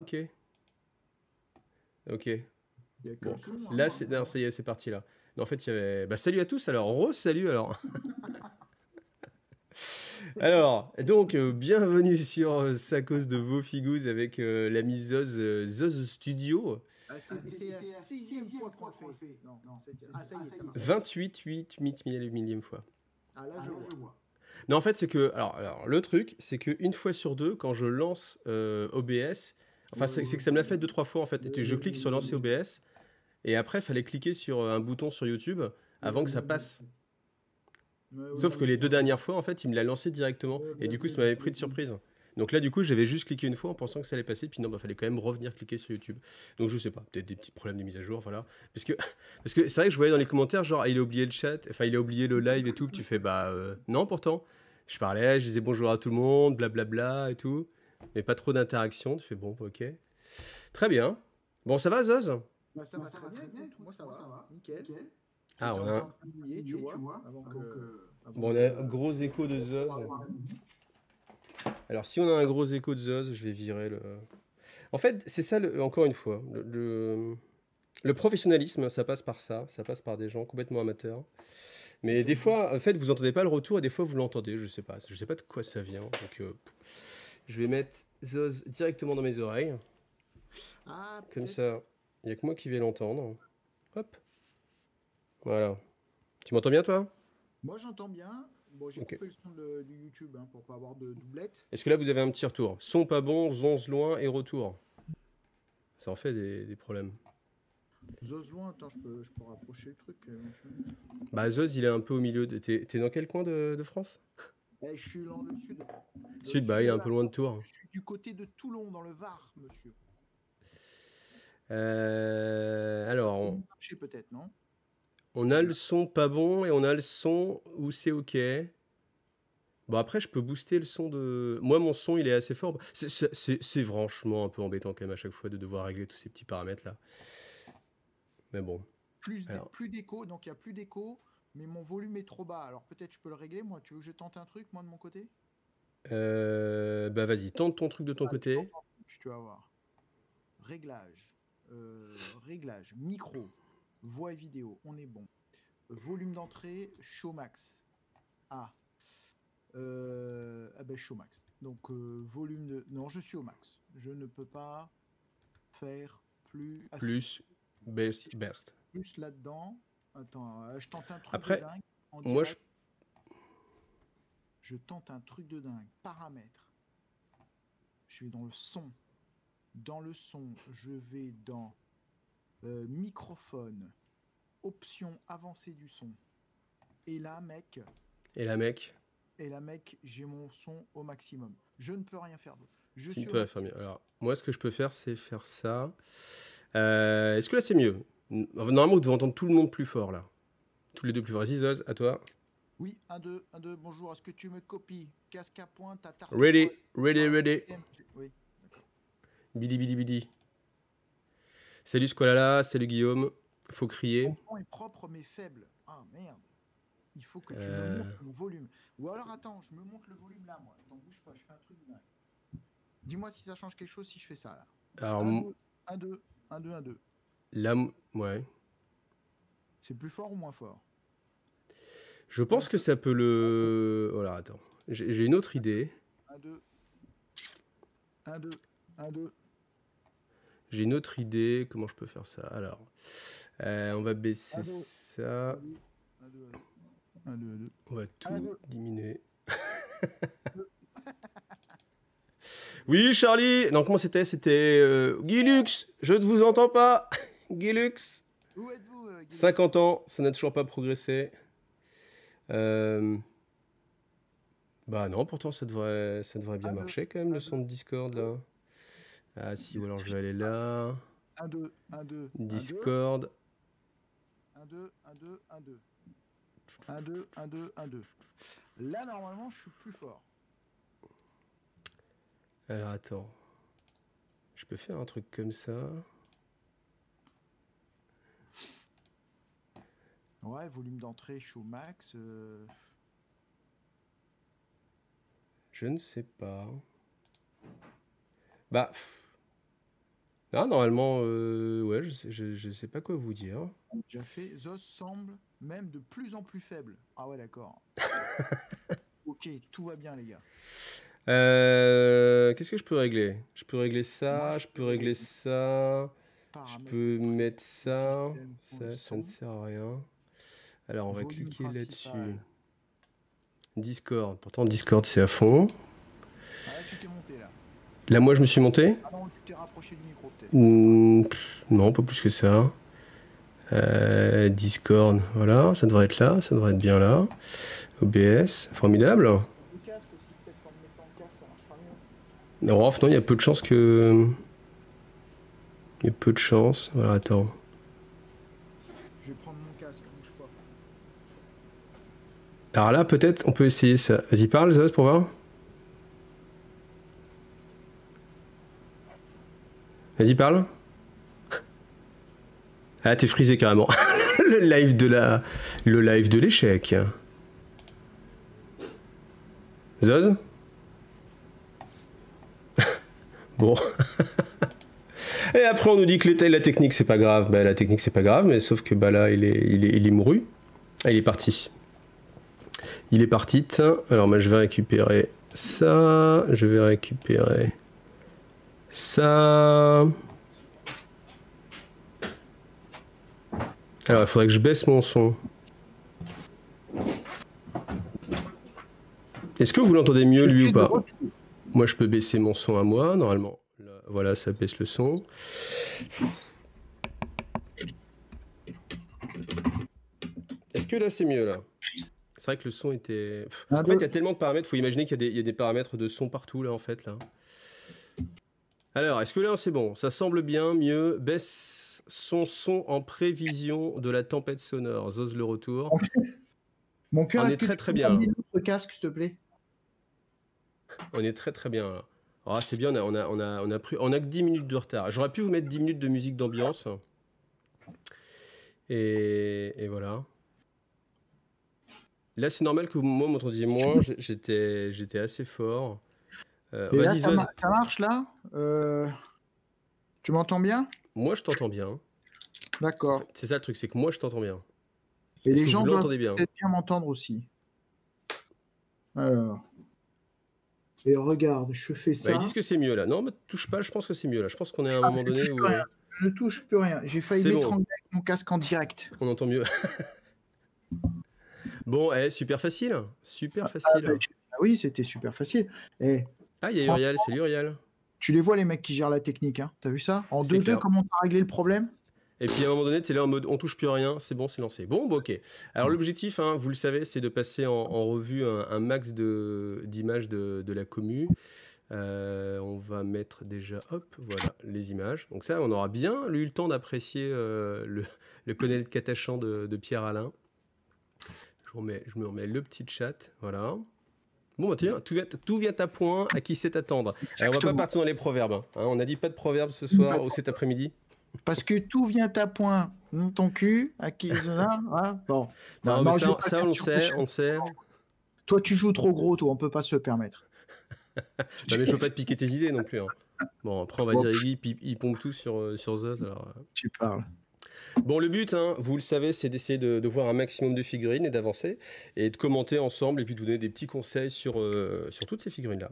Ok. Ok. Hein. Là, c'est... parti là. en fait, il y avait. Bah, salut à tous. Alors, re salut alors. alors, donc, euh, bienvenue sur euh, cause de vos figous avec la miseuse The Studio. Ah, c'est, c'est, 6 fois Non, non, 28, 8, 8 millième fois. Ah, là, je, ah, vois. Non, en fait, c'est que. Alors, alors le truc, c'est qu'une fois sur deux, quand je lance euh, OBS, Enfin, c'est que ça me l'a fait deux, trois fois en fait. Et je clique sur lancer OBS et après, il fallait cliquer sur euh, un bouton sur YouTube avant que ça passe. Sauf que les deux dernières fois, en fait, il me l'a lancé directement et du coup, ça m'avait pris de surprise. Donc là, du coup, j'avais juste cliqué une fois en pensant que ça allait passer, puis non, il bah, fallait quand même revenir cliquer sur YouTube. Donc je sais pas, peut-être des petits problèmes de mise à jour, voilà. Parce que parce que c'est vrai que je voyais dans les commentaires genre ah, il a oublié le chat, enfin il a oublié le live et tout. tu fais bah euh, non pourtant. Je parlais, je disais bonjour à tout le monde, blablabla et tout mais pas trop d'interaction. Tu fais bon, ok. Très bien. Bon, ça va, Zoz bah, ça, va ça, va très bien. Moi, ça, va. ça va. Nickel. Ah, on a... tu vois, euh, Bon, on a euh, un gros écho de Zoz. Alors, si on a un gros écho de Zoz, je vais virer le... En fait, c'est ça, encore une fois, le... le... professionnalisme, ça passe par ça, ça passe par des gens complètement amateurs. Mais des fois, en fait, vous entendez pas le retour et des fois vous l'entendez, je sais pas, je sais pas de quoi ça vient. Donc, euh, je vais mettre Zoz directement dans mes oreilles. Ah, Comme ça, il n'y a que moi qui vais l'entendre. Hop. Voilà. Tu m'entends bien, toi Moi, j'entends bien. Bon, j'ai coupé le son de, du YouTube hein, pour pas avoir de doublette. Est-ce que là, vous avez un petit retour Son pas bon, zonze loin et retour. Ça en fait des, problèmes. Zoz loin, attends, je peux, rapprocher le truc. Bah, Zoz, il est un peu au milieu. De... T'es dans quel coin de France eh, je suis dans le sud. Euh, sud, bah, il est un peu loin de Tours. Je suis du côté de Toulon, dans le Var, monsieur. Euh, alors. On... peut-être, non On a le son pas bon et on a le son où c'est OK. Bon, après, je peux booster le son de. Moi, mon son, il est assez fort. C'est franchement un peu embêtant, quand même, à chaque fois, de devoir régler tous ces petits paramètres-là. Mais bon. Plus d'écho, donc il n'y a plus d'écho. Mais mon volume est trop bas, alors peut-être je peux le régler, moi. Tu veux que je tente un truc, moi, de mon côté euh, Bah vas-y, tente ton truc de ton bah, côté. tu vas voir. Réglage. Euh, réglage. Micro. Voix et vidéo, on est bon. Volume d'entrée, show max. Ah. Euh, ah ben show max. Donc euh, volume de... Non, je suis au max. Je ne peux pas faire plus... Ah, plus best. best. Plus là-dedans. Attends, euh, je tente un truc Après, de dingue. moi, je... je tente un truc de dingue. Paramètres. Je vais dans le son. Dans le son, je vais dans euh, microphone, option avancée du son. Et là, mec. Et là, mec. Et là, mec, j'ai mon son au maximum. Je ne peux rien faire Je peux faire mieux. Alors, moi, ce que je peux faire, c'est faire ça. Euh, est-ce que là, c'est mieux Normalement, vous devez entendre tout le monde plus fort, là. Tous les deux plus forts. Zizoz, à toi. Oui, un, deux, un, deux, bonjour, est-ce que tu me copies Casque à pointe, à tarte. Ready, ready, ready. Oui, Bidi, bidi, bidi. Salut Squalala, salut Guillaume. Faut crier. Mon son est propre mais faible. Ah merde. Il faut que tu me euh. montes le volume. Ou alors attends, je me montre le volume là, moi. T'en bouge pas, je fais un truc dingue. Dis-moi si ça change quelque chose si je fais ça là. Alors, un deux, un deux, un deux. Là, ouais. C'est plus fort ou moins fort Je pense que ça peut le. Oh là, attends. J'ai une autre idée. 1, 2. 1, 2. 1, 2. J'ai une autre idée. Comment je peux faire ça Alors, euh, on va baisser un, ça. Un, 1, 2, 1, 2. On va tout diminuer. oui, Charlie. Non, comment c'était C'était euh, Gilux. Je ne vous entends pas. Gilux. 50 euh, ans, ça n'a toujours pas progressé. Euh, bah non, pourtant ça devrait, ça devrait bien marcher quand même le son de Discord là. Ah si, ou alors je vais aller là. 1, 2, 1, 2. Discord. 1, 2, 1, 2, 1, 2. Là, normalement, je suis plus fort. Alors, attends. Je peux faire un truc comme ça. Ouais, volume d'entrée, show max. Euh. Je ne sais pas. Bah. Ah, normalement, euh, ouais, je sais, sais pas quoi vous dire. J'ai fait, Zos semble même de plus en plus faible. Ah ouais, d'accord. ok, tout va bien, les gars. Euh, qu'est-ce que je peux régler Je peux régler ça, je, je, peux régler ça, je peux mettre ça. Ça, ça ne sert à rien. Alors, on va cliquer là-dessus. Discord. Pourtant, Discord, c'est à fond. Ah, là, moi, je me suis monté non, tu pas plus que ça. Euh, Discord, voilà, ça devrait être là, ça devrait être bien là. OBS, formidable. non, il y a peu de chances que. Il y a peu de chances. Voilà, attends. Alors là, peut-être, on peut essayer ça. Vas-y, parle, Zos, pour voir. Vas-y, parle. Ah, t'es frisé carrément. le live de la... Le live de l'échec. Zoz Bon. Et après, on nous dit que la technique, c'est pas grave. Bah, la technique, c'est pas grave, mais sauf que bah, là, il est, il est, il est mouru. Ah, il est parti. Il est parti. Alors moi je vais récupérer ça. Je vais récupérer ça. Alors il faudrait que je baisse mon son. Est-ce que vous l'entendez mieux lui ou pas Moi je peux baisser mon son à moi normalement. voilà, ça baisse le son. Est-ce que là c'est mieux là c'est vrai que le son était. Ah, en fait, il y a tellement de paramètres. Faut imaginer qu'il y, y, a des paramètres de son partout là, en fait là. Alors, est-ce que là c'est bon Ça semble bien, mieux. Baisse son son en prévision de la tempête sonore. Zose le retour. Mon cœur. On est très très bien. casque, s'il te plaît. On est très très bien. Ah, c'est bien, on a, on, a, on, a, on, a pris, on a que 10 minutes de retard. J'aurais pu vous mettre 10 minutes de musique d'ambiance. Et, et, voilà. Là, c'est normal que vous m'entendiez, dit moi, j'étais, j'étais assez fort. Euh, ça, marche là euh, Tu m'entends bien Moi, je t'entends bien. D'accord. C'est ça le truc, c'est que moi, je t'entends bien. Et les gens doivent bien, bien m'entendre aussi. Alors. Et regarde, je fais bah, ça. ils disent que c'est mieux là. Non, mais touche pas, je pense que c'est mieux là. Je pense qu'on est à un ah, moment donné où. Je ne touche plus rien. J'ai failli m'étrangler avec mon casque en direct. On entend mieux. Bon, eh, super facile. Super ah, facile. Ah, bah, bah oui, c'était super facile. Et, eh, ah, il y a Uriel, c'est l'Uriel. Tu les vois, les mecs qui gèrent la technique. Hein. T'as vu ça En 2-2, comment t'as réglé le problème et puis à un moment donné, tu es là en mode on touche plus rien, c'est bon, c'est lancé. Bon, bah, ok. Alors mm. l'objectif, hein, vous le savez, c'est de passer en, revue un, max d'images de, la commu. Euh, on va mettre déjà, hop, voilà, les images. Donc ça, on aura bien eu le temps d'apprécier euh, le, le, connaître catachant de Pierre Alain. Je, je me remets le petit chat, voilà. Bon, bah, tiens, tout vient, à point, à qui c'est attendre. On on va pas partir dans les proverbes. Hein. Hein, on a dit pas de proverbes ce soir ou cet après-midi. Parce que tout vient à point. Ton cul, à qui hein. Bon. ça, on sait, on sait. Toi, tu joues trop gros, toi, on peut pas se le permettre. Je bah, mais je veux pas te piquer tes idées non plus. Bon, après, on va dire, il, pompe tout sur, euh, sur Zeus. Euh. Tu parles. Bon, le but, hein, vous le savez, c'est d'essayer de, voir un maximum de figurines et d'avancer et de commenter ensemble et puis de vous donner des petits conseils sur, euh, sur toutes ces figurines-là.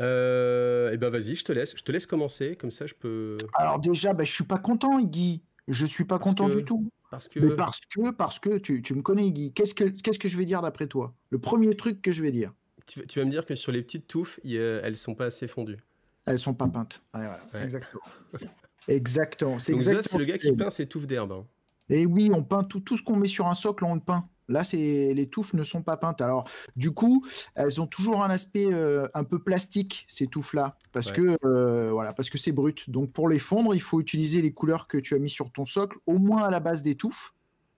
Euh, eh et ben vas-y, je te laisse, je te laisse commencer, comme ça je peux. Alors déjà, ben, je suis pas content, Iggy. Je suis pas content du tout. Parce que... parce que, parce que tu, tu me connais, Iggy. Qu'est-ce que, qu'est-ce que je vais dire d'après toi Le premier truc que je vais dire. Tu, vas me dire que sur les petites touffes, elles ne elles sont pas assez fondues. Elles sont pas peintes. Ouais, Exactement. Exactement. C'est Donc c'est le gars qui peint ses touffes d'herbe. Hein. Et oui, on peint tout, ce qu'on met sur un socle, on le peint. Là, c'est les touffes ne sont pas peintes. Alors, du coup, elles ont toujours un aspect euh, un peu plastique ces touffes-là, parce que euh, voilà, parce que c'est brut. Donc, pour les fondre, il faut utiliser les couleurs que tu as mis sur ton socle, au moins à la base des touffes.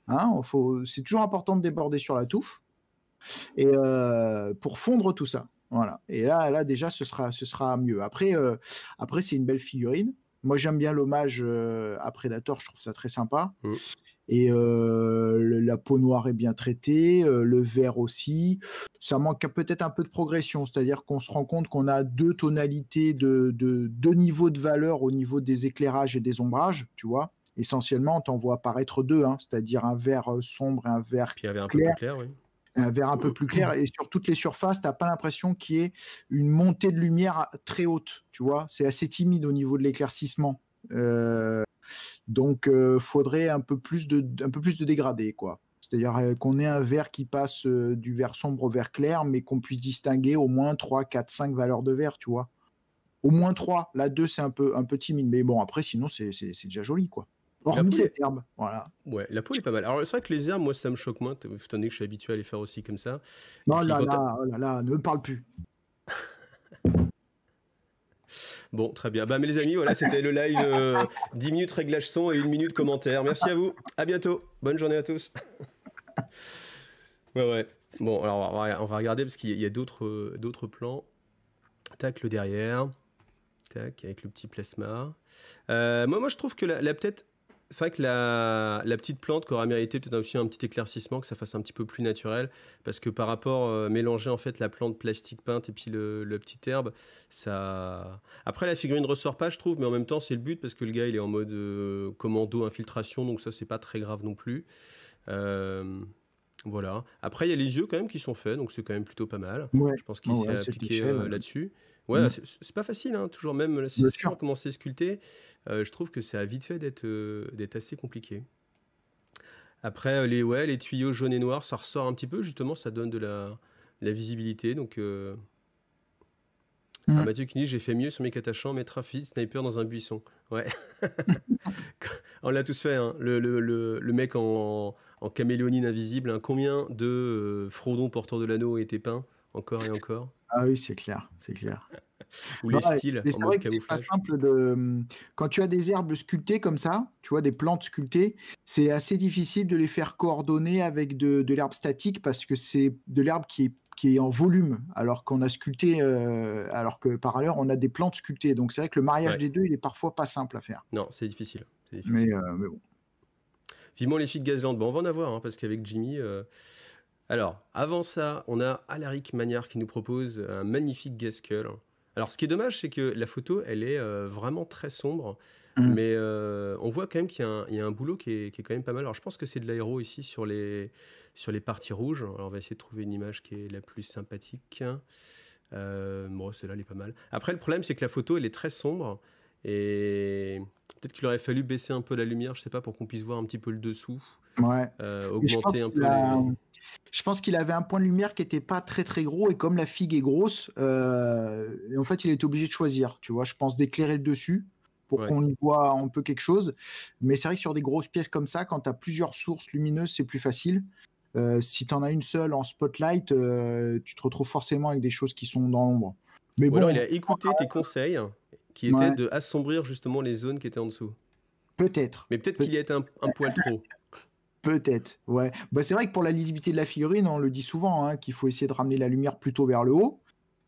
Hein, faut... c'est toujours important de déborder sur la touffe et euh, pour fondre tout ça. Voilà. Et là, là déjà, ce sera, ce sera mieux. Après, après, c'est une belle figurine. Moi, j'aime bien l'hommage euh, à Predator, je trouve ça très sympa. Mm. Et euh, la peau noire est bien traitée, euh, le vert aussi. Ça manque peut-être un peu de progression, c'est-à-dire qu'on se rend compte qu'on a deux tonalités, de, deux niveaux de valeur au niveau des éclairages et des ombrages, tu vois essentiellement, on t'en voit apparaître deux, hein, c'est-à-dire un vert sombre et un vert Puis avait Un peu plus clair oui. Un euh, verre un peu plus clair. Et sur toutes les surfaces, tu n'as pas l'impression qu'il y ait une montée de lumière très haute. Tu vois, c'est assez timide au niveau de l'éclaircissement. Euh, donc, il euh, faudrait un peu plus de, dégradé, quoi. C'est-à-dire qu'on ait un vert qui passe du vert sombre au vert clair, mais qu'on puisse distinguer au moins 3, 4, 5 valeurs de vert, tu vois. Au moins 3. Là, 2, c'est un peu, un peu timide. Mais bon, après, sinon, c'est déjà joli, quoi. Hormis les voilà. Ouais, la peau est pas mal. Alors, c'est vrai que les herbes, moi, ça me choque moins, étant donné que je suis habitué à les faire aussi comme ça. Non, là, là, oh là, là, ne parle plus. Bon, très bien. Bah, mes les amis, voilà, c'était le live 10 euh, minutes réglage son et 1 minute commentaire. Merci à vous. À bientôt. Bonne journée à tous. ouais, ouais. Bon, alors on va, regarder parce qu'il y a, euh, d'autres plans. Tac, le derrière. Tac, avec le petit plasma. Euh, moi, moi, je trouve que la, la peut-être c'est vrai que la, petite plante qui aura mérité peut-être aussi un petit éclaircissement, que ça fasse un petit peu plus naturel, parce que par rapport, euh, mélanger en fait la plante plastique peinte et puis le, petit herbe, ça... Après la figurine ne ressort pas je trouve, mais en même temps c'est le but, parce que le gars il est en mode euh, commando, infiltration, donc ça c'est pas très grave non plus. Euh, voilà. Après il y a les yeux quand même qui sont faits, donc c'est quand même plutôt pas mal. Je pense qu'il ah s'est appliqué là-dessus. Ouais, mm. c'est pas facile, hein, toujours même si on comment c'est sculpter, euh, je trouve que ça a vite fait euh, d'être assez compliqué. Après, les, ouais, les tuyaux jaunes et noirs, ça ressort un petit peu, justement, ça donne de la, visibilité. Donc, euh, mm. Mathieu qui J'ai fait mieux sur mes catachants, mettre un sniper dans un buisson. Ouais, on l'a tous fait, hein. le, mec en, caméléonine invisible. Hein. Combien de Frodon porteurs de l'anneau était été peint encore et encore. Ah oui, c'est clair, c'est clair. Ou les styles. C'est vrai que c'est pas simple de. Hum, quand tu as des herbes sculptées comme ça, tu vois, des plantes sculptées, c'est assez difficile de les faire coordonner avec de, l'herbe statique parce que c'est de l'herbe qui est, qui est en volume, alors qu'on a sculpté, euh, alors que par ailleurs, on a des plantes sculptées. Donc c'est vrai que le mariage des deux, il est parfois pas simple à faire. Non, c'est difficile. difficile. Euh, mais, bon. Vivement les filles de Gazland. Bon, on va en avoir, hein, parce qu'avec Jimmy. Euh, alors, avant ça, on a Alaric Magnard qui nous propose un magnifique Gaskell. Alors, ce qui est dommage, c'est que la photo, elle est euh, vraiment très sombre, mm. mais euh, on voit quand même qu'il y, a un boulot qui est, quand même pas mal. Alors, je pense que c'est de l'aéro ici sur les, sur les parties rouges. Alors, on va essayer de trouver une image qui est la plus sympathique. Euh, bon, celle-là, elle est pas mal. Après, le problème, c'est que la photo, elle est très sombre. Et peut-être qu'il aurait fallu baisser un peu la lumière, je sais pas, pour qu'on puisse voir un petit peu le dessous. Euh, augmenter un peu. Je pense qu'il avait un point de lumière qui n'était pas très très gros et comme la figue est grosse, euh, en fait il était obligé de choisir, tu vois, je pense d'éclairer le dessus pour qu'on y voit un peu quelque chose. Mais c'est vrai que sur des grosses pièces comme ça, quand tu as plusieurs sources lumineuses, c'est plus facile. Euh, si tu en as une seule en spotlight, tu te retrouves forcément avec des choses qui sont dans l'ombre. Mais bon, il a écouté tes conseils qui étaient d'assombrir de assombrir justement les zones qui étaient en dessous. Peut-être. Mais peut-être qu'il y a été un poil trop. Peut-être, ouais. Bah, c'est vrai que pour la lisibilité de la figurine, on le dit souvent, hein, qu'il faut essayer de ramener la lumière plutôt vers le haut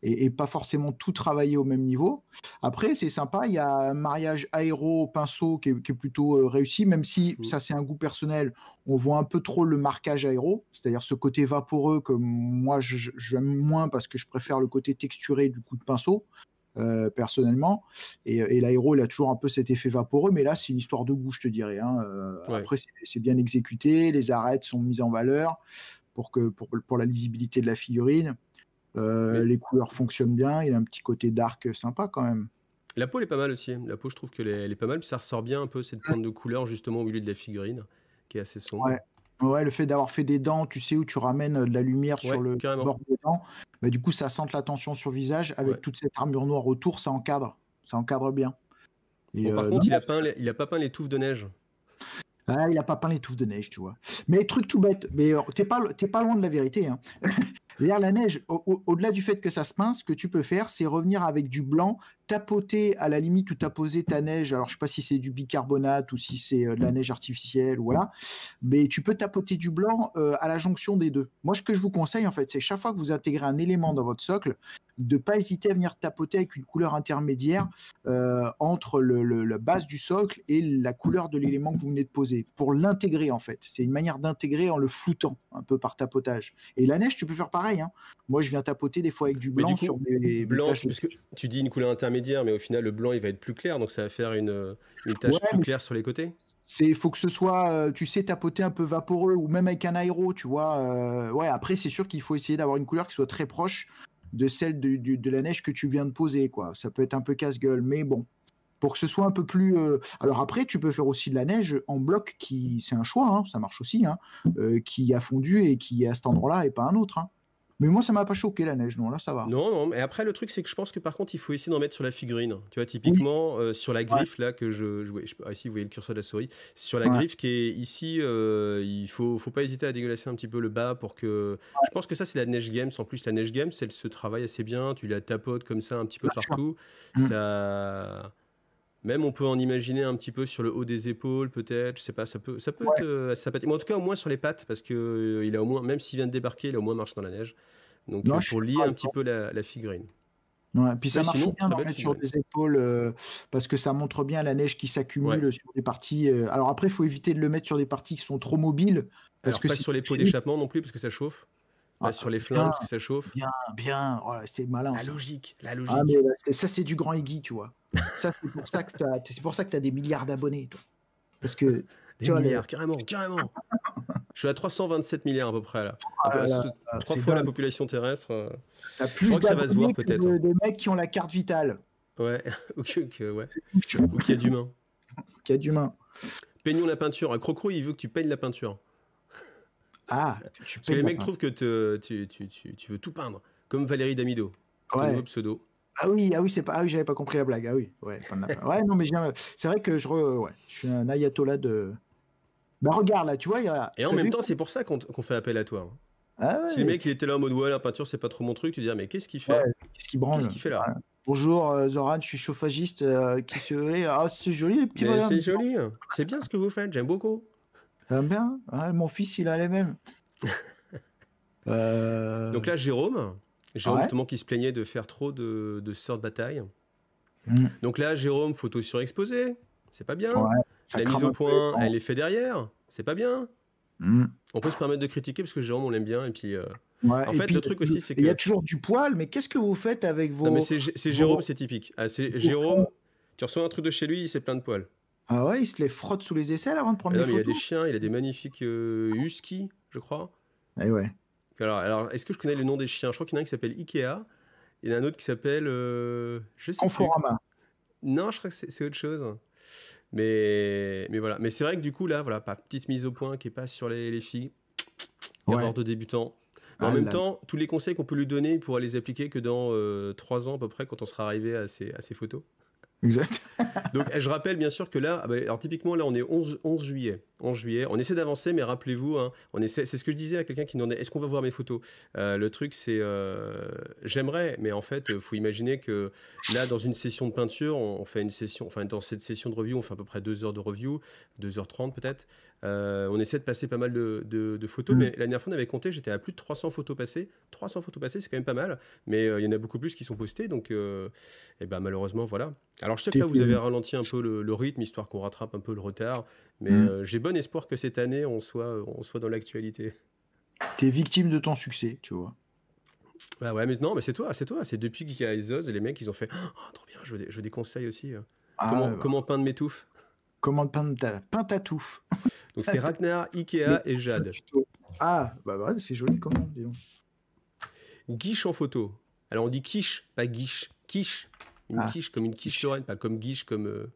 et, pas forcément tout travailler au même niveau. Après, c'est sympa, il y a un mariage aéro-pinceau qui, est plutôt euh, réussi, même si mm. ça c'est un goût personnel, on voit un peu trop le marquage aéro, c'est-à-dire ce côté vaporeux que moi j'aime moins parce que je préfère le côté texturé du coup de pinceau. Euh, personnellement. Euh, et, l'aéro, il a toujours un peu cet effet vaporeux, mais là, c'est une histoire de goût, je te dirais. Hein. Euh, après, c'est bien exécuté, les arêtes sont mises en valeur pour, que, pour, pour la lisibilité de la figurine. Les couleurs fonctionnent bien, il a un petit côté dark sympa quand même. La peau, elle est pas mal aussi. La peau, je trouve qu'elle est, est, pas mal, ça ressort bien un peu cette pointe de couleur justement au milieu de la figurine, qui est assez sombre. Ouais, le fait d'avoir fait des dents, tu sais, où tu ramènes euh, de la lumière sur le bord des dents, bah, du coup, ça sente la tension sur le visage. Avec toute cette armure noire autour, ça encadre. Ça encadre bien. par euh, contre, il a, a pas peint les touffes de neige. Ah, il a pas peint les touffes de neige, tu vois. Mais truc tout bête, mais euh, t'es pas, pas loin de la vérité. Hein. D'ailleurs, la neige, au-delà du fait que ça se pince, ce que tu peux faire, c'est revenir avec du blanc tapoter à la limite ou posé ta neige. Alors, je sais pas si c'est du bicarbonate ou si c'est euh, de la neige artificielle, voilà. Mais tu peux tapoter du blanc euh, à la jonction des deux. Moi, ce que je vous conseille, en fait, c'est chaque fois que vous intégrez un élément dans votre socle, de pas hésiter à venir tapoter avec une couleur intermédiaire euh, entre le, la base du socle et la couleur de l'élément que vous venez de poser pour l'intégrer en fait. C'est une manière d'intégrer en le floutant un peu par tapotage. Et la neige, tu peux faire pareil. Hein. Moi, je viens tapoter des fois avec du blanc sur mes, blanches parce que tu dis une couleur intermédiaire mais au final, le blanc, il va être plus clair, donc ça va faire une, tâche tache plus claire sur les côtés. C'est faut que ce soit, euh, tu sais, tapoter un peu vaporeux ou même avec un aéro, tu vois. Euh, ouais, après, c'est sûr qu'il faut essayer d'avoir une couleur qui soit très proche de celle de, la neige que tu viens de poser, quoi. Ça peut être un peu casse-gueule, mais bon. Pour que ce soit un peu plus. Euh, alors après, tu peux faire aussi de la neige en bloc, qui c'est un choix, hein, ça marche aussi, hein, qui a fondu et qui est à cet endroit-là et pas un autre. Hein. Mais moi, ça m'a pas choqué la neige, non, là ça va. Non, non, mais après, le truc, c'est que je pense que par contre, il faut essayer d'en mettre sur la figurine. Tu vois, typiquement, euh, sur la griffe, là, que je, je, je ah, ici, vous voyez le curseur de la souris. Sur la griffe qui est ici, euh, il faut, faut pas hésiter à dégueulasser un petit peu le bas pour que. Je pense que ça, c'est la neige games. En plus, la neige games, elle se travaille assez bien. Tu la tapotes comme ça un petit peu partout. Mm. Ça. Même on peut en imaginer un petit peu sur le haut des épaules, peut-être. Je sais pas, ça peut, ça peut être, ça euh, Mais en tout cas, au moins sur les pattes, parce que euh, il a au moins, même s'il vient de débarquer, il a au moins marche dans la neige. Donc euh, pour lier un petit peu la, figurine. Ouais, puis ça marche sinon, bien d'en mettre sur les épaules parce que ça montre bien la neige qui s'accumule sur des parties. alors après, il faut éviter de le mettre sur des parties qui sont trop mobiles. pas sur les pots d'échappement non plus parce que ça chauffe. pas ah, sur les flingues parce que ça chauffe. Bien, bien, oh c'est malin. La logique, la ah, logique. Ah, ça, c'est du grand Aiguille, tu vois c'est pour ça que tu as, des milliards d'abonnés, toi. Parce que. Des milliards, carrément, carrément. Je suis à 327 milliards à peu près, là. Ah trois fois la population terrestre. Euh, je crois que ça va se voir, peut-être. Hein. Des mecs qui ont la carte vitale. Ouais, ou qui ouais. y a d'humains. a Peignons la peinture. Crocro, il veut que tu peignes la peinture. Ah, Parce que les mecs trouvent que tu, veux tout peindre, comme Valérie Damido. C'est nouveau pseudo. Ah oui, ah oui, c'est pas. Ah oui, j'avais pas compris la blague. Ah oui, ouais. ouais non, mais c'est vrai que je, ouais, je suis un ayatollah de. Bah regarde là, tu vois. Et en même temps, c'est pour ça qu'on, fait appel à toi. Hein. Ah si le mec il était là en mode ouais la peinture c'est pas trop mon truc, tu dis ah, mais qu'est-ce qu'il fait Qu'est-ce qu'il branle Qu'est-ce qu'il fait là Bonjour euh, Zoran, je suis chauffagiste. Euh, qui se... Eh, ah c'est joli les petits. c'est joli, c'est bien ce que vous faites, j'aime beaucoup. J'aime bien, hein, mon fils il a les mêmes. Euh. Donc là Jérôme, Jérôme, qui se plaignait de faire trop de, sortes de bataille. Mm. Donc là, Jérôme, photo surexposée, c'est pas bien. la mise au point, hein. elle est faite derrière, c'est pas bien. Mm. On peut se permettre de critiquer parce que Jérôme, on l'aime bien. Et puis, euh, en fait, le truc aussi, c'est qu'il y a toujours du poil, mais qu'est-ce que vous faites avec vos. Non, mais c'est Jérôme, c'est typique. Ah, Jérôme, tu reçois un truc de chez lui, il s'est plein de poils. Ah ouais, il se les frotte sous les aisselles avant de prendre les ah Il a des chiens, il a des magnifiques euh, huskies, je crois. Et eh ouais. Alors, est-ce que je connais le nom des chiens Je crois qu'il y en a un qui s'appelle Ikea. Il y en a un autre qui s'appelle. Euh, Conforama. Non, je crois que c'est autre chose. Mais, mais voilà. Mais c'est vrai que du coup, là, voilà, pas petite mise au point qui passe sur les, les filles. Ouais. de débutant. Ah en même temps, tous les conseils qu'on peut lui donner, il pourra les appliquer que dans euh, trois ans à peu près, quand on sera arrivé à ces, à ces photos. Exact. Donc, je rappelle bien sûr que là, ah ben, alors typiquement, là, on est 11, 11 juillet en juillet. On essaie d'avancer, mais rappelez-vous, hein, on essaie. C'est ce que je disais à quelqu'un qui demandait est-ce qu'on va voir mes photos euh, Le truc, c'est euh, j'aimerais, mais en fait, euh, faut imaginer que là, dans une session de peinture, on, fait une session, enfin dans cette session de review, on fait à peu près deux heures de review, 2h30 peut-être. on essaie de passer pas mal de, photos, mm. mais la dernière fois, on avait compté, j'étais à plus de 300 photos passées. 300 photos passées, c'est quand même pas mal, mais il y en a beaucoup plus qui sont postées, donc eh ben malheureusement, voilà. Alors je sais que vous avez ralenti un peu le rythme, histoire qu'on rattrape un peu le retard, mais mm. euh, j'ai bon espoir que cette année, on soit, on soit dans l'actualité. T'es victime de ton succès, tu vois. Bah ouais, mais non, mais c'est toi, c'est toi. C'est depuis qu'il y a les mecs, ils ont fait oh, trop bien, je veux, des, je des conseils aussi. Euh. Ah bah. comment, peindre mes touffes Comment peindre ta, ta touffe Donc c'était Ragnar, Ikea et Jade. Ah, bah, vrai c'est joli comment, disons. Guiche en photo. Alors on dit quiche, pas guiche. Quiche. Une ah. quiche comme une quiche lorraine, pas comme guiche, comme. Euh,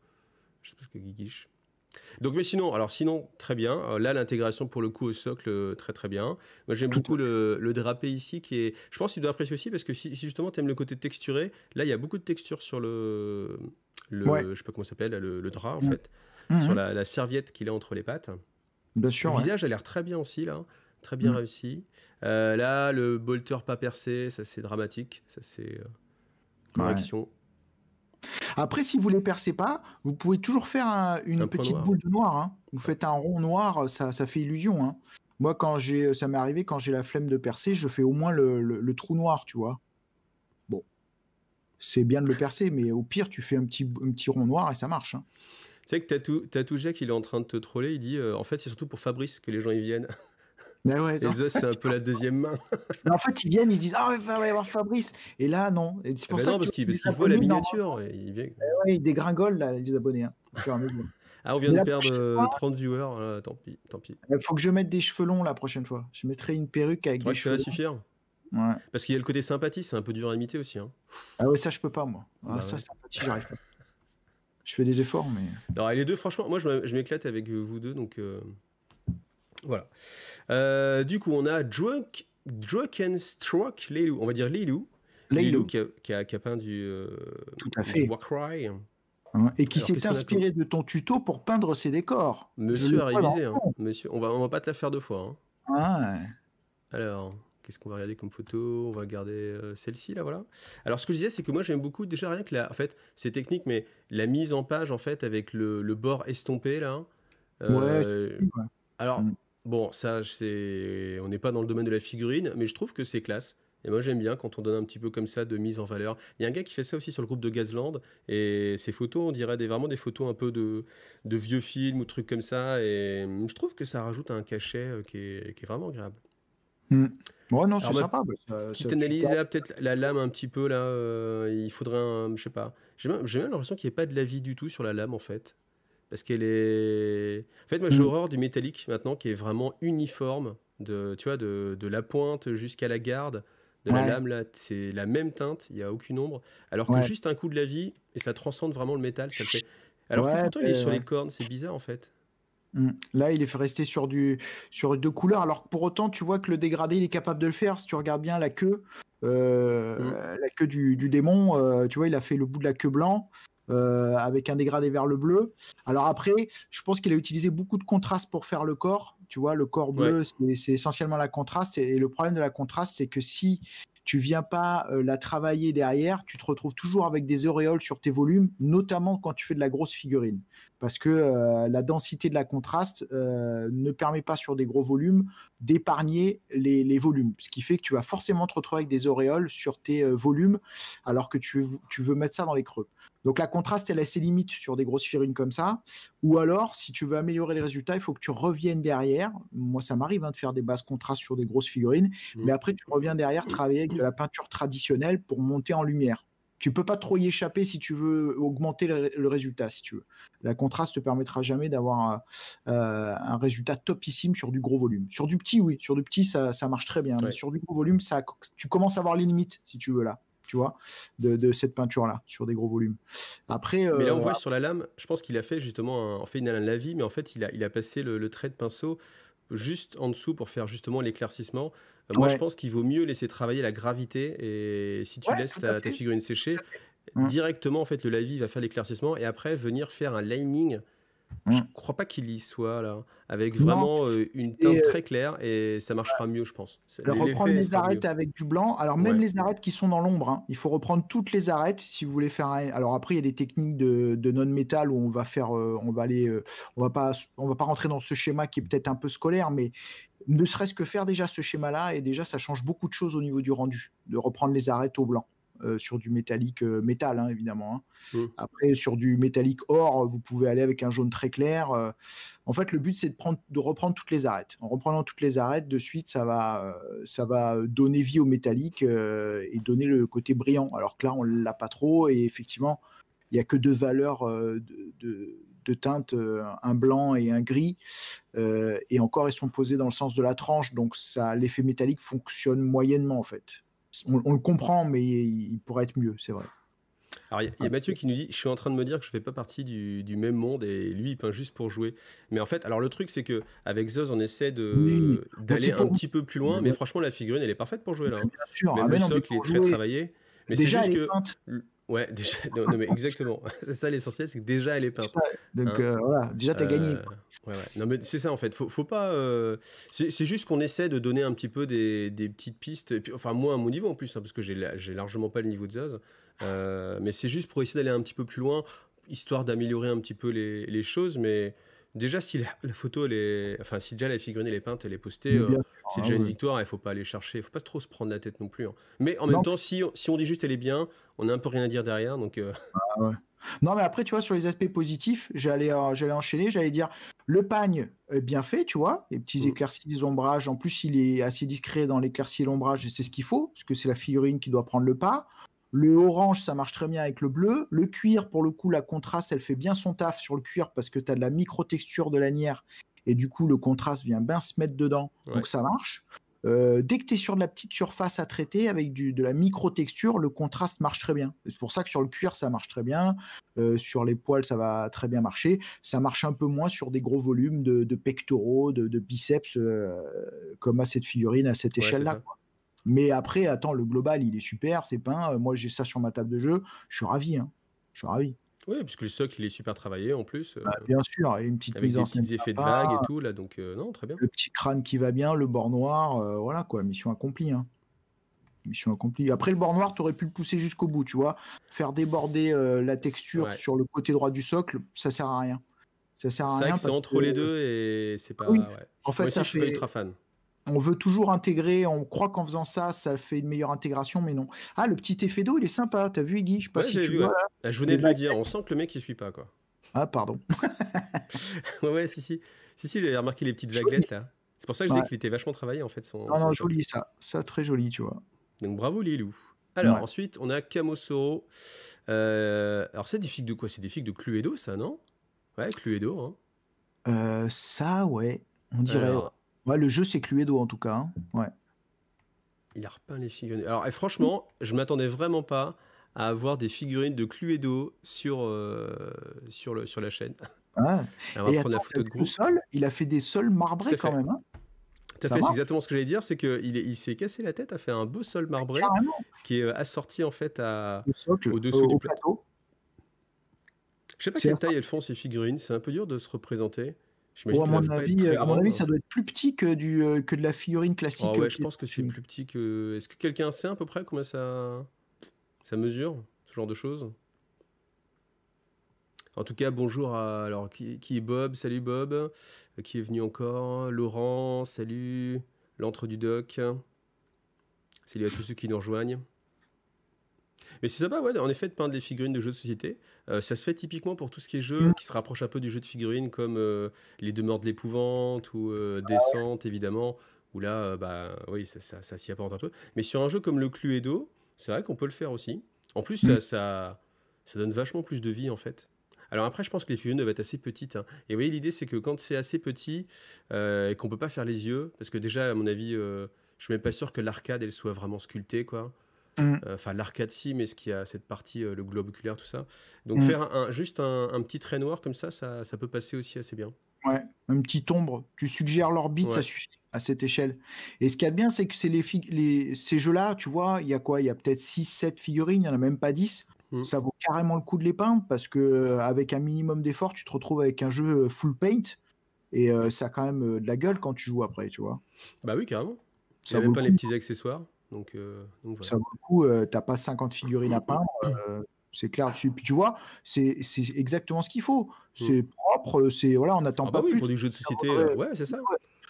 je sais pas ce que guiche. Donc, mais sinon, alors sinon, très bien. Euh, là, l'intégration pour le coup au socle, euh, très très bien. Moi, j'aime beaucoup le, drapé ici qui est. Je pense qu'il doit dois apprécier aussi parce que si, justement tu aimes le côté texturé, là, il y a beaucoup de textures sur le. le Je sais pas comment s'appelle, le, drap en mm. fait. Mm-hmm. Sur la, serviette qu'il a entre les pattes. Bien sûr. Le visage a l'air très bien aussi là. Hein. Très bien mm. réussi. Euh, là, le bolter pas percé, ça c'est dramatique. Ça c'est. correction. Après, si vous les percez pas, vous pouvez toujours faire une petite boule de noir. Hein. Vous faites un rond noir, ça, ça fait illusion. Hein. Moi, quand j'ai, ça m'est arrivé quand j'ai la flemme de percer, je fais au moins le, trou noir, tu vois. Bon, c'est bien de le percer, mais au pire, tu fais un petit, petit rond noir et ça marche. Hein. Tu sais que Tatou, Tatou Jack, il est en train de te troller. Il dit, euh, en fait, c'est surtout pour Fabrice que les gens y viennent. Mais ouais, les os, c'est un peu la deuxième main. en fait, ils viennent, ils disent Ah, il va y avoir Fabrice. Et là, non. Et c'est ah pour bah ça non, parce qu'ils voient la miniature. ils eh dégringolent, là, les abonnés. Hein, ah, on vient de perdre 30 euh, viewers. Euh, tant pis. Tant pis. Il faut que je mette des cheveux longs la prochaine fois. Je mettrai une perruque avec des cheveux. Ça suis suffire ouais. Parce qu'il y a le côté sympathie, c'est un peu dur à imiter aussi. Hein. Ah ouais, ça, je peux pas, moi. Ah, bah ça, ouais. sympathie, j'arrive pas. Je fais des efforts, mais. Non, les deux, franchement, moi, je m'éclate avec euh, vous deux, donc. Voilà. Euh, du coup, on a Drunk, and Struck lilo on va dire Lilou, qui, a, qui, a, peint du, euh, Tout à fait. Hein, et qui s'est inspiré de ton tuto pour peindre ses décors. Monsieur a révisé. Hein. Monsieur, on va, on va pas te la faire deux fois. Hein. Alors, qu'est-ce qu'on va regarder comme photo On va regarder euh, celle-ci là, voilà. Alors, ce que je disais, c'est que moi j'aime beaucoup déjà rien que la, en fait, c'est technique, mais la mise en page en fait avec le, bord estompé là. Euh, ouais. Alors. Mm. Bon, ça, on n'est pas dans le domaine de la figurine, mais je trouve que c'est classe. Et moi, j'aime bien quand on donne un petit peu comme ça de mise en valeur. Il y a un gars qui fait ça aussi sur le groupe de Gazland. Et ses photos, on dirait des, vraiment des photos un peu de, vieux films ou trucs comme ça. Et je trouve que ça rajoute un cachet euh, qui est, vraiment agréable. Hmm. Ouais, non, c'est sympa. petite analyse là, peut-être la lame un petit peu là. Euh, il faudrait Je sais pas. J'ai même, l'impression qu'il n'y ait pas de la vie du tout sur la lame en fait. Parce qu'elle est. En fait, moi, j'ai mm. horreur du métallique maintenant qui est vraiment uniforme, de, tu vois, de, la pointe jusqu'à la garde, de la lame, là, c'est la même teinte, il n'y a aucune ombre. Alors que juste un coup de la vie, et ça transcende vraiment le métal, Alors pourtant, il est sur les cornes, c'est bizarre en fait. Mm. Là, il est resté sur du sur deux couleurs. Alors pour autant, tu vois que le dégradé, il est capable de le faire. Si tu regardes bien la queue, euh, mm. la queue du, démon, euh, tu vois, il a fait le bout de la queue blanc. Euh, avec un dégradé vers le bleu. Alors après, je pense qu'il a utilisé beaucoup de contraste pour faire le corps. Tu vois, le corps bleu, c'est essentiellement la contraste. Et, le problème de la contraste, c'est que si tu viens pas euh, la travailler derrière, tu te retrouves toujours avec des auréoles sur tes volumes, notamment quand tu fais de la grosse figurine, parce que euh, la densité de la contraste ne permet pas sur des gros volumes d'épargner les, volumes, ce qui fait que tu vas forcément te retrouver avec des auréoles sur tes volumes, alors que tu veux mettre ça dans les creux. Donc la contraste, elle a ses limites sur des grosses figurines comme ça. Ou alors, si tu veux améliorer les résultats, il faut que tu reviennes derrière. Moi, ça m'arrive hein, de faire des basses contrastes sur des grosses figurines, mmh. mais après, tu reviens derrière travailler avec de la peinture traditionnelle pour monter en lumière. Tu peux pas trop y échapper si tu veux augmenter le, résultat, si tu veux. La contraste te permettra jamais d'avoir euh, euh, un résultat topissime sur du gros volume. Sur du petit, oui, sur du petit, ça, marche très bien. sur du gros volume, ça, tu commences à avoir les limites, si tu veux là tu vois, de, cette peinture-là, sur des gros volumes. Après, mais là, on euh, voit sur la lame, je pense qu'il a fait justement, un, en fait, une la mais en fait, il a, passé le, trait de pinceau juste en dessous pour faire justement l'éclaircissement. Euh, moi, je pense qu'il vaut mieux laisser travailler la gravité et si tu laisses ta, ta, figurine sécher, mmh. directement, en fait, le lavis va faire l'éclaircissement et après venir faire un lining Mm. Je crois pas qu'il y soit là, avec vraiment euh, une teinte euh, très claire et ça marchera mieux, je pense. reprendre les arêtes avec du blanc, alors même les arêtes qui sont dans l'ombre, hein. il faut reprendre toutes les arêtes si vous voulez faire. Un... Alors après, il y a des techniques de, non-métal où on va faire, euh, on va aller, on va pas, on va pas rentrer dans ce schéma qui est peut-être un peu scolaire, mais ne serait-ce que faire déjà ce schéma-là et déjà ça change beaucoup de choses au niveau du rendu, de reprendre les arêtes au blanc. Euh, sur du métallique euh, métal, hein, évidemment. Hein. Mmh. Après, sur du métallique or, euh, vous pouvez aller avec un jaune très clair. En fait, le but, c'est de, reprendre toutes les arêtes. En reprenant toutes les arêtes, de suite, ça va, donner vie au métallique et donner le côté brillant. Alors que là, on l'a pas trop. Et effectivement, il n'y a que deux valeurs de, teinte un blanc et un gris. et encore, ils sont posés dans le sens de la tranche, donc l'effet métallique fonctionne moyennement en fait on, le comprend, mais il, pourrait être mieux, c'est vrai. Alors, il y, a Mathieu qui nous dit Je suis en train de me dire que je ne fais pas partie du, même monde et lui, il peint juste pour jouer. Mais en fait, alors le truc, c'est que avec Zeus, on essaie de, bah, d'aller un petit peu plus loin, mais franchement, la figurine, elle est parfaite pour jouer là. Hein. Bien sûr, ah, le socle, est très travaillé. Mais c'est juste que. Ouais, déjà, non, mais exactement. c'est ça l'essentiel, c'est que déjà elle est peinte. Donc hein. euh, voilà, déjà t'as as gagné. Euh, ouais, ouais. Non mais c'est ça en fait. Faut, faut pas. Euh, c'est juste qu'on essaie de donner un petit peu des, des petites pistes. Et puis, enfin moi à mon niveau en plus, hein, parce que j'ai largement pas le niveau de Zaz. mais c'est juste pour essayer d'aller un petit peu plus loin, histoire d'améliorer un petit peu les, les choses, mais Déjà, si la, photo, elle est... enfin, si déjà la figurine elle est peinte, elle est postée, euh, c'est ah déjà une victoire. Il faut pas aller chercher, il faut pas trop se prendre la tête non plus. Hein. Mais en même temps, si, on dit juste elle est bien, on n'a un peu rien à dire derrière. Euh. Ah non, mais après, tu vois, sur les aspects positifs, j'allais euh, enchaîner, j'allais dire le pagne bien fait, tu vois, les petits mm. éclaircies, les ombrages. En plus, il est assez discret dans l'éclairci et l'ombrage, et c'est ce qu'il faut, parce que c'est la figurine qui doit prendre le pas. Le orange, ça marche très bien avec le bleu. Le cuir, pour le coup, la contraste, elle fait bien son taf sur le cuir parce que tu as de la micro-texture de lanière et du coup, le contraste vient bien se mettre dedans. Donc ça marche. Euh, dès que tu es sur de la petite surface à traiter avec de la micro-texture, le contraste marche très bien. C'est pour ça que sur le cuir, ça marche très bien. Euh, sur les poils, ça va très bien marcher. Ça marche un peu moins sur des gros volumes de, pectoraux, de, biceps, euh, comme à cette figurine à cette échelle-là. Mais après, attends, le global, il est super, c'est peint. Euh, moi, j'ai ça sur ma table de jeu. Je suis ravi. Hein. Je suis ravi. Oui, puisque le socle, il est super travaillé en plus. Euh, bah, bien sûr, et une petite mise en scène. Des effets de vagues et tout, là, donc euh, non, très bien. Le petit crâne qui va bien, le bord noir, voilà quoi, mission accomplie. Hein. Mission accomplie. Après, le bord noir, tu aurais pu le pousser jusqu'au bout, tu vois. Faire déborder la texture sur le côté droit du socle, ça sert à rien. Ça sert à rien. C'est entre les deux et c'est ah pas. En fait, Moi je suis pas ultra fan on veut toujours intégrer, on croit qu'en faisant ça, ça fait une meilleure intégration, mais non. Ah, le petit effet d'eau, il est sympa. T'as vu, Guy Je sais pas si tu vois. Ah, je venais de le dire. On sent que le mec, il suit pas, quoi. Ah, pardon. ouais, si, si. Si, si, j'avais remarqué les petites vaguelettes, là. C'est pour ça que je disais qu'il était vachement travaillé, en fait. Son, joli, ça. Ça, très joli, tu vois. Donc, bravo, Lilou. Alors, ensuite, on a Camosoro. Euh, alors, c'est des figues de quoi C'est des figues de Cluedo, ça, non Ouais, Cluedo, hein. euh, ça, ouais. On dirait le jeu, c'est Cluedo en tout cas. Hein. Ouais. Il a repeint les figurines. Alors, eh, franchement, je m'attendais vraiment pas à avoir des figurines de Cluedo sur, euh, sur, le, sur la chaîne. Ah. de il a fait des sols marbrés quand même. Hein. c'est exactement ce que j'allais dire, c'est qu'il il s'est cassé la tête, a fait un beau sol marbré qui est euh, assorti en fait au dessous du plateau. plateau. Je sais pas quelle taille elles font ces figurines, c'est un peu dur de se représenter à mon, avis, hein. ça doit être plus petit que, du, euh, que de la figurine classique. Ah euh, je pense que c'est plus petit que. Est-ce que quelqu'un sait à peu près comment ça, ça mesure, ce genre de choses en tout cas, bonjour à. Alors, qui, est Bob Salut Bob. Euh, qui est venu encore Laurent, salut. L'entre du doc. Salut à tous ceux qui nous rejoignent. Mais c'est sympa, en effet, de peindre des figurines de jeux de société. Euh, ça se fait typiquement pour tout ce qui est jeu qui se rapproche un peu du jeu de figurines, comme euh, Les Demeures de l'épouvante ou euh, ah Descente, évidemment, où là, bah oui, ça, ça, s'y apporte un peu. Mais sur un jeu comme le Cluedo, c'est vrai qu'on peut le faire aussi. En plus, mm. ça, ça, donne vachement plus de vie, en fait. Alors après, je pense que les figurines doivent être assez petites. Hein. Et vous voyez, l'idée, c'est que quand c'est assez petit et qu'on peut pas faire les yeux, parce que déjà, à mon avis, je je suis même pas sûr que l'arcade, elle soit vraiment sculptée, quoi. Mm. Euh, enfin l'arcade si, mais ce qui a cette partie, euh, le globe oculaire, tout ça. Donc mm. faire juste un, petit trait noir comme ça, ça, peut passer aussi assez bien. Ouais, Un petit ombre. Tu suggères l'orbite, ça suffit à cette échelle. Et ce qu'il y a bien, c'est que c'est les, ces jeux-là, tu vois, il y a quoi Il y a peut-être 6-7 figurines, il n'y en a même pas 10. Mm. Ça vaut carrément le coup de les peindre parce que euh, avec un minimum d'effort, tu te retrouves avec un jeu full paint et ça a quand même de la gueule quand tu joues après, tu vois. Bah oui, carrément. Ça vaut même pas les petits accessoires. Donc, euh, Ça vaut le coup, euh, t'as pas 50 figurines à peindre, euh, c'est clair. Tu, vois, c'est exactement ce qu'il faut. Mm. C'est propre, c'est voilà, on n'attend ah pas bah oui, plus. Pour du jeu de société, ça ouais, c'est ça.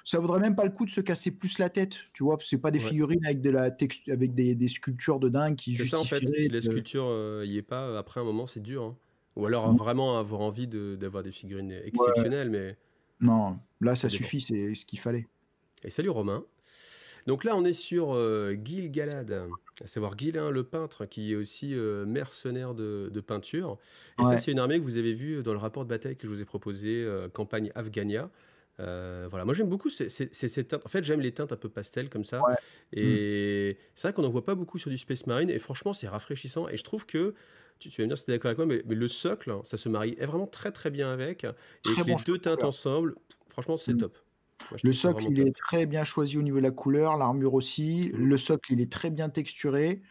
ça vaudrait même pas le coup de se casser plus la tête, tu vois, c'est pas des figurines avec de la avec des, sculptures de dingue qui justifient. en fait. Si la sculpture y est pas, après un moment, c'est dur. Hein. Ou alors mmh. vraiment avoir envie d'avoir des figurines exceptionnelles, mais non, là ça suffit, c'est ce qu'il fallait. Et salut Romain. Donc là, on est sur euh, Gil Galad, à savoir Guilin le peintre, qui est aussi euh, mercenaire de, peinture. Et ça, c'est une armée que vous avez vue dans le rapport de bataille que je vous ai proposé, euh, campagne Afghania. voilà, moi j'aime beaucoup ces, teintes. En fait, j'aime les teintes un peu pastel comme ça. Et hmm. c'est vrai qu'on n'en voit pas beaucoup sur du Space Marine. Et franchement, c'est rafraîchissant. Et je trouve que tu, vas me dire si tu es d'accord avec moi, mais, le socle, hein, ça se marie vraiment très très bien avec. Et les deux teintes ensemble, franchement, c'est hmm. top le socle, il est très bien choisi au niveau de la couleur, l'armure aussi. Mm. Le socle, il est très bien texturé.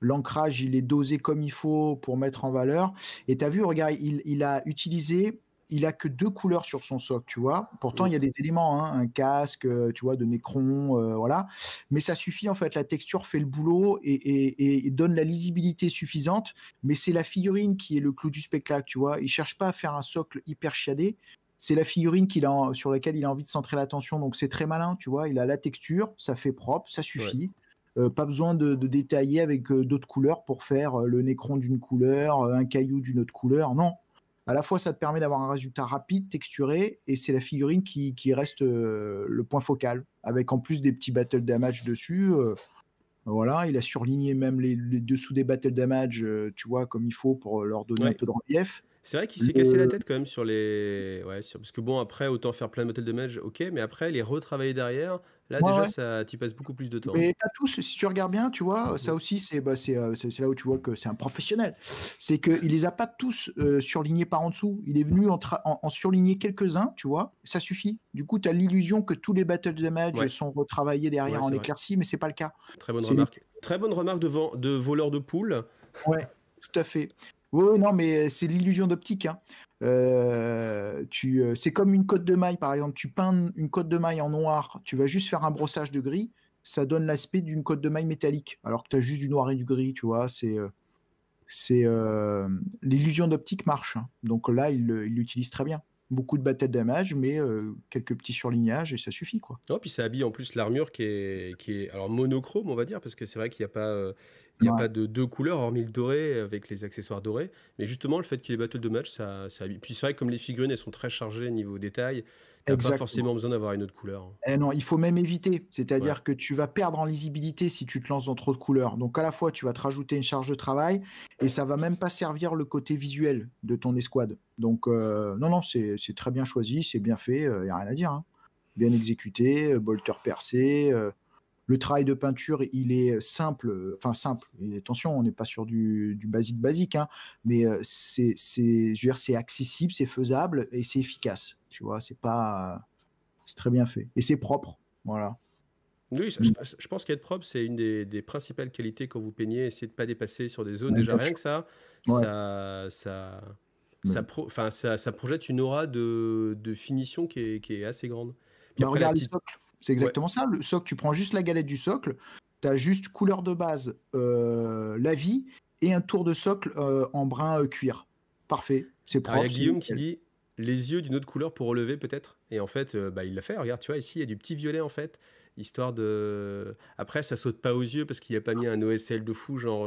L'ancrage, il est dosé comme il faut pour mettre en valeur. Et tu as vu, regarde, il, a utilisé, il a que deux couleurs sur son socle, tu vois. Pourtant, il y a mm. des éléments, hein, un casque, euh, tu vois, de Necron, euh, voilà. Mais ça suffit, en fait, la texture fait le boulot et, donne la lisibilité suffisante. Mais c'est la figurine qui est le clou du spectacle, tu vois. Il cherche pas à faire un socle hyper chiadé c'est la figurine qu'il a, sur laquelle il a envie de centrer l'attention. Donc c'est très malin, tu vois. Il a la texture, ça fait propre, ça suffit. Euh, pas besoin de, détailler avec euh, d'autres couleurs pour faire euh, le nécron d'une couleur, un caillou d'une autre couleur. Non. À la fois, ça te permet d'avoir un résultat rapide, texturé, et c'est la figurine qui, reste le point focal, avec en plus des petits battle damage dessus. voilà, il a surligné même les, dessous des battle damage, tu vois, comme il faut pour leur donner un peu de relief. C'est vrai qu'il s'est cassé la euh, tête quand même sur les. Ouais, parce que bon, après, autant faire plein de Battles de mage, ok, mais après, les retravailler derrière, là déjà, ça t'y passe beaucoup plus de temps. Mais pas tous, si tu regardes bien, tu vois, ça mm. aussi, c'est bah, euh, là où tu vois que c'est un professionnel. C'est qu'il les a pas tous euh, surlignés par en dessous. Il est venu en, surligner quelques-uns, tu vois, ça suffit. Du coup, tu as l'illusion que tous les battles de mage sont retravaillés derrière en éclairci, mais c'est pas le cas. Très bonne remarque. Très bonne remarque devant de voleur de poule. Ouais. Tout à fait. Oui, non, mais euh, c'est l'illusion d'optique. Hein. Euh, euh, c'est comme une cote de maille, par exemple. Tu peins une cote de maille en noir, tu vas juste faire un brossage de gris, ça donne l'aspect d'une cote de maille métallique, alors que tu as juste du noir et du gris, tu vois. C'est l'illusion d'optique marche. Hein. Donc là, il l'utilise très bien. Beaucoup de batailles d'amage, mais quelques petits surlignages et ça suffit quoi. Non, puis ça habille en plus l'armure qui est, est alors monochrome, on va dire, parce que c'est vrai qu'il n'y a pas, il n'y a pas de deux couleurs, hormis le doré, avec les accessoires dorés. Mais justement, le fait qu'il y ait battles de match, ça, Puis c'est vrai que comme les figurines, elles sont très chargées niveau détail, tu n'as pas forcément besoin d'avoir une autre couleur. Et hein. eh non, il faut même éviter. C'est-à-dire que tu vas perdre en lisibilité si tu te lances dans trop de couleurs. Donc à la fois, tu vas te rajouter une charge de travail et ça va même pas servir le côté visuel de ton escouade. Donc euh, non, non, c'est très bien choisi, c'est bien fait, il euh, n'y a rien à dire. Hein. Bien exécuté, euh, bolter percé. Le travail de peinture, il est simple, euh, enfin simple. Et attention, on n'est pas sur du, basique basique, hein, mais euh, c'est, c'est accessible, c'est faisable et c'est efficace. Tu vois, c'est pas, c'est très bien fait et c'est propre, voilà. Oui, je, pense qu'être propre, c'est une des, principales qualités quand vous peignez. Essayez de ne pas dépasser sur des zones. Déjà, rien que ça, ça, ça, ça, projette une aura de, finition qui est, assez grande. Bah, regarde c'est exactement ça. Le socle, tu prends juste la galette du socle, tu as juste couleur de base, euh, la vie, et un tour de socle euh, en brun euh, cuir. Parfait, c'est propre. Il y a Guillaume qui dit les yeux d'une autre couleur pour relever peut-être. Et en fait, bah, il l'a fait. Regarde, tu vois, ici, il y a du petit violet en fait, histoire de. Après, ça saute pas aux yeux parce qu'il n'y a pas mis un OSL de fou, genre.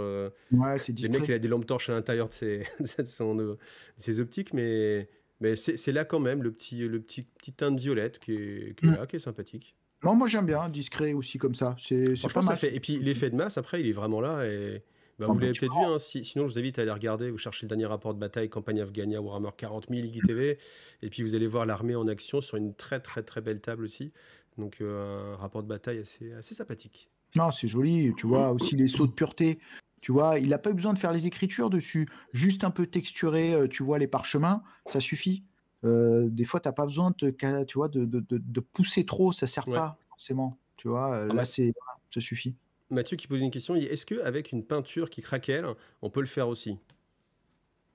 ouais, c'est discret. Le mec, il a des lampes torches à l'intérieur de ses, de optiques, mais. Mais c'est là quand même le petit, le petit, petit teint de violette qui mm. qui est sympathique. Non, moi j'aime bien, discret aussi comme ça. C'est pas mal. fait... Et puis l'effet de masse, après, il est vraiment là. Et... Bah, ah, vous bah, l'avez peut-être vu, hein, sinon je vous invite à aller regarder, vous cherchez le dernier rapport de bataille, campagne Afghania, Warhammer 40 000, TV, et puis vous allez voir l'armée en action sur une très très très belle table aussi. Donc euh, un rapport de bataille assez, assez sympathique. Non, c'est joli, tu vois, aussi les sauts de pureté. Tu vois, il n'a pas eu besoin de faire les écritures dessus, juste un peu texturer, euh, tu vois, les parchemins, ça suffit des fois, tu n'as pas besoin de, tu vois, de, de, de pousser trop, ça sert pas forcément. Tu vois, ah là, c'est, ça suffit. Mathieu qui pose une question, est-ce qu'avec une peinture qui craquelle, on peut le faire aussi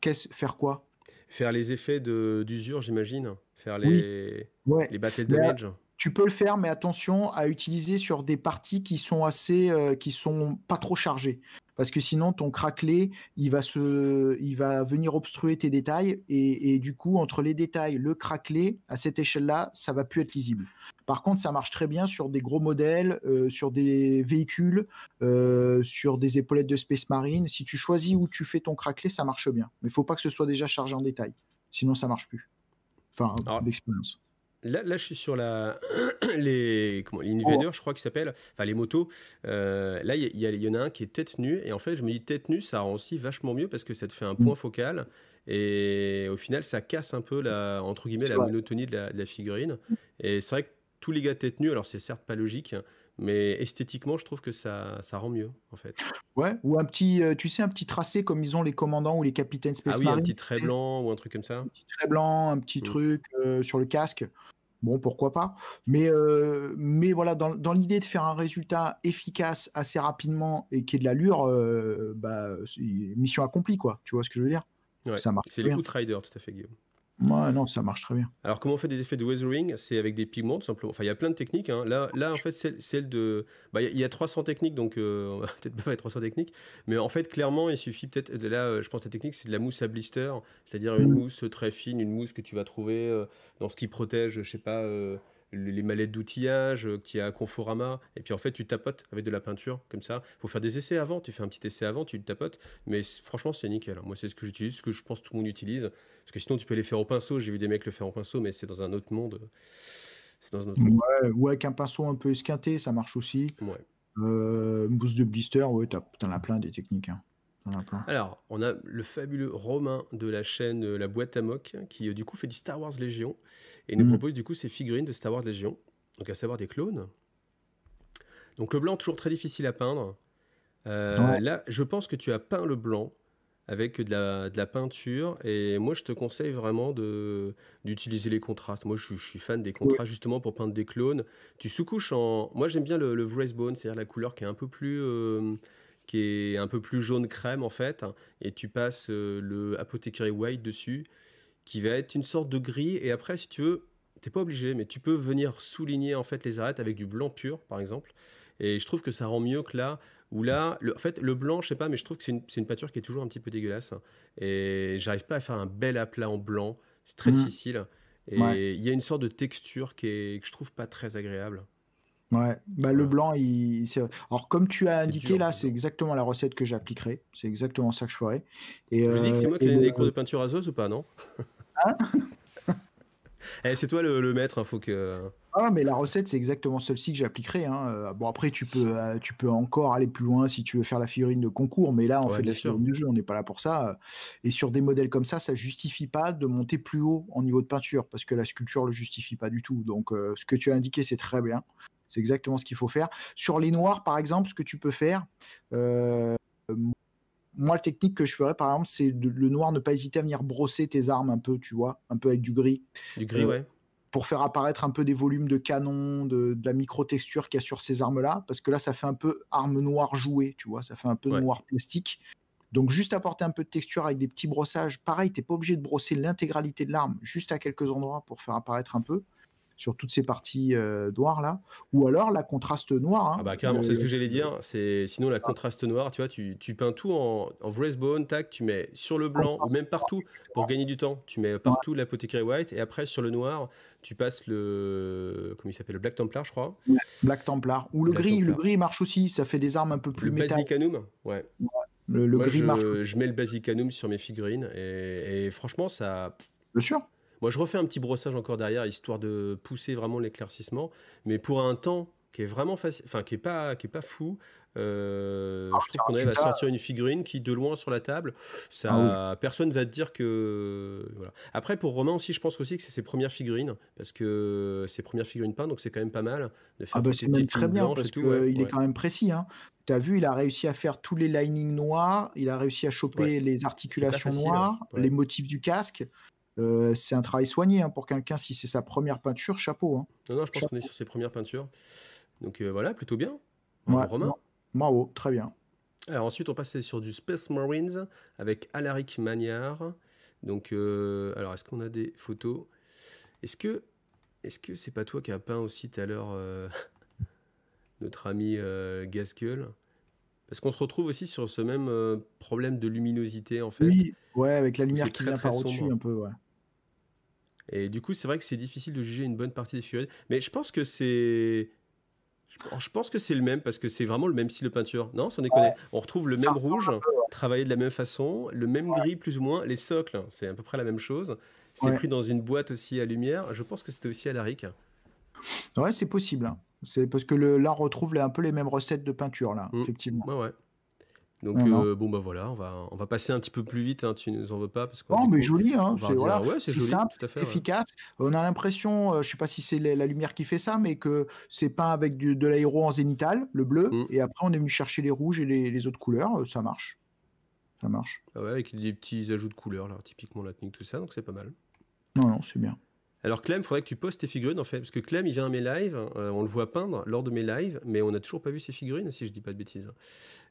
Qu'est-ce faire quoi Faire les effets d'usure, j'imagine. Faire les, les battle damage. tu peux le faire, mais attention à utiliser sur des parties qui sont assez, qui sont pas trop chargées parce que sinon ton craquelé il va se il va venir obstruer tes détails et, du coup entre les détails le craquelé à cette échelle là ça va plus être lisible par contre ça marche très bien sur des gros modèles euh, sur des véhicules euh, sur des épaulettes de space marine si tu choisis où tu fais ton craquelé ça marche bien mais il faut pas que ce soit déjà chargé en détail sinon ça marche plus enfin ah. d'expérience là, je suis sur la les comment l'invader, oh. je crois qu'il s'appelle, enfin les motos. Euh, là, il y, en a un qui est tête nue et en fait, je me dis tête nue, ça rend aussi vachement mieux parce que ça te fait un point mm. focal et au final, ça casse un peu la entre guillemets la monotonie de la, figurine. Mm. Et c'est vrai que tous les gars tête nue, alors c'est certes pas logique, mais esthétiquement, je trouve que ça, ça rend mieux, en fait. Ouais, ou un petit, euh, tu sais, un petit tracé comme ils ont les commandants ou les capitaines Space Ah oui, un petit trait blanc ou un truc comme ça. Un petit trait blanc, un petit mm. truc euh, sur le casque bon, pourquoi pas. Mais, euh, mais voilà, dans, l'idée de faire un résultat efficace assez rapidement et qui est de l'allure, euh, bah, mission accomplie, quoi. Tu vois ce que je veux dire Ça marche. C'est les tout à fait, Guillaume. Moi, non, ça marche très bien. Alors, comment on fait des effets de weathering C'est avec des pigments, tout simplement. Enfin, il y a plein de techniques. Hein. Là, là, en fait, celle, celle de. Bah, il y, y, a 300 techniques, donc euh, peut-être pas 300 techniques. Mais en fait, clairement, il suffit peut-être. Là, euh, je pense que la technique, c'est de la mousse à blister, c'est-à-dire une mm. mousse très fine, une mousse que tu vas trouver euh, dans ce qui protège, je sais pas les mallettes d'outillage euh, qui a à Conforama. Et puis en fait, tu tapotes avec de la peinture comme ça. faut faire des essais avant. Tu fais un petit essai avant, tu tapotes. Mais franchement, c'est nickel. Moi, c'est ce que j'utilise, ce que je pense tout le monde utilise. Parce que sinon, tu peux les faire au pinceau. J'ai vu des mecs le faire au pinceau, mais c'est dans un autre monde. Euh, ou avec un pinceau un peu esquinté, ça marche aussi. mousse euh, de blister, ouais, t'en as plein des techniques. Hein. Alors, on a le fabuleux Romain de la chaîne euh, La Boîte à Moc qui euh, du coup fait du Star Wars Légion et nous mm. propose du coup ses figurines de Star Wars Légion, donc à savoir des clones. Donc le blanc toujours très difficile à peindre. Euh, là, je pense que tu as peint le blanc avec de la, peinture et moi je te conseille vraiment d'utiliser les contrastes. Moi je, suis fan des contrastes justement pour peindre des clones. Tu sous-couches en... Moi j'aime bien le, le Bone, c'est-à-dire la couleur qui est un peu plus qui est un peu plus jaune crème en fait, hein, et tu passes euh, le Apothecary White dessus, qui va être une sorte de gris, et après si tu veux, t'es pas obligé, mais tu peux venir souligner en fait les arêtes avec du blanc pur par exemple, et je trouve que ça rend mieux que là, où là, en fait le blanc, je sais pas, mais je trouve que c'est une, une, peinture qui est toujours un petit peu dégueulasse, hein, et j'arrive pas à faire un bel aplat en blanc, c'est très mmh. difficile, et il y a une sorte de texture qui est, que je trouve pas très agréable. Ouais, bah, le blanc, il... alors comme tu as indiqué là, c'est exactement la recette que j'appliquerai. C'est exactement ça que je ferai. Et, euh, c'est moi qui ai des cours de peinture Zeus ou pas, non hein eh, C'est toi le, maître, il hein, faut que. Ah, mais la recette, c'est exactement celle-ci que j'appliquerai. Hein. Euh, bon, après, tu peux, euh, tu peux encore aller plus loin si tu veux faire la figurine de concours, mais là, on fait de la figurine de jeu, on n'est pas là pour ça. Euh. Et sur des modèles comme ça, ça justifie pas de monter plus haut en niveau de peinture, parce que la sculpture le justifie pas du tout. Donc, ce que tu as indiqué, c'est très bien. C'est exactement ce qu'il faut faire. Sur les noirs, par exemple, ce que tu peux faire, euh, moi, la technique que je ferais, par exemple, c'est le noir, ne pas hésiter à venir brosser tes armes un peu, tu vois, un peu avec du gris. Du gris, euh, ouais. Pour faire apparaître un peu des volumes de canon, de, la micro-texture qu'il y a sur ces armes-là, parce que là, ça fait un peu arme noire jouée, tu vois, ça fait un peu noir plastique. Donc juste apporter un peu de texture avec des petits brossages. Pareil, tu n'es pas obligé de brosser l'intégralité de l'arme, juste à quelques endroits pour faire apparaître un peu sur toutes ces parties euh, noires là, ou alors la contraste noire. Hein. Ah bah carrément, c'est ce que euh, j'allais dire. Euh, c'est sinon la ah. contraste noire, tu vois, tu, peins tout en, en bone tac, tu mets sur le blanc, même partout pour gagner du temps. Tu mets partout ouais. white et après sur le noir, tu passes le comment il s'appelle le Black Templar, je crois. Black Templar ou le gris, le gris marche aussi. Ça fait des armes un peu plus. Le Basicanum, ouais. Le, gris je, marche. Je mets le Basicanum sur mes figurines et, franchement ça. Bien sûr. Moi, je refais un petit brossage encore derrière, histoire de pousser vraiment l'éclaircissement, mais pour un temps qui est vraiment facile, enfin qui est pas qui est pas fou. Euh, ah, je trouve qu'on arrive à sortir une figurine qui de loin sur la table, ça ne ah personne va te dire que Après pour Romain aussi, je pense aussi que c'est ses premières figurines parce que ses premières figurines peintes, donc c'est quand même pas mal de faire ah bah c'est très bien parce qu'il est quand même précis. Hein. Tu as vu, il a réussi à faire tous les linings noirs, il a réussi à choper les articulations noires, hein. les motifs du casque. Euh, c'est un travail soigné hein, pour quelqu'un, si c'est sa première peinture, chapeau. Hein. Non, non, je pense qu'on est sur ses premières peintures. Donc euh, voilà, plutôt bien. Romain très bien. Alors ensuite, on passait sur du Space Marines avec Alaric Magnard. Donc, euh, alors est-ce qu'on a des photos Est-ce que est-ce que c'est pas toi qui as peint aussi tout à l'heure notre ami Gaskell parce qu'on se retrouve aussi sur ce même problème de luminosité, en fait. Oui, ouais, avec la lumière qui vient par au-dessus un peu, et du coup, c'est vrai que c'est difficile de juger une bonne partie des figurines. Mais je pense que c'est. Je pense que c'est le même parce que c'est vraiment le même style de peinture. Non, si on est On retrouve le même rouge, travaillé de la même façon, le même gris plus ou moins, les socles, c'est à peu près la même chose. C'est pris dans une boîte aussi à lumière. Je pense que c'était aussi à la Ouais, c'est possible. Hein. C'est parce que le, là, on retrouve un peu les mêmes recettes de peinture, là, mmh. effectivement. Ouais, ouais. Donc euh, bon bah voilà, on va on va passer un petit peu plus vite. Hein, tu nous en veux pas parce que. mais joli, c'est simple, efficace. On a l'impression, je euh, je sais pas si c'est la, lumière qui fait ça, mais que c'est peint avec de l'aéro en zénithal, le bleu, mm. et après on est venu chercher les rouges et les, autres couleurs. Euh, ça marche, ça marche. Ah ouais, avec des petits ajouts de couleurs là, typiquement la technique tout ça, donc c'est pas mal. Non non, c'est bien. Alors Clem, il faudrait que tu postes tes figurines en fait, parce que Clem il vient à mes lives, on le voit peindre lors de mes lives, mais on n'a toujours pas vu ses figurines si je dis pas de bêtises.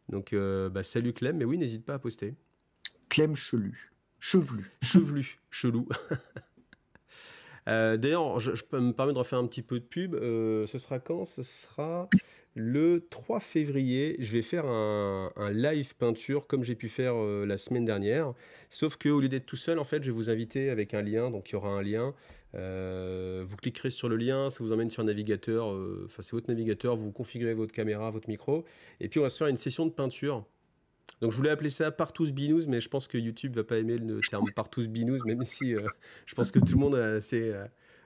Donc euh, bah, salut Clem, mais oui, n'hésite pas à poster. Clem Chelu. Chevelu. Chevelu, chelou. Euh, d'ailleurs, je, peux me permettre de refaire un petit peu de pub. Euh, ce sera quand Ce sera le 3 février. Je vais faire un, live peinture comme j'ai pu faire euh, la semaine dernière. Sauf que au lieu d'être tout seul, en fait, je vais vous inviter avec un lien. Donc il y aura un lien. vous cliquerez sur le lien, ça vous emmène sur un navigateur. Enfin, c'est votre navigateur. Vous configurez votre caméra, votre micro, et puis on va se faire une session de peinture. Donc je voulais appeler ça Partous Binous, mais je pense que YouTube va pas aimer le terme Partous Binous, même si euh, je pense que tout le monde a assez. Euh,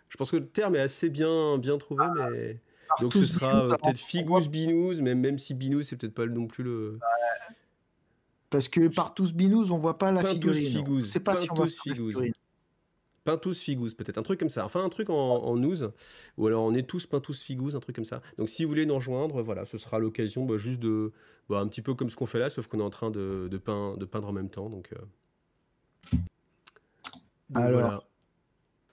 je pense que le terme est assez bien, bien trouvé, ah, mais. Donc ce sera euh, peut-être Figous Binous, mais même si Binous, c'est peut-être pas non plus le. Parce que Partous Binous, on voit pas la figurine. C'est pas si on Pintous Figous, peut-être, un truc comme ça. Enfin, un truc en, en ou alors on est tous Pintous Figous, un truc comme ça. Donc, si vous voulez nous rejoindre, voilà, ce sera l'occasion bah, juste de. Bah, un petit peu comme ce qu'on fait là, sauf qu'on est en train de, peindre, en même temps. Donc. Euh. alors. Voilà.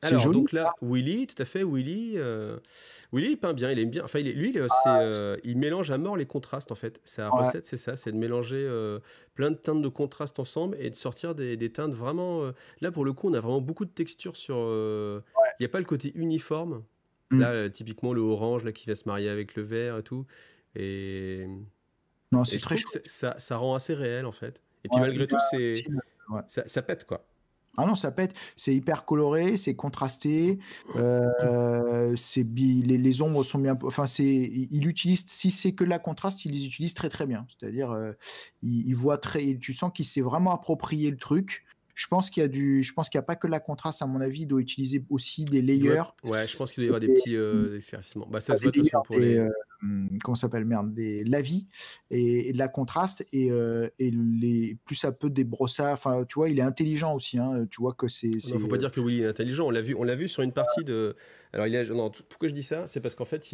Alors donc là, Willy, tout à fait, Willy, euh, Willy il peint bien, il aime bien. Enfin, lui, ah, euh, il, mélange à mort les contrastes en fait. Sa recette, c'est ça, c'est de mélanger euh, plein de teintes de contraste ensemble et de sortir des, teintes vraiment. là, pour le coup, on a vraiment beaucoup de textures sur. Il n'y a pas le côté uniforme. Mm. Là, typiquement le orange là qui va se marier avec le vert et tout. Et non, c'est très Ça, rend assez réel en fait. Et puis malgré tout, c'est ça pète quoi. Ah non, ça pète. C'est hyper coloré, c'est contrasté. Euh, c'est les, les, ombres sont bien. Enfin, c'est il utilise. Si c'est que la contraste, il les utilise très très bien. C'est-à-dire, euh, il, voit très. Tu sens qu'il s'est vraiment approprié le truc. Je pense qu'il y a du, je pense qu'il n'y a pas que la contraste, à mon avis, il doit utiliser aussi des layers. Ouais, je pense qu'il doit y avoir des, petits euh, Bah, ça se voit de toute façon pour les. Euh, hum, comment s'appelle merde des lavis et, la contraste et, euh, et les plus ça peut enfin tu vois il est intelligent aussi hein, tu vois que c'est il faut pas dire que oui est intelligent on l'a vu on l'a vu sur une partie de alors il non, pourquoi je dis ça c'est parce qu'en fait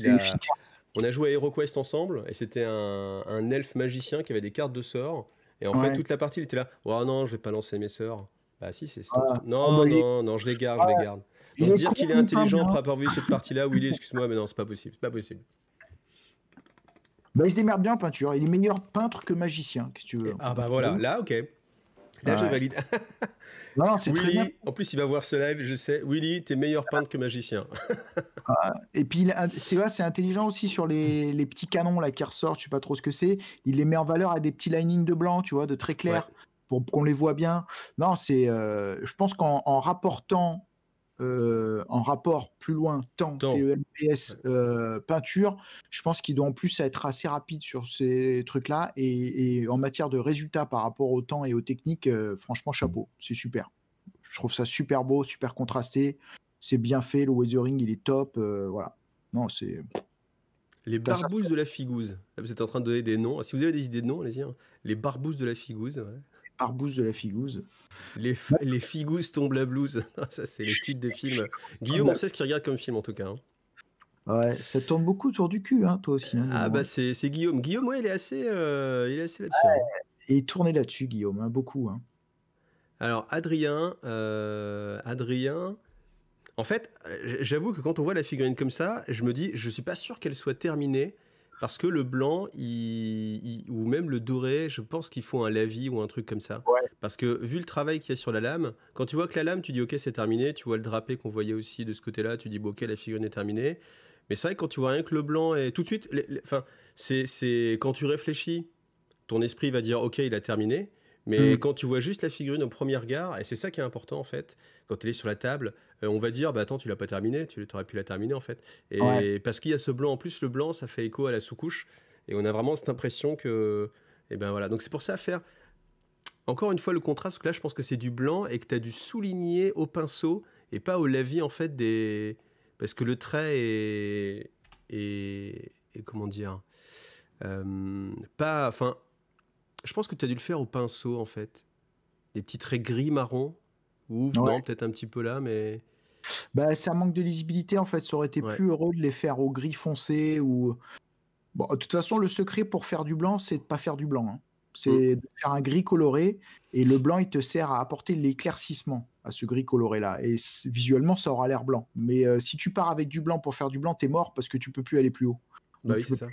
on a joué à HeroQuest ensemble et c'était un, un elfe magicien qui avait des cartes de sort et en fait, toute la partie, il était là. Oh non, je vais pas lancer mes sœurs. Bah si, c'est ça. Ah. »« Non, oh, non, non, je les garde, je les ah. garde. Donc dire qu'il est intelligent après avoir vu cette partie-là où excuse-moi, mais non, c'est pas possible, c'est pas possible. Bah, il se démerde bien en peinture. Il est meilleur peintre que magicien, qu'est-ce que tu veux. ah bah voilà, mmh. là, ok je valide. c'est En plus, il va voir ce live, je sais. Willy, t'es meilleur peintre que magicien. Ah, et puis, c'est vrai c'est intelligent aussi sur les, petits canons là qui ressortent, je sais pas trop ce que c'est. Il les met en valeur à des petits linings de blanc, tu vois, de très clair, pour qu'on les voit bien. Non, c'est. Euh, je pense qu'en rapportant euh, en rapport plus loin, temps, TEMPS, euh, peinture, je pense qu'il doit en plus être assez rapide sur ces trucs-là. Et, en matière de résultats par rapport au temps et aux techniques, euh, franchement, chapeau, mm. c'est super. Je trouve ça super beau, super contrasté. C'est bien fait, le weathering, il est top. Euh, voilà. Non, c'est. Les barbouzes de la figouze. Vous êtes en train de donner des noms. Si vous avez des idées de noms, allez-y. Hein. Les barbouzes de la figouze. Arbouze de la Figouze. Les, les Figouses tombent la blouse. Ah, ça, c'est les titres des films. Guillaume, ah, on sait ce qu'il regarde comme film en tout cas. Hein. Ouais, ça tombe beaucoup autour du cul, hein, toi aussi. Hein, ah, bah, c'est, c'est Guillaume. Guillaume, ouais, il est assez, euh, il est assez là-dessus. Hein. et il là-dessus, Guillaume, beaucoup. Alors, Adrien, euh, Adrien, en fait, euh, j'avoue que quand on voit la figurine comme ça, je me dis, je suis pas sûr qu'elle soit terminée. Parce que le blanc, ou même le doré, je pense qu'il faut un lavis ou un truc comme ça. Parce que vu le travail qu'il y a sur la lame, quand tu vois que la lame, tu dis ok, c'est terminé. Tu vois le drapé qu'on voyait aussi de ce côté-là, tu dis ok, la figurine est terminée. Mais c'est vrai quand tu vois rien que le blanc et tout de suite, c'est quand tu réfléchis, ton esprit va dire ok, il a terminé. Mm. Mais quand tu vois juste la figurine au premier regard, et c'est ça qui est important en fait, quand elle est sur la table, euh, on va dire bah attends, tu l'as pas terminée, tu aurais pu la terminer en fait. Et parce qu'il y a ce blanc en plus, le blanc ça fait écho à la sous-couche, et on a vraiment cette impression que. Et eh ben voilà, donc c'est pour ça à faire. Encore une fois, le contraste, parce que là je pense que c'est du blanc et que tu as dû souligner au pinceau et pas au lavis en fait des. Parce que le trait est. et comment dire euh, Pas. Enfin je pense que tu as dû le faire au pinceau, en fait. Des petits traits gris, marron, ou non peut-être un petit peu là, mais. C'est bah, un manque de lisibilité, en fait. Ça aurait été plus heureux de les faire au gris foncé ou. Bon, de toute façon, le secret pour faire du blanc, c'est de pas faire du blanc. Hein. C'est mm. de faire un gris coloré et le blanc, il te sert à apporter l'éclaircissement à ce gris coloré-là. Et visuellement, ça aura l'air blanc. Mais euh, si tu pars avec du blanc pour faire du blanc, t'es mort parce que tu peux plus aller plus haut. Bah c'est ça.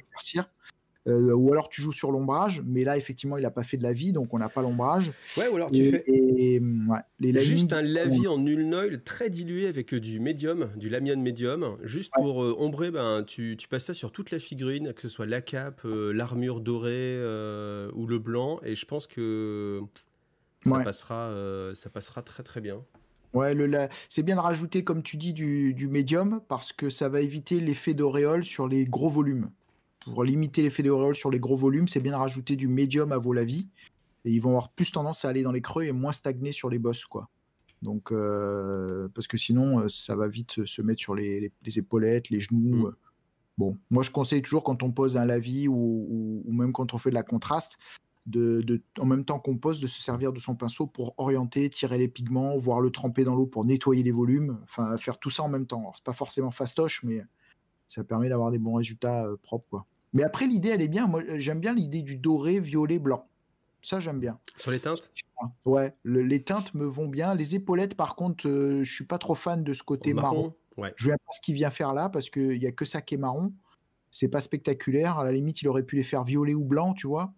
Euh, ou alors tu joues sur l'ombrage, mais là effectivement il n'a pas fait de la vie, donc on n'a pas l'ombrage. Ouais, ou alors tu fais mm, juste un lavis en en noil très dilué avec euh, du médium, du lamian médium, juste pour euh, ombrer, ben, tu, passes ça sur toute la figurine, que ce soit la cape, l'armure dorée ou le blanc, et je pense que ça, passera, ça passera très très bien. Ouais, c'est bien de rajouter, comme tu dis, du, du médium, parce que ça va éviter l'effet d'auréole sur les gros volumes pour limiter l'effet d'auréole sur les gros volumes, c'est bien de rajouter du médium à vos lavis Et ils vont avoir plus tendance à aller dans les creux et moins stagner sur les bosses, quoi. Donc, euh, parce que sinon, euh, ça va vite se mettre sur les, épaulettes, les genoux. Mm. Euh. Bon, moi, je conseille toujours quand on pose un lavis ou, même quand on fait de la contraste, de, en même temps qu'on pose, de se servir de son pinceau pour orienter, tirer les pigments, voire le tremper dans l'eau pour nettoyer les volumes, enfin faire tout ça en même temps. c'est pas forcément fastoche, mais ça permet d'avoir des bons résultats propres. Quoi. Mais après, l'idée, elle est bien. Moi, euh, j'aime bien l'idée du doré, violet, blanc. Ça, j'aime bien. Sur les teintes Ouais, les teintes me vont bien. Les épaulettes, par contre, je euh, je suis pas trop fan de ce côté marron. Je pas ce qu'il vient faire là parce qu'il n'y a que ça qui est marron. C'est pas spectaculaire. À la limite, il aurait pu les faire violet ou blanc, tu vois.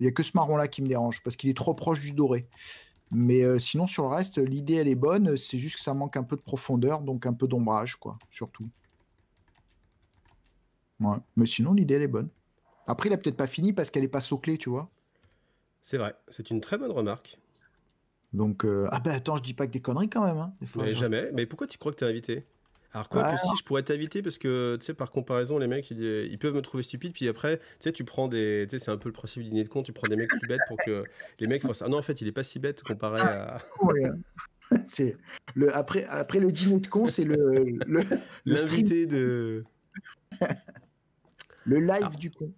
Il n'y a que ce marron là qui me dérange parce qu'il est trop proche du doré. Mais euh, sinon, sur le reste, l'idée elle est bonne. C'est juste que ça manque un peu de profondeur, donc un peu d'ombrage, quoi, surtout. Mais sinon, l'idée, elle est bonne. Après, il a peut-être pas fini parce qu'elle est pas soclée, tu vois. C'est vrai, c'est une très bonne remarque. Donc, euh, ah ben attends, je dis pas que des conneries quand même. Hein. Hein. jamais, mais pourquoi tu crois que tu es invité alors quoi que bah, si je pourrais t'inviter parce que tu sais par comparaison les mecs ils, peuvent me trouver stupide puis après tu sais tu prends des tu sais c'est un peu le principe du dîner de con tu prends des mecs plus bêtes pour que les mecs fassent ah non en fait il est pas si bête comparé à ah, hein. c'est le après après le dîner de con c'est le l'invité le, de le live ah. du con.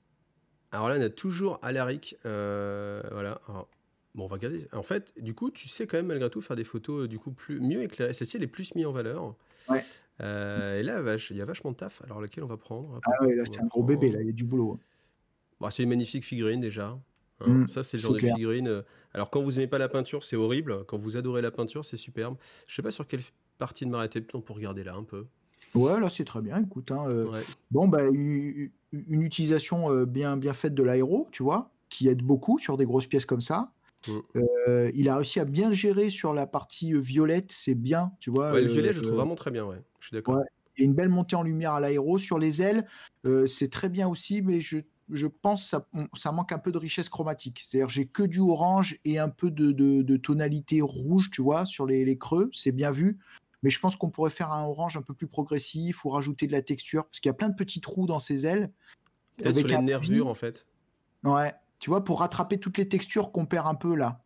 Alors là, on a toujours Alaric. Euh, voilà. bon, on va regarder. En fait, du coup, tu sais quand même malgré tout faire des photos euh, du coup plus mieux éclairées. Celle-ci, elle est plus mise en valeur. Ouais. Euh, et là, il y a vachement de taf. Alors lequel on va prendre Ah oui, là, c'est un gros bébé. Là, il y a du boulot. Hein. Bah, c'est une magnifique figurine déjà. Hein. Mm. ça, c'est le genre de figurine. Alors, quand vous aimez pas la peinture, c'est horrible. Quand vous adorez la peinture, c'est superbe. Je sais pas sur quelle partie de m'arrêter. pour regarder là un peu. Ouais, là, c'est très bien. Écoute, hein, bon, bah, une utilisation euh, bien, bien faite de l'aéro, tu vois, qui aide beaucoup sur des grosses pièces comme ça. Mm. Euh, il a réussi à bien gérer sur la partie euh, violette, c'est bien, tu vois. Ouais, le violet, je trouve vraiment très bien, ouais. Je suis d'accord. Et une belle montée en lumière à l'aéro. Sur les ailes, c'est très bien aussi, mais je, pense que ça, manque un peu de richesse chromatique. C'est-à-dire j'ai que du orange et un peu de, tonalité rouge, tu vois, sur les, les creux. C'est bien vu. Mais je pense qu'on pourrait faire un orange un peu plus progressif ou rajouter de la texture, parce qu'il y a plein de petits trous dans ces ailes. avec être sur les nervures, en fait. Ouais, tu vois, pour rattraper toutes les textures qu'on perd un peu là,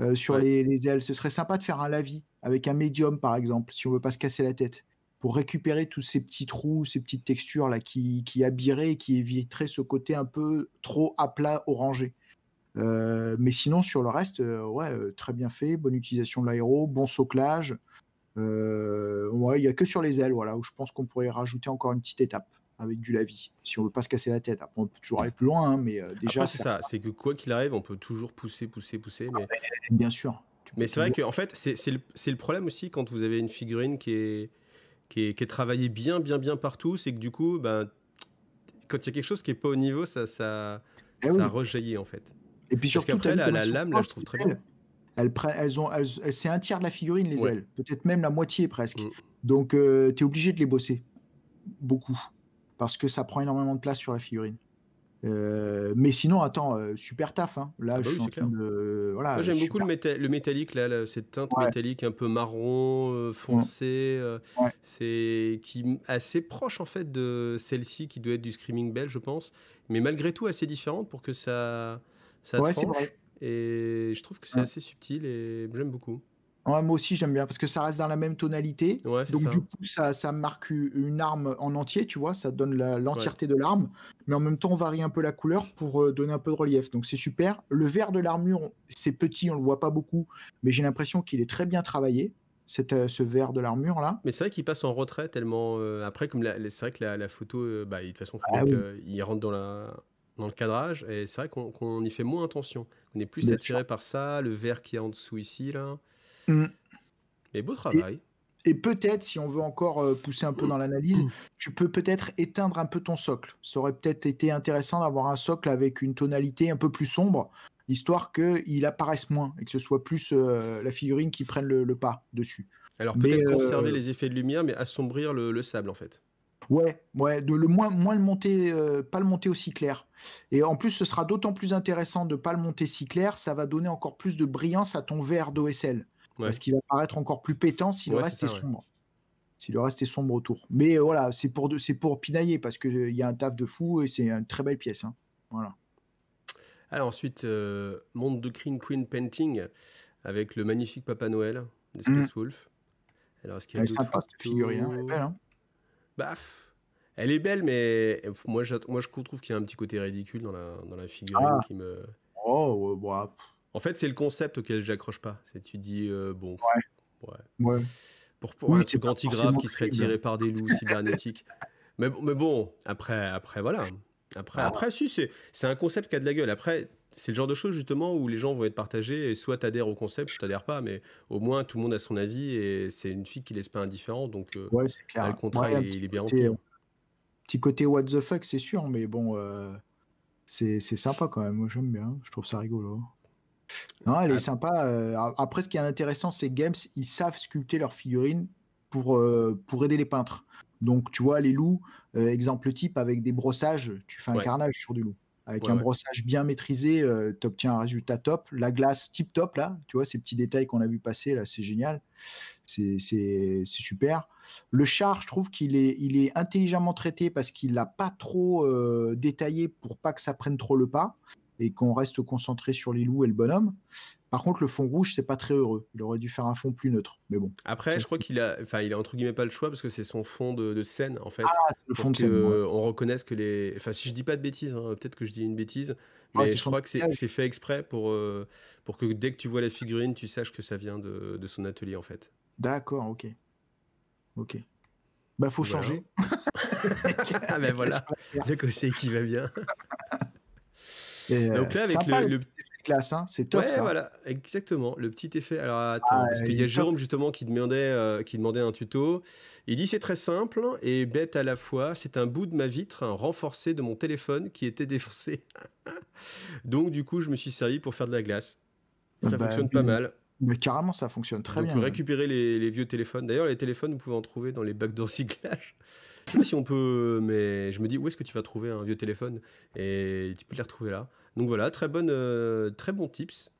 euh, sur les, ailes. Ce serait sympa de faire un lavis avec un médium, par exemple, si on veut pas se casser la tête, pour récupérer tous ces petits trous, ces petites textures là qui, qui habilleraient et qui éviteraient ce côté un peu trop à plat orangé. Euh, mais sinon, sur le reste, euh, ouais, très bien fait, bonne utilisation de l'aéro, bon soclage, euh, ouais, il n'y a que sur les ailes, voilà, où je pense qu'on pourrait rajouter encore une petite étape avec du lavis, si on ne veut pas se casser la tête. on peut toujours aller plus loin, hein, mais euh, déjà. c'est ça, c'est que quoi qu'il arrive, on peut toujours pousser, pousser, pousser. Mais... Ah, bien sûr. Mais c'est vrai que fait, c'est le, problème aussi quand vous avez une figurine qui est, qui est, travaillée bien, bien, bien partout, c'est que du coup, ben, quand il y a quelque chose qui n'est pas au niveau, ça, eh ça, rejaillit en fait. Et puis Parce surtout, la, la lame, là, je trouve très bien. Elles, elles ont, c'est un tiers de la figurine, les ailes, peut-être même la moitié presque. Mm. Donc, euh, tu es obligé de les bosser beaucoup parce que ça prend énormément de place sur la figurine. Euh, mais sinon, attends, euh, super taf. Là, voilà, j'aime beaucoup le, métallique, là, cette teinte métallique un peu marron, foncé. C'est qui assez proche en fait de celle-ci qui doit être du Screaming Bell, je pense. Mais malgré tout, assez différente pour que ça. ça ouais, et je trouve que c'est assez subtil et j'aime beaucoup. moi aussi, j'aime bien parce que ça reste dans la même tonalité. donc, du coup, ça, ça, marque une arme en entier, tu vois, ça donne l'entièreté de l'arme. Mais en même temps, on varie un peu la couleur pour euh, donner un peu de relief. Donc, c'est super. Le vert de l'armure, c'est petit, on le voit pas beaucoup, mais j'ai l'impression qu'il est très bien travaillé. Cette, euh, ce vert de l'armure là. Mais c'est vrai qu'il passe en retrait tellement. Euh, après, comme c'est vrai que la, photo, bah, de toute façon, ah il rentre dans, la, dans le cadrage et c'est vrai qu'on y fait moins attention. On est plus attiré par ça, le vert qui est en dessous ici, là. Mm. Mais beau travail. Et, peut-être, si on veut encore euh, pousser un peu dans l'analyse, tu peux peut-être éteindre un peu ton socle. Ça aurait peut-être été intéressant d'avoir un socle avec une tonalité un peu plus sombre, histoire qu'il apparaisse moins et que ce soit plus euh, la figurine qui prenne le, pas dessus. Alors peut-être euh, conserver les effets de lumière, mais assombrir le, sable en fait. Ouais, ouais, de le moins, moins le monter, pas le monter aussi clair. Et en plus, ce sera d'autant plus intéressant de ne pas le monter si clair, ça va donner encore plus de brillance à ton verre d'OSL. Parce qu'il va paraître encore plus pétant si le reste est, sombre. Si le reste est sombre autour. Mais euh, voilà, c'est pour, pour pinailler parce qu'il euh, y a un taf de fou et c'est une très belle pièce. Hein. Voilà. Alors ensuite, euh, Monde de Green Queen Painting avec le magnifique Papa Noël de Space mmh. Wolf. Alors, est-ce qu'il figurine, hein, elle belle. Hein. Baf elle est belle, mais moi, je, trouve qu'il y a un petit côté ridicule dans la, dans figurine ah. qui me. Oh, bah, En fait, c'est le concept auquel j'accroche pas. C'est tu dis euh, bon. Pour, un truc qui serait tiré par des loups cybernétiques. mais, bon, après, après voilà. Après, après si, c'est un concept qui a de la gueule. Après, c'est le genre de choses justement où les gens vont être partagés et soit adhères au concept, soit t'adhère pas, mais au moins tout le monde a son avis et c'est une fille qui laisse pas indifférent, donc euh, le il, est bien rempli. Petit côté what the fuck, c'est sûr, mais bon, euh, c'est sympa quand même. Moi, j'aime bien. Je trouve ça rigolo. Non, elle est ah. sympa. Euh, après, ce qui est intéressant, c'est Games, ils savent sculpter leurs figurines pour, euh, pour aider les peintres. Donc, tu vois, les loups, exemple type, avec des brossages, tu fais un carnage sur du loup. Avec un brossage bien maîtrisé, tu obtiens un résultat top. La glace tip top, là, tu vois, ces petits détails qu'on a vu passer, là, c'est génial. C'est super. Le char, je trouve qu'il est, il est intelligemment traité parce qu'il l'a pas trop détaillé pour pas que ça prenne trop le pas et qu'on reste concentré sur les loups et le bonhomme. Par contre, le fond rouge, c'est pas très heureux. Il aurait dû faire un fond plus neutre, mais bon. Après, je crois qu'il a, enfin, il a entre guillemets pas le choix parce que c'est son fond de, scène en fait. Ah, le fond de On reconnaît que les, enfin, si je dis pas de bêtises, hein, peut-être que je dis une bêtise, ah, mais je crois que c'est fait exprès pour euh, pour que dès que tu vois la figurine, tu saches que ça vient de, son atelier en fait. D'accord, ok, ok. Bah, faut changer. ah ben voilà, le conseil qui va bien. Donc là, euh, avec le, classe hein, c'est top. voilà, exactement. Le petit effet. Alors attends, ah, parce qu'il y a Jérôme justement euh, qui demandait, un tuto. Il dit c'est très simple et bête à la fois. C'est un bout de ma vitre, renforcé de mon téléphone qui était défoncé. Donc du coup, je me suis servi pour faire de la glace. Ça bah fonctionne pas mal. Mais bah, carrément, ça fonctionne très bien. Vous hein. récupérer les, vieux téléphones. D'ailleurs, les téléphones, vous pouvez en trouver dans les bacs de recyclage. je sais si on peut, mais je me dis où est-ce que tu vas trouver un vieux téléphone et tu peux les retrouver là. Donc voilà, très, euh, très bon tips.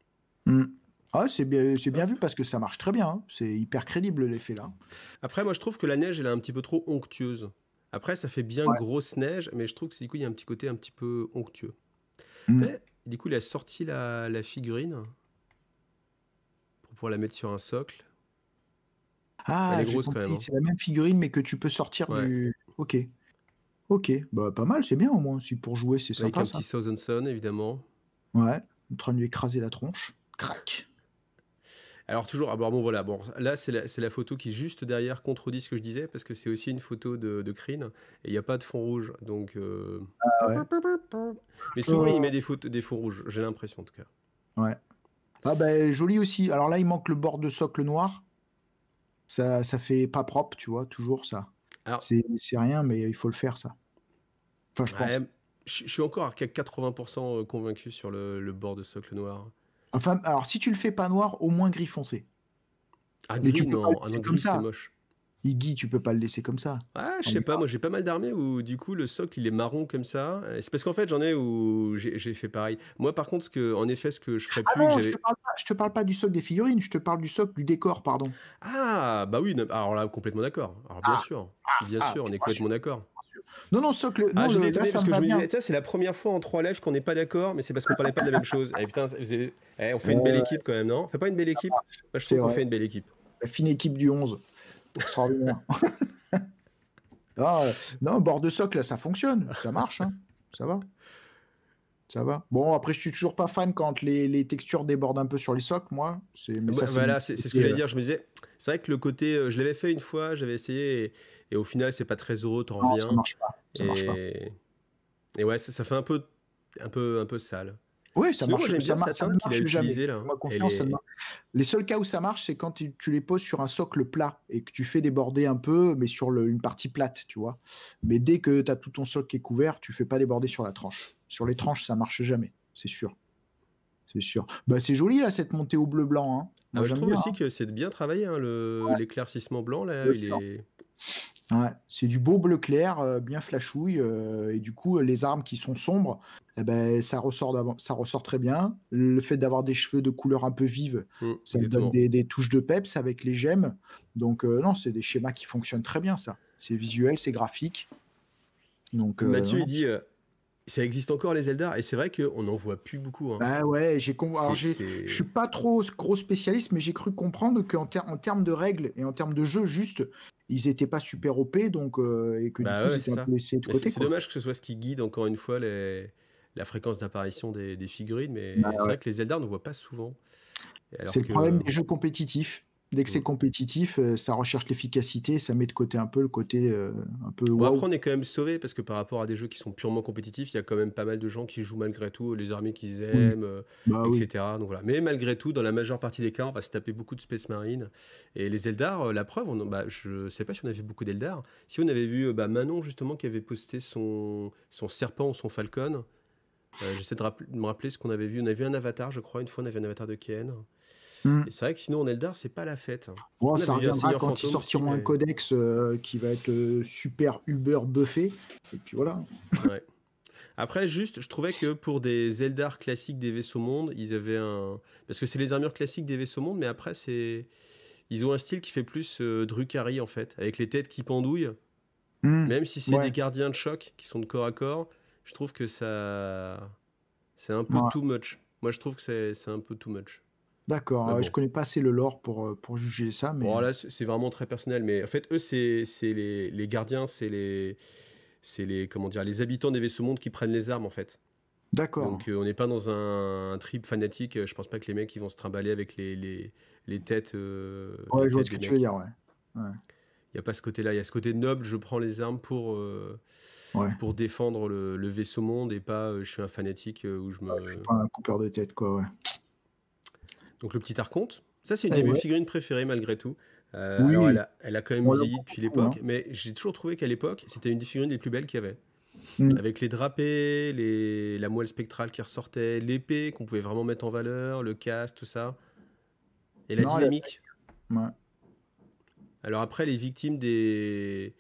Hmm. Ah, c'est bien, c'est bien vu parce que ça marche très bien. Hein. C'est hyper crédible l'effet là. Après, moi je trouve que la neige, elle est un petit peu trop onctueuse. Après, ça fait bien grosse neige, mais je trouve que du coup, il y a un petit côté un petit peu onctueux. Hmm. Mais, du coup, il a sorti la, figurine pour pouvoir la mettre sur un socle. Ah, Elle est grosse quand même. Hein. C'est la même figurine, mais que tu peux sortir du. Ok. Ok, bah pas mal, c'est bien au moins. Si pour jouer, c'est Avec un petit évidemment. Ouais, en train de lui écraser la tronche. Crac. Alors toujours, ah bah, bon voilà, bon, là c'est la, photo qui juste derrière contredit ce que je disais, parce que c'est aussi une photo de, de et il n'y a pas de fond rouge, donc... Euh, ah Mais souvent euh. il met des, photos, des fonds rouges, j'ai l'impression en tout cas. Ouais. Ah ben bah, joli aussi, alors là il manque le bord de socle noir, ça, ça fait pas propre, tu vois, toujours ça. C'est rien, mais il faut le faire, ça. Enfin, je Je suis encore à 80% euh, convaincu sur le, bord de socle noir. Enfin, alors si tu le fais pas noir, au moins gris foncé. Ah, mais tu peux pas, ah c'est moche. Iggy, tu peux pas le laisser comme ça. Ah, je sais pas, moi j'ai pas mal d'armées où du coup le socle il est marron comme ça. C'est parce qu'en fait j'en ai où j'ai fait pareil. Moi par contre, ce que, en effet, ce que je ferais ah plus. je, te parle pas, te parle pas du socle des figurines, je te parle du socle du décor, pardon. Ah, bah oui, alors là complètement d'accord. Alors bien ah. sûr, ah, bien sûr, on est complètement d'accord. Non, non, socle. ah, parce que je me disais, c'est la première fois en trois lèvres qu'on n'est pas d'accord, mais c'est parce qu'on parlait pas de la même chose. Eh, putain, eh, on fait une belle équipe quand même, non On fait pas une belle équipe bah, Je sais qu'on fait une belle équipe. La fine équipe du 11. Extraordinaire. Ah, non, bord de socle, ça fonctionne. Ça marche. Hein. Ça va. Ça va. Bon, après, je suis toujours pas fan quand les, textures débordent un peu sur les socles, moi. C'est, mais ça, voilà, c'est, ce que j'allais dire. Je me disais, c'est vrai que le côté, euh, je l'avais fait une fois, j'avais essayé, et, au final, c'est pas très heureux, t'en reviens. Ça marche pas. Ça et... marche pas. Et ouais, ça, ça, fait un peu, un peu, un peu sale. Oui, ça marche. ça, marche, jamais. Hein. les... seuls cas où ça marche, c'est quand tu, les poses sur un socle plat et que tu fais déborder un peu, mais sur une partie plate, tu vois. Mais dès que tu as tout ton socle qui est couvert, tu fais pas déborder sur la tranche. Sur les tranches, ça marche jamais, c'est sûr. C'est sûr. Bah, c'est joli, là, cette montée au bleu-blanc. Hein. Ah bah, je trouve aussi hein. que c'est bien travaillé, l'éclaircissement blanc, là c'est du beau bleu clair, euh, bien flashouille, euh, et du coup, euh, les armes qui sont sombres, eh ben, ça, ressort ça ressort très bien. Le fait d'avoir des cheveux de couleur un peu vive, mmh, ça donne des, touches de peps avec les gemmes. Donc, non, c'est des schémas qui fonctionnent très bien, ça. C'est visuel, c'est graphique. Donc, Mathieu, dit ça existe encore les Zelda et c'est vrai qu'on n'en voit plus beaucoup. Hein. Bah ouais, j'ai je suis pas trop gros spécialiste, mais j'ai cru comprendre qu'en en termes de règles et en termes de jeu, juste, ils n'étaient pas super OP, donc, euh, et que du bah coup, un peu laissé de côté. C'est dommage que ce soit ce qui guide encore une fois la fréquence d'apparition des, figurines, mais bah c'est vrai que les Zeldars ne voit pas souvent. C'est le problème des jeux compétitifs. Dès que c'est mmh. compétitif, euh, ça recherche l'efficacité, ça met de côté un peu le côté euh, un peu. après, on est quand même sauvé parce que par rapport à des jeux qui sont purement compétitifs, il y a quand même pas mal de gens qui jouent malgré tout les armées qu'ils aiment, euh, bah etc. Donc voilà. Mais malgré tout, dans la majeure partie des cas, on va se taper beaucoup de Space Marine et les Eldar. La preuve, on, ne bah, je sais pas si on avait beaucoup d'Eldar. Si on avait vu bah, Manon justement qui avait posté son son serpent ou son falcon. J'essaie de, de, me rappeler ce qu'on avait vu. On avait vu un avatar, je crois. Une fois, on avait un avatar de Ken. Mm. Et c'est vrai que sinon, en Eldar, c'est pas la fête. Moi, hein. ça reviendra quand ils sortiront un codex euh, qui va être euh, super Uber buffé. Et puis voilà. Après, juste, je trouvais que pour des Eldar classiques des vaisseaux mondes, ils avaient un. Parce que c'est les armures classiques des vaisseaux mondes, mais après, c'est. Ils ont un style qui fait plus euh, en fait, avec les têtes qui pendouillent. Mm. Même si c'est des gardiens de choc qui sont de corps à corps, je trouve que ça. C'est un peu too much. Moi, je trouve que c'est un peu too much. D'accord, hein, je connais pas assez le lore pour, euh, pour juger ça. Mais... Bon, c'est vraiment très personnel. Mais en fait, eux, c'est les, gardiens, c'est les, les, les habitants des vaisseaux mondes qui prennent les armes, en fait. D'accord. Donc, euh, on n'est pas dans un, un, trip fanatique. Euh, je pense pas que les mecs, ils vont se trimballer avec les, les, têtes. je vois ce que tu veux dire, ouais. Il n'y a pas ce côté-là. Il y a ce côté noble, je prends les armes pour. pour défendre le, vaisseau monde et pas je suis un fanatique où je me. suis pas un coupeur de tête, quoi, ouais. Donc le petit arconte, ça c'est une eh des figurines préférées malgré tout. Euh, elle, a, quand même vieilli depuis l'époque, mais j'ai toujours trouvé qu'à l'époque c'était une des figurines les plus belles qu'il y avait. Hmm. Avec les drapés, la moelle spectrale qui ressortait, l'épée qu'on pouvait vraiment mettre en valeur, le casque, tout ça. Et la dynamique. Alors après, les victimes des,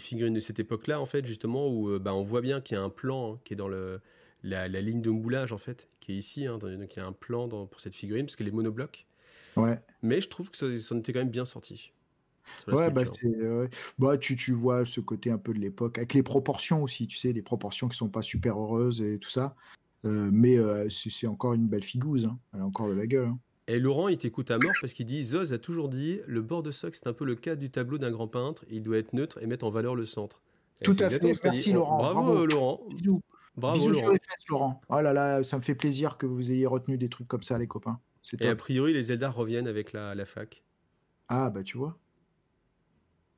figurines de cette époque-là, en fait, justement, où euh, bah, on voit bien qu'il y a un plan hein, qui est dans la, ligne de moulage, en fait qui est ici. Hein, donc il y a un plan pour cette figurine, parce qu'elle est monobloc. Ouais. Mais je trouve que ça, en était quand même bien sorti. Ouais, bah, bah tu, vois ce côté un peu de l'époque, avec les proportions aussi, tu sais, des proportions qui sont pas super heureuses et tout ça. Euh, mais euh, c'est encore une belle figouze, hein. elle a encore de la gueule. Hein. Et Laurent, il t'écoute à mort parce qu'il dit Zoz a toujours dit, le bord de soc, c'est un peu le cas du tableau d'un grand peintre, il doit être neutre et mettre en valeur le centre. Tout à fait, merci Laurent. Bravo, Laurent. Bravo, Bisous Laurent. sur les fesses, Laurent. Oh là là, ça me fait plaisir que vous ayez retenu des trucs comme ça, les copains. Et a priori, les Zelda reviennent avec la, la fac. Ah, bah tu vois.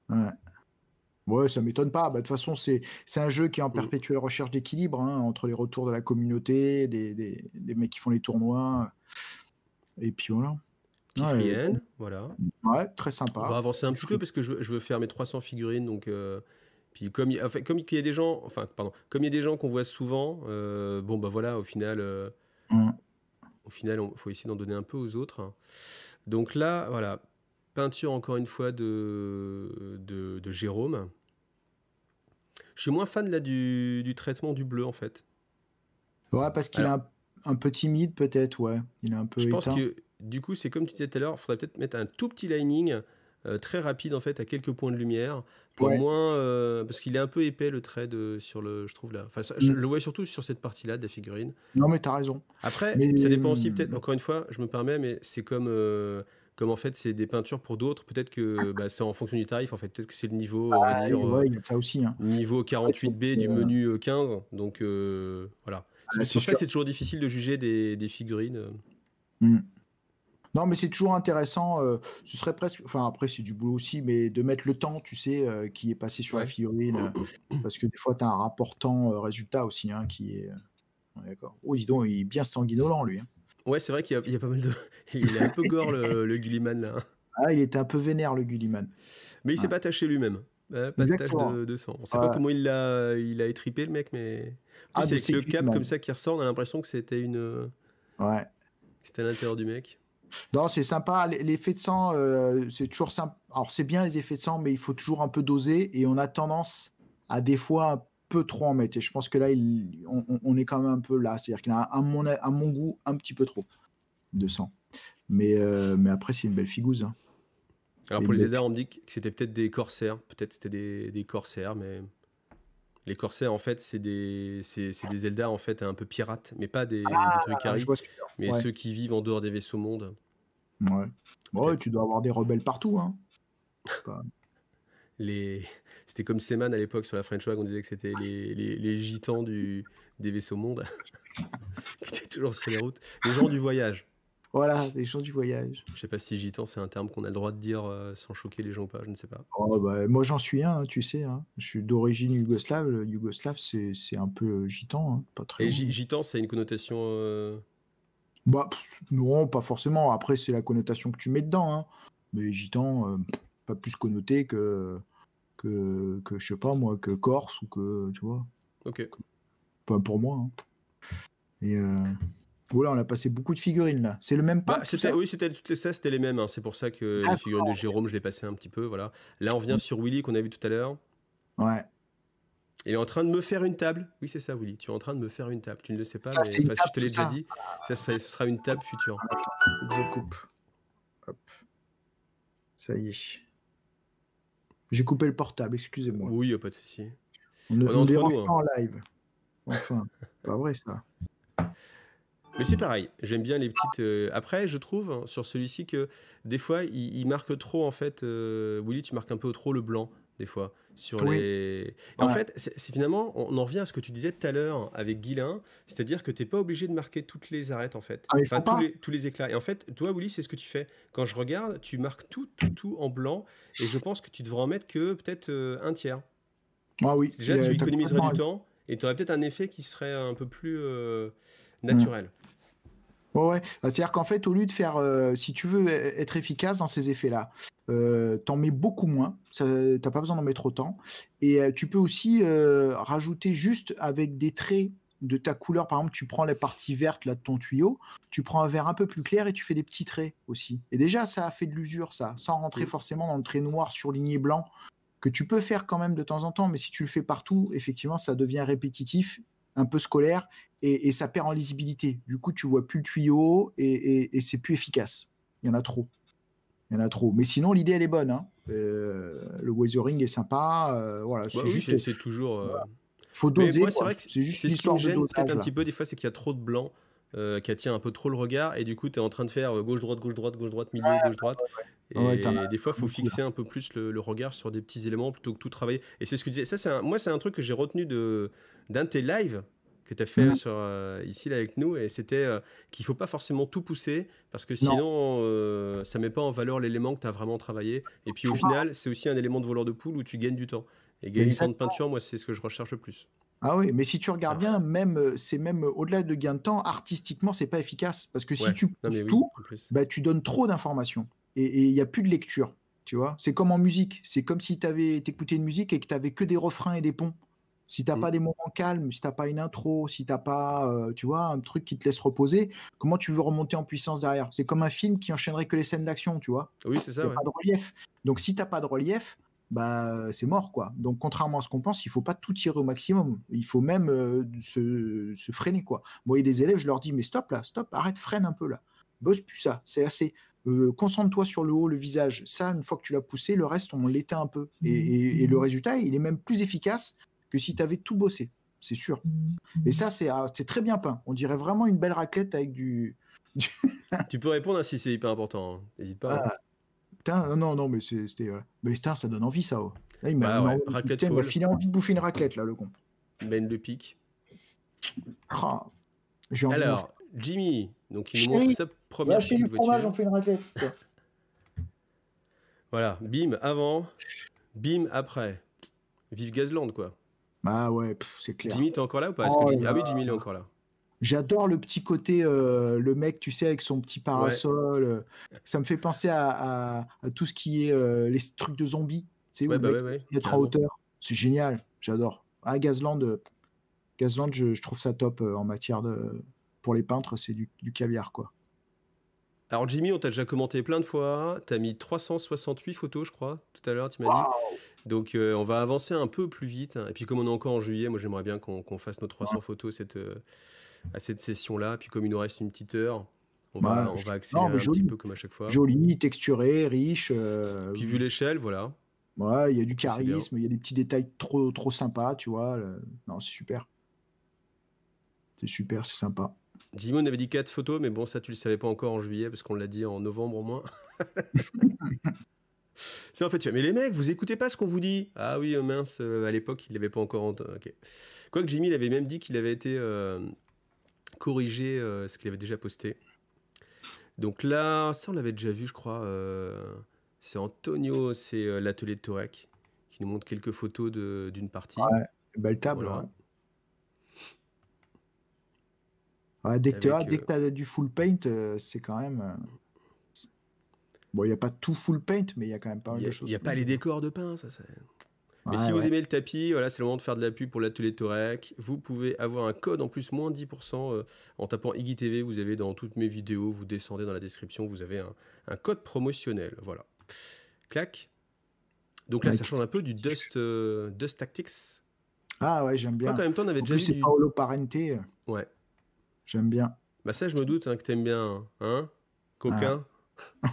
Ouais. Ouais, ça m'étonne pas. Bah, de toute façon, c'est un jeu qui est en perpétuelle recherche d'équilibre hein, entre les retours de la communauté, des, des, des, mecs qui font les tournois. Et puis voilà. Ouais, voilà. Ouais, très sympa. On va avancer un petit peu parce que je, je veux faire mes 300 figurines. Donc. Euh, puis comme il, comme y a des gens, enfin pardon, comme il y a des gens qu'on voit souvent, euh, bon bah voilà, au final, euh, mm. au final, faut essayer d'en donner un peu aux autres. Hein. Donc là, voilà, peinture encore une fois de de, Jérôme. Je suis moins fan là du, du, traitement du bleu en fait. Ouais, parce qu'il est un, peu timide peut-être, ouais. Il est un peu. Je pense que du coup, c'est comme tu disais tout à l'heure, il faudrait peut-être mettre un tout petit lining euh, très rapide en fait à quelques points de lumière pour moins euh, parce qu'il est un peu épais le trait de, sur le je trouve là enfin je mm. le vois surtout sur cette partie là de la figurine non mais t'as raison après ça dépend aussi mm. peut-être encore une fois je me permets mais c'est comme euh, comme en fait c'est des peintures pour d'autres, peut-être que bah, c'est en fonction du tarif, en fait, peut-être que c'est le niveau, ah, ça aussi, hein. niveau 48B du menu 15, donc voilà. Ah, c'est toujours difficile de juger des, figurines. Mm. Non, mais c'est toujours intéressant. Euh, ce serait presque, enfin après c'est du boulot aussi, mais de mettre le temps, tu sais, euh, qui est passé sur la figurine, euh, parce que des fois tu as un rapportant résultat aussi, hein, qui est. D'accord. Oh dis donc, il est bien sanguinolent lui. Hein. Ouais, c'est vrai qu'il y, a pas mal de. il est un peu gore le, le Gulliman là. Hein. Ah, il était un peu vénère le Gulliman. Mais il s'est pas taché lui-même. Hein. pas de de, sang. On sait pas comment il l'a il a étripé le mec, mais ah, c'est le cap comme ça qui ressort, on a l'impression que c'était une. Ouais. C'était à l'intérieur du mec. Non, c'est sympa. L'effet de sang, euh, c'est toujours sympa. Alors, c'est bien les effets de sang, mais il faut toujours un peu doser. Et on a tendance à des fois un peu trop en mettre. Et je pense que là, on, est quand même un peu là. C'est-à-dire qu'il a, à mon, goût, un petit peu trop de sang. Mais, euh, mais après, c'est une belle figouze. Hein. Alors, pour les aidards, on dit que c'était peut-être des corsaires. Peut-être c'était des, des corsaires, mais. Les corsaires, en fait, c'est des, c'est, des en fait un peu pirates, mais pas des, ah, trucs à mais ceux qui vivent en dehors des vaisseaux mondes. Ouais. Bah tu dois avoir des rebelles partout. Hein. les... C'était comme Seman à l'époque sur la French Wag, on disait que c'était les, les, gitans du... des vaisseaux monde qui étaient toujours sur les routes. Les gens du voyage. Voilà, les gens du voyage. Je sais pas si gitan, c'est un terme qu'on a le droit de dire euh, sans choquer les gens ou pas, je ne sais pas. Oh, bah, moi, j'en suis un, hein, tu sais. Hein. Je suis d'origine yougoslave. yougoslave, c'est un peu gitan, hein, pas très. Et gitan, c'est une connotation. Euh, bah, non, pas forcément. Après, c'est la connotation que tu mets dedans. Hein. Mais gitan, euh, pas plus connoté que, que, que, je sais pas moi, que corse ou que, tu vois. Ok. Pas pour moi. Hein. Et euh, voilà, on a passé beaucoup de figurines là. C'est le même bah, pas Oui, c'était, toutes les ça, c'était les mêmes. Hein. C'est pour ça que les ah, figurines de Jérôme, je l'ai passé un petit peu. Voilà. Là, on vient mm. sur Willy qu'on a vu tout à l'heure. Ouais. Il est en train de me faire une table. Oui, c'est ça, Willy. Tu es en train de me faire une table. Tu ne le sais pas, mais je te l'ai déjà dit. ce sera une table future. Je coupe. Hop. Ça y est. J'ai coupé le portable, excusez-moi. Oui, n'y pas de souci. On dérange pas en hein. live. Enfin, pas vrai ça. Mais c'est pareil, j'aime bien les petites. Euh, après, je trouve hein, sur celui-ci que des fois, il, marque trop en fait. Euh, Willy, tu marques un peu trop le blanc des fois. Sur les... en fait, c'est finalement, on en revient à ce que tu disais tout à l'heure avec Guilin, c'est-à-dire que tu pas obligé de marquer toutes les arêtes, en fait. Ah, tous les, éclats. Et en fait, toi, Willy, c'est ce que tu fais. Quand je regarde, tu marques tout, tout, tout en blanc, et je pense que tu devrais en mettre que peut-être euh, un tiers. Ah oui. Déjà, tu économiserais du temps, et tu aurais peut-être un effet qui serait un peu plus euh, naturel. Ouais, ouais. Bah, c'est-à-dire qu'en fait, au lieu de faire, euh, si tu veux e-, être efficace dans ces effets-là, euh, t'en mets beaucoup moins, t'as pas besoin d'en mettre autant. Et euh, tu peux aussi euh, rajouter juste avec des traits de ta couleur, par exemple, tu prends la partie verte là, de ton tuyau, tu prends un vert un peu plus clair et tu fais des petits traits aussi. Et déjà, ça a fait de l'usure, ça, sans rentrer forcément dans le trait noir surligné blanc, que tu peux faire quand même de temps en temps, mais si tu le fais partout, effectivement, ça devient répétitif un peu scolaire et, ça perd en lisibilité. Du coup, tu vois plus le tuyau et c'est plus efficace. Il y en a trop il y en a trop. Mais sinon, l'idée, elle est bonne. Hein. Euh, le weathering est sympa. voilà, c'est juste. c'est toujours. Faut c'est c'est juste ce qui me peut-être un petit peu des fois, c'est qu'il y a trop de blanc. Euh, qui attire un peu trop le regard et du coup tu es en train de faire euh, gauche droite gauche droite gauche droite milieu gauche droite et, des fois il faut fixer un peu plus le, regard sur des petits éléments plutôt que tout travailler et c'est ce que je disais ça c'est moi c'est un truc que j'ai retenu de d'un de tes lives que tu as fait mm. euh, ici là, avec nous, et c'était euh, qu'il faut pas forcément tout pousser, parce que sinon, euh, ça ne met pas en valeur l'élément que tu as vraiment travaillé. Et puis au final, c'est aussi un élément de voleur de poule où tu gagnes du temps. Et gagner du temps de peinture, moi, c'est ce que je recherche le plus. Ah oui, mais si tu regardes bien, même c'est même au-delà de gain de temps, artistiquement, c'est pas efficace parce que si tu pousses tout, bah, tu donnes trop d'informations et il n'y a plus de lecture. Tu vois, c'est comme en musique, c'est comme si tu avais écouté une musique et que tu avais que des refrains et des ponts. Si t'as mm. pas des moments calmes, si t'as pas une intro, si tu t'as pas, euh, tu vois, un truc qui te laisse reposer, comment tu veux remonter en puissance derrière C'est comme un film qui enchaînerait que les scènes d'action, tu vois. Oui, c'est ça. Pas de relief. Donc si t'as pas de relief, bah c'est mort, quoi. Donc contrairement à ce qu'on pense, il faut pas tout tirer au maximum. Il faut même euh, se, freiner, quoi. Moi, y les élèves, je leur dis, mais stop là, stop, arrête, freine un peu là. Bosse plus ça, c'est assez. Euh, concentre-toi sur le haut, le visage. Ça, une fois que tu l'as poussé, le reste, on l'éteint un peu. Et, mmh. et le mmh. résultat, il est même plus efficace que si tu avais tout bossé, c'est sûr. Et mhm. ça, ah, c'est très bien peint. On dirait vraiment une belle raclette avec du. tu peux répondre hein, si c'est hyper important. Hein. N'hésite pas. Ah, non, non, mais c'était. Mais star ça donne envie, ça. Oh. Là, il m'a bah, envie de bouffer une raclette, là, le con. Ben le pic. Ah, Alors, Jimmy, donc il nous montre sa première Là, fromage, on une raclette. voilà, bim avant, bim après. Vive Gazland, quoi. Ah ouais, c'est clair. Jimmy, t'es encore là ou pas oh Ah oui, Jimmy, est encore là. J'adore le petit côté, euh, le mec, tu sais, avec son petit parasol. Euh. ça me fait penser à, tout ce qui est euh, les trucs de zombies. C'est ouais, bah en hauteur. C'est génial, j'adore. Ah, Gazland, Gazland je, trouve ça top en matière de. Pour les peintres, c'est du, caviar, quoi. Alors Jimmy, on t'a déjà commenté plein de fois, t'as mis 368 photos je crois tout à l'heure, tu m'as dit. Donc euh, on va avancer un peu plus vite. Et puis comme on est encore en juillet, moi j'aimerais bien qu'on fasse nos 300 photos euh, à cette session-là. Puis comme il nous reste une petite heure, on va, accélérer un petit peu comme à chaque fois. Joli, texturé, riche. Euh, puis vu l'échelle, voilà. Ouais, il y a du charisme, il y a des petits détails trop, trop sympas, tu vois. Non, c'est super. C'est super, c'est sympa. Jimmy, on avait dit quatre photos, mais bon, ça tu le savais pas encore en juillet parce qu'on l'a dit en novembre au moins. c'est en fait, tu mais les mecs, vous écoutez pas ce qu'on vous dit. Ah oui, euh, mince, euh, à l'époque, il l'avait pas encore entendu. Quoique Jimmy, il avait même dit qu'il avait été euh, corrigé ce qu'il avait déjà posté. Donc là, ça on l'avait déjà vu, je crois. c'est Antonio, c'est l'atelier de Torek qui nous montre quelques photos d'une partie. Ouais, belle table. dès que tu as, euh, du full paint, euh, c'est quand même. Euh, bon, il n'y a pas tout full paint, mais il y a quand même pas mal de choses. Il n'y a pas les décors de pain, ça. Mais si vous aimez le tapis, voilà, c'est le moment de faire de la pub pour l'atelier Torec. Vous pouvez avoir un code en plus moins 10% en tapant IGTV. Vous avez dans toutes mes vidéos, vous descendez dans la description, vous avez un, code promotionnel. Voilà. Clac. Donc là, ça change un peu du Dust, Dust Tactics. Ah ouais, j'aime bien. en même temps, on avait déjà plus, c'est Paolo Ouais. J'aime bien. Bah ça, je me doute que hein, que t'aimes bien, hein Coquin. Ah.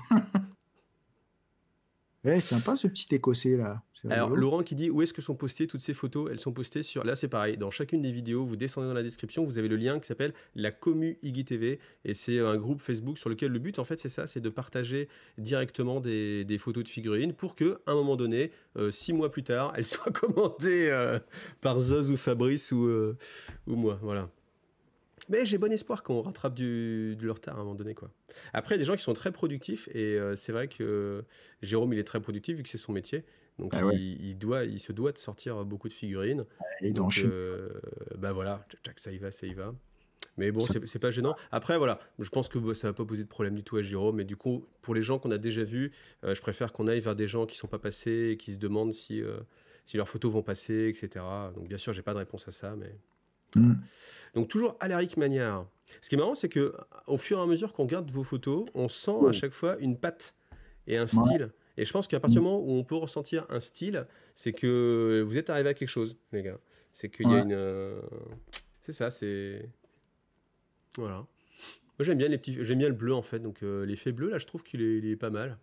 ouais, eh, sympa ce petit écossais là. Alors Laurent qui dit où est-ce que sont postées toutes ces photos Elles sont postées sur là c'est pareil dans chacune des vidéos vous descendez dans la description vous avez le lien qui s'appelle la commu IGTV et c'est un groupe Facebook sur lequel le but en fait c'est ça c'est de partager directement des, photos de figurines pour que un moment donné euh, six mois plus tard elles soient commentées euh, par Zoz ou Fabrice ou euh, ou moi voilà. Mais j'ai bon espoir qu'on rattrape du, de leur retard à un moment donné. Quoi. Après, il y a des gens qui sont très productifs, et euh, c'est vrai que Jérôme, il est très productif vu que c'est son métier. Donc ah il, doit, il se doit de sortir beaucoup de figurines. Et donc, euh, bah voilà, ça y va, ça y va. Mais bon, c'est pas gênant. Après, voilà, je pense que ça bah, ça va pas poser de problème du tout à Jérôme. Mais du coup, pour les gens qu'on a déjà vus, euh, je préfère qu'on aille vers des gens qui sont pas passés et qui se demandent si, si leurs photos vont passer, etc. Donc bien sûr, j'ai pas de réponse à ça, mais... Mm. Donc toujours Alaric Magnard. Ce qui est marrant, c'est que au fur et à mesure qu'on regarde vos photos, on sent à chaque fois une patte et un style. Et je pense qu'à partir du mm. moment où on peut ressentir un style, c'est que vous êtes arrivé à quelque chose, les gars. C'est qu'il il y a une. Euh, c'est ça, c'est. Voilà. Moi, j'aime bien les petits, j'aime bien le bleu en fait. Donc euh, l'effet bleu là, je trouve qu'il est, pas mal.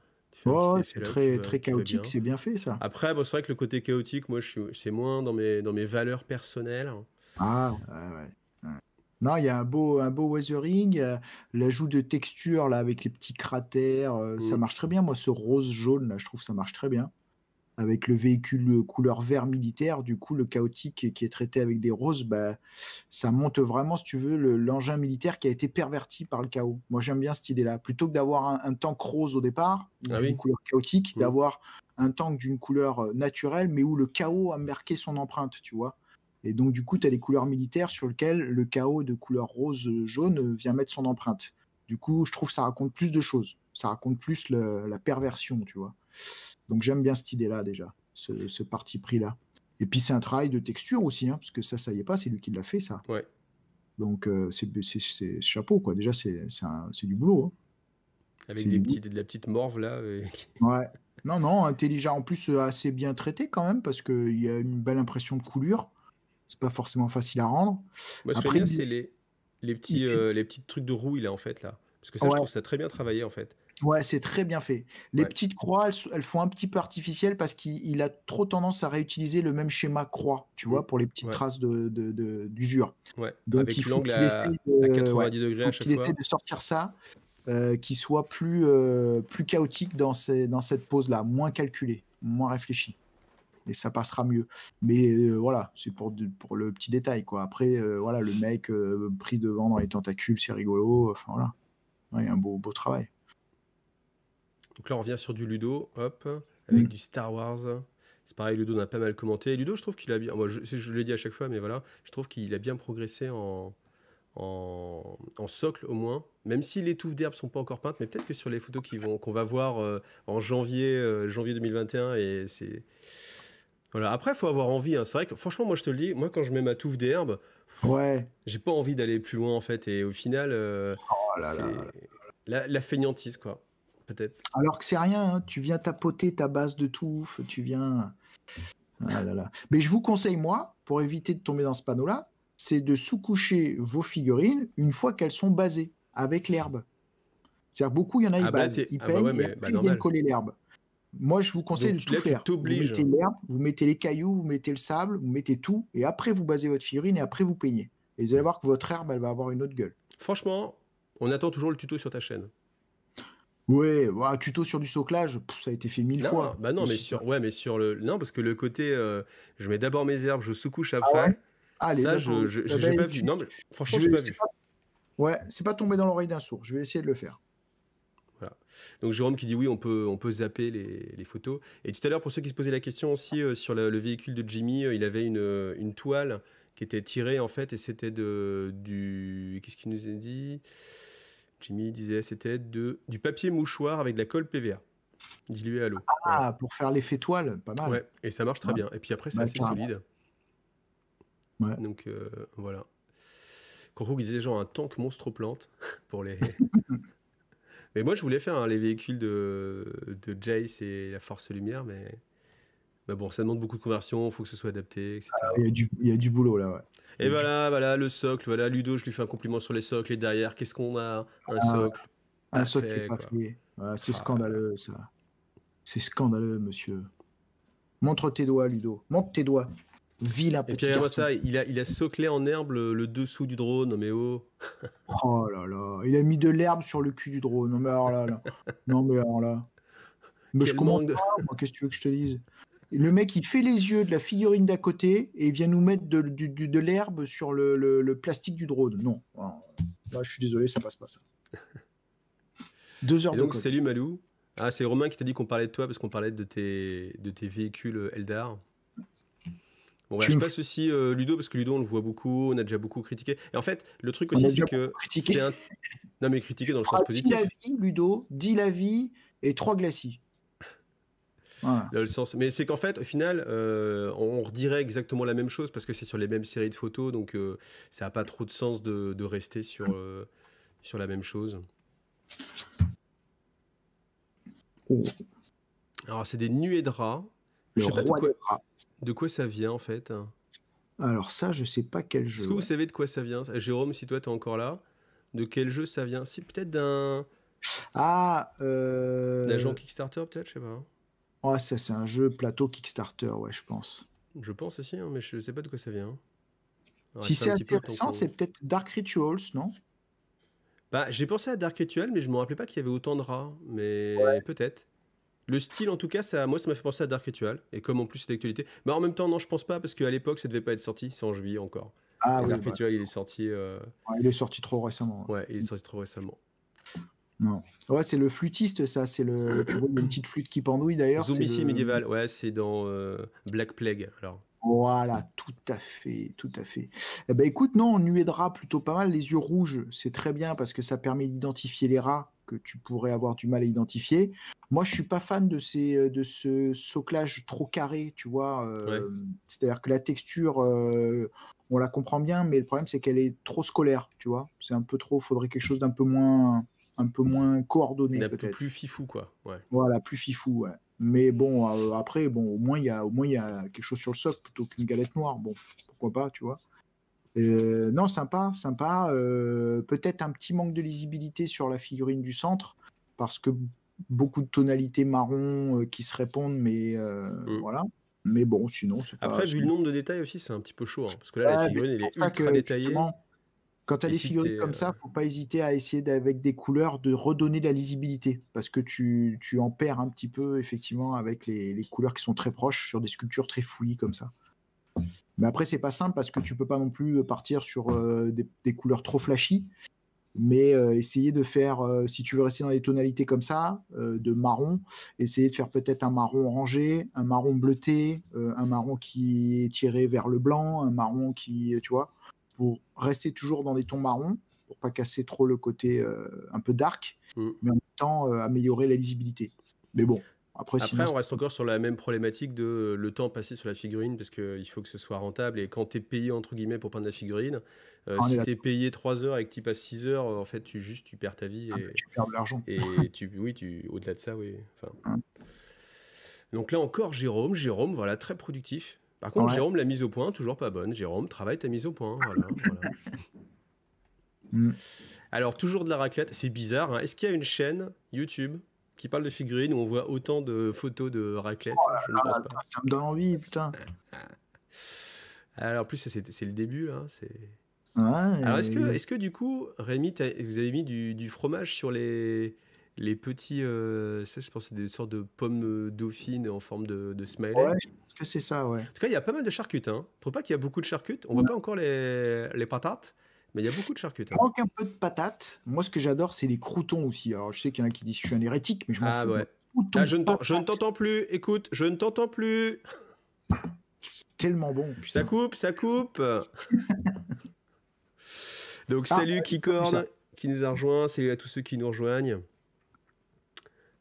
c'est très, très chaotique, c'est bien fait ça. Après, bon, c'est vrai que le côté chaotique, moi, je suis, c'est moins dans mes, dans mes valeurs personnelles. Ah, ouais, Non, il y a un beau, un beau weathering, euh, l'ajout de texture là avec les petits cratères, euh, ça mm. marche très bien. Moi, ce rose jaune là, je trouve ça marche très bien. Avec le véhicule couleur vert militaire, du coup, le chaotique qui est traité avec des roses, bah, ça monte vraiment, si tu veux, l'engin militaire qui a été perverti par le chaos. Moi, j'aime bien cette idée-là. Plutôt que d'avoir un, tank rose au départ, ah couleur chaotique, mm. d'avoir un tank d'une couleur euh, naturelle, mais où le chaos a marqué son empreinte, tu vois. Et donc, du coup, tu as les couleurs militaires sur lesquelles le chaos de couleur rose-jaune euh, euh, vient mettre son empreinte. Du coup, je trouve que ça raconte plus de choses. Ça raconte plus la perversion, tu vois. Donc, j'aime bien cette idée-là, déjà, ce, parti pris-là. Et puis, c'est un travail de texture aussi, hein, parce que ça, ça y est pas, c'est lui qui l'a fait, ça. Ouais. Donc, euh, c'est chapeau, quoi. Déjà, c'est du boulot. Hein. Avec des de la petite morve, là. ouais. Non, non, intelligent. En plus, assez bien traité, quand même, parce qu'il y a une belle impression de coulure c'est pas forcément facile à rendre. Moi, ce que c'est les, petits, euh, les petits trucs de rouille, là, en fait, là. Parce que ça, je trouve ça très bien travaillé, en fait. Ouais, c'est très bien fait. Les petites croix, elles, font un petit peu artificielle parce qu'il a trop tendance à réutiliser le même schéma croix, tu mm. vois, pour les petites traces d'usure. De, ouais. Donc il faut de, à 90 degrés à chaque il essaie de sortir ça, euh, qui soit plus, euh, plus chaotique dans, dans cette pose-là, moins calculé, moins réfléchi et ça passera mieux. Mais euh, voilà, c'est pour, pour le petit détail. quoi. Après, euh, voilà, le mec euh, pris devant dans les tentacules, c'est rigolo. Enfin voilà, il y a un beau, beau travail. Donc là, on revient sur du Ludo, hop, avec mm. du Star Wars. C'est pareil, Ludo, n'a pas mal commenté. Ludo, je trouve qu'il a bien. Moi, je, je l'ai dit à chaque fois, mais voilà, je trouve qu'il a bien progressé en, en, socle au moins, même si les touffes d'herbe sont pas encore peintes, mais peut-être que sur les photos qu'on va voir en janvier, janvier 2021, et c'est voilà. Après, faut avoir envie. Hein. C'est vrai que, franchement, moi, je te le dis, moi, quand je mets ma touffe d'herbe, ouais. j'ai pas envie d'aller plus loin, en fait. Et au final, euh, oh La, la feignantise, quoi. Peut-être. Alors que c'est rien. Hein. Tu viens tapoter ta base de touffe. Tu viens. Ah mais je vous conseille, moi, pour éviter de tomber dans ce panneau-là, c'est de sous-coucher vos figurines une fois qu'elles sont basées avec l'herbe. C'est-à-dire, beaucoup, il y en a, ils ah bah, basent, coller l'herbe. Moi, je vous conseille de tout faire. Vous mettez l'herbe, vous mettez les cailloux, vous mettez le sable, vous mettez tout, et après vous basez votre figurine et après vous peignez. Et vous allez voir que votre herbe, elle va avoir une autre gueule. Franchement, on attend toujours le tuto sur ta chaîne. Ouais, un tuto sur du soclage, ça a été fait mille fois. Bah non, mais sur, ouais, mais sur le, non, parce que le côté, euh, je mets d'abord mes herbes, je sous-couche ah après. ça, bah, je, pas vu. Non, franchement, j'ai pas vu. Ouais, c'est pas tombé dans l'oreille d'un sourd. Je vais essayer de le faire. Voilà. Donc Jérôme qui dit oui, on peut, on peut zapper les, photos. Et tout à l'heure, pour ceux qui se posaient la question aussi euh, sur le, véhicule de Jimmy, euh, il avait euh, une, toile qui était tirée en fait, et c'était de du qu'est-ce qu'il nous a dit Jimmy disait c'était de du papier mouchoir avec de la colle PVA dilué à l'eau. Ah, pour faire l'effet toile, pas mal. Ouais, et ça marche très bien. Et puis après, c'est bah, assez solide. Ouais. Donc voilà. voilà. qui disait genre un tank monstre plante pour les Mais moi, je voulais faire les véhicules de, de Jace et la Force Lumière, mais. bon, ça demande beaucoup de conversion, il faut que ce soit adapté, etc. Ah, il, y a du, boulot là, ouais. Et voilà, voilà, le socle, voilà, Ludo, je lui fais un compliment sur les socles, et derrière, qu'est-ce qu'on a Un ah, socle. Un socle qui c'est ah. scandaleux, ça. C'est scandaleux, monsieur. Montre tes doigts, Ludo. Montre tes doigts. Et ça, il a, il a soclé en herbe le, dessous du drone, mais oh Oh là là, il a mis de l'herbe sur le cul du drone. Oh non mais là, là. Non mais alors là. Mais je commande qu'est-ce que tu veux que je te dise Le mec, il fait les yeux de la figurine d'à côté et il vient nous mettre de, l'herbe sur le, plastique du drone. Non, oh. je suis désolé, ça passe pas ça. Deux heures donc, salut Malou. Ah, c'est Romain qui t'a dit qu'on parlait de toi parce qu'on parlait de tes, de tes véhicules Eldar je passe aussi euh, Ludo parce que Ludo on le voit beaucoup, on a déjà beaucoup critiqué. Et en fait, le truc aussi c'est que un... non mais critiqué dans le sens ah, positif. la vie, Ludo, dis la vie et trois glacis. le sens, mais c'est qu'en fait, au final, euh, on redirait exactement la même chose parce que c'est sur les mêmes séries de photos, donc euh, ça n'a pas trop de sens de, rester sur, mm. sur la même chose. Oh. Alors, c'est des nuées de rats. rats. De quoi ça vient en fait Alors ça, je sais pas quel jeu. Est-ce que vous savez de quoi ça vient Jérôme, si toi tu es encore là, de quel jeu ça vient C'est peut-être d'un... Ah euh... Kickstarter peut-être, je sais pas. Ah, ça c'est un jeu plateau Kickstarter, ouais, je pense. Je pense aussi, hein, mais je ne sais pas de quoi ça vient. si c'est intéressant, c'est peut-être Dark Rituals, non bah, j'ai pensé à Dark Ritual, mais je me rappelais pas qu'il y avait autant de rats. Mais peut-être. Le style, en tout cas, ça, moi, ça m'a fait penser à Dark Ritual. Et comme en plus, c'est d'actualité. Mais en même temps, non, je pense pas, parce qu'à l'époque, ça devait pas être sorti. C'est en juillet encore. Ah, Dark Ritual, il est sorti. Euh, il est sorti trop récemment. Ouais, il est sorti trop récemment. Non. Ouais, c'est le flûtiste, ça. C'est le. une petite flûte qui pendouille d'ailleurs. Zombicide médiéval. Ouais, c'est dans euh, Black Plague. Alors. Voilà, tout à fait, tout à fait. Eh ben, écoute, non, on nuée de plutôt pas mal. Les yeux rouges, c'est très bien parce que ça permet d'identifier les rats que tu pourrais avoir du mal à identifier. Moi, je suis pas fan de, ces, euh, de ce soclage trop carré, tu vois. Euh, c'est-à-dire que la texture, euh, on la comprend bien, mais le problème, c'est qu'elle est trop scolaire, tu vois. C'est un peu trop, faudrait quelque chose d'un peu moins un peu moins coordonné. Un peu plus fifou, quoi. Voilà, plus fifou, ouais. Mais bon, après, bon, au moins, il y a, au moins, il y a quelque chose sur le socle plutôt qu'une galette noire. Bon, pourquoi pas, tu vois. Euh, non, sympa, sympa. Euh, peut-être un petit manque de lisibilité sur la figurine du centre, parce que beaucoup de tonalités marron euh, qui se répondent, mais mm. voilà. Mais bon, sinon. Après, pas, vu le nombre de détails aussi, c'est un petit peu chaud, hein, parce que là, la figurine, elle est ultra détaillée. Quand tu as des figurines comme ça, faut pas hésiter à essayer avec des couleurs de redonner de la lisibilité, parce que tu, en perds un petit peu, effectivement, avec les, les couleurs qui sont très proches sur des sculptures très fouillies comme ça. Mais après, c'est pas simple parce que tu peux pas non plus partir sur euh, des, couleurs trop flashy. Mais euh, essayer de faire, euh, si tu veux rester dans des tonalités comme ça, de marron, essayer de faire peut-être un marron orangé, un marron bleuté, un marron qui est tiré vers le blanc, un marron qui, tu vois, pour rester toujours dans des tons marrons, pour pas casser trop le côté un peu dark, mm. mais en même temps améliorer la lisibilité. Mais bon, après, on reste encore sur la même problématique de euh, le temps passé sur la figurine parce qu'il faut que ce soit rentable. Et quand tu es payé, entre guillemets, pour peindre la figurine, euh, ah, si tu es payé 3 heures et que tu passes 6 heures, en fait, tu juste tu perds ta vie. Ah, et, tu perds de l'argent. Et tu, oui, tu, au-delà de ça, oui. Enfin, hein. Donc là encore, Jérôme, Jérôme, voilà, très productif. Par contre, Jérôme, la mise au point, toujours pas bonne. Jérôme, travaille ta mise au point. Mm. Alors, toujours de la raclette, c'est bizarre. Hein. Est-ce qu'il y a une chaîne YouTube qui parle de figurines où on voit autant de photos de raclette. Oh je pas. Ça me donne envie, putain. Alors, ah, ah. ah, en plus, c'est le début, là. Hein, Alors, est-ce que, est que du coup, Rémi, vous avez mis du, fromage sur les, les petits. Euh, je pense c'est des sortes de pommes dauphines en forme de, de smiley. Ouais, je pense que c'est ça, ouais. En tout cas, il y a pas mal de charcutes. Je hein. Tu trouves pas qu'il y a beaucoup de charcutes On ne voit pas encore les, les patates, mais il y a beaucoup de charcuterie. Il manque un peu de patates. Moi, ce que j'adore, c'est les croutons aussi. Alors, je sais qu'il y en a qui disent que je suis un hérétique, mais je m'en ah, Ouais. Ah, je, ne je ne t'entends plus. Écoute, je ne t'entends plus. tellement bon. Ça coupe, ça coupe. Donc, ah, salut Kikorn qui nous a rejoint Salut à tous ceux qui nous rejoignent.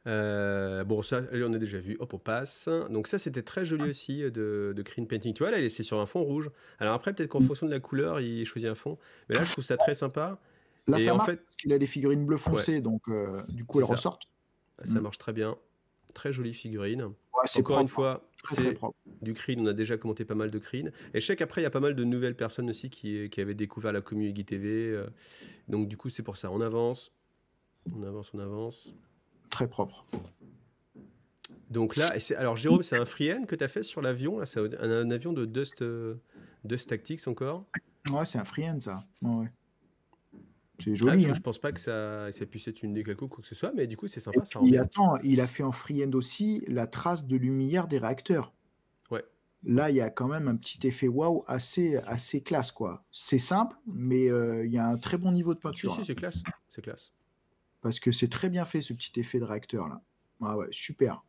Euh, bon, ça, on a déjà vu. Hop, on passe. Donc, ça, c'était très joli ah. aussi euh, de, de Painting. Tu vois, là, il est sur un fond rouge. Alors, après, peut-être qu'en mm. fonction de la couleur, il choisit un fond. Mais là, je trouve ça très sympa. Là, Et en fait... il a des figurines bleu foncé. Donc, euh, du coup, elles ressortent. Ah, ça mm. marche très bien. Très jolie figurine. Encore une fois, hein. c'est du Creed. On a déjà commenté pas mal de Creed. Et je sais qu'après, il y a pas mal de nouvelles personnes aussi qui, avaient découvert la communauté TV. Donc, du coup, c'est pour ça. On avance. On avance, on avance très propre. Donc là, et alors Jérôme, c'est un free-end que tu as fait sur l'avion, un, avion de Dust, euh, de Tactics encore Ouais, c'est un free-end ça. C'est ah, joli. Hein. Je pense pas que ça, puisse être une décalco ou quoi que ce soit, mais du coup, c'est sympa. il, attend, il a fait en end aussi la trace de lumière des réacteurs. Ouais. Là, il y a quand même un petit effet waouh assez, assez classe, quoi. C'est simple, mais euh, il y a un très bon niveau de peinture. Hein. c'est classe. C'est classe parce que c'est très bien fait ce petit effet de réacteur là. Ah ouais, super.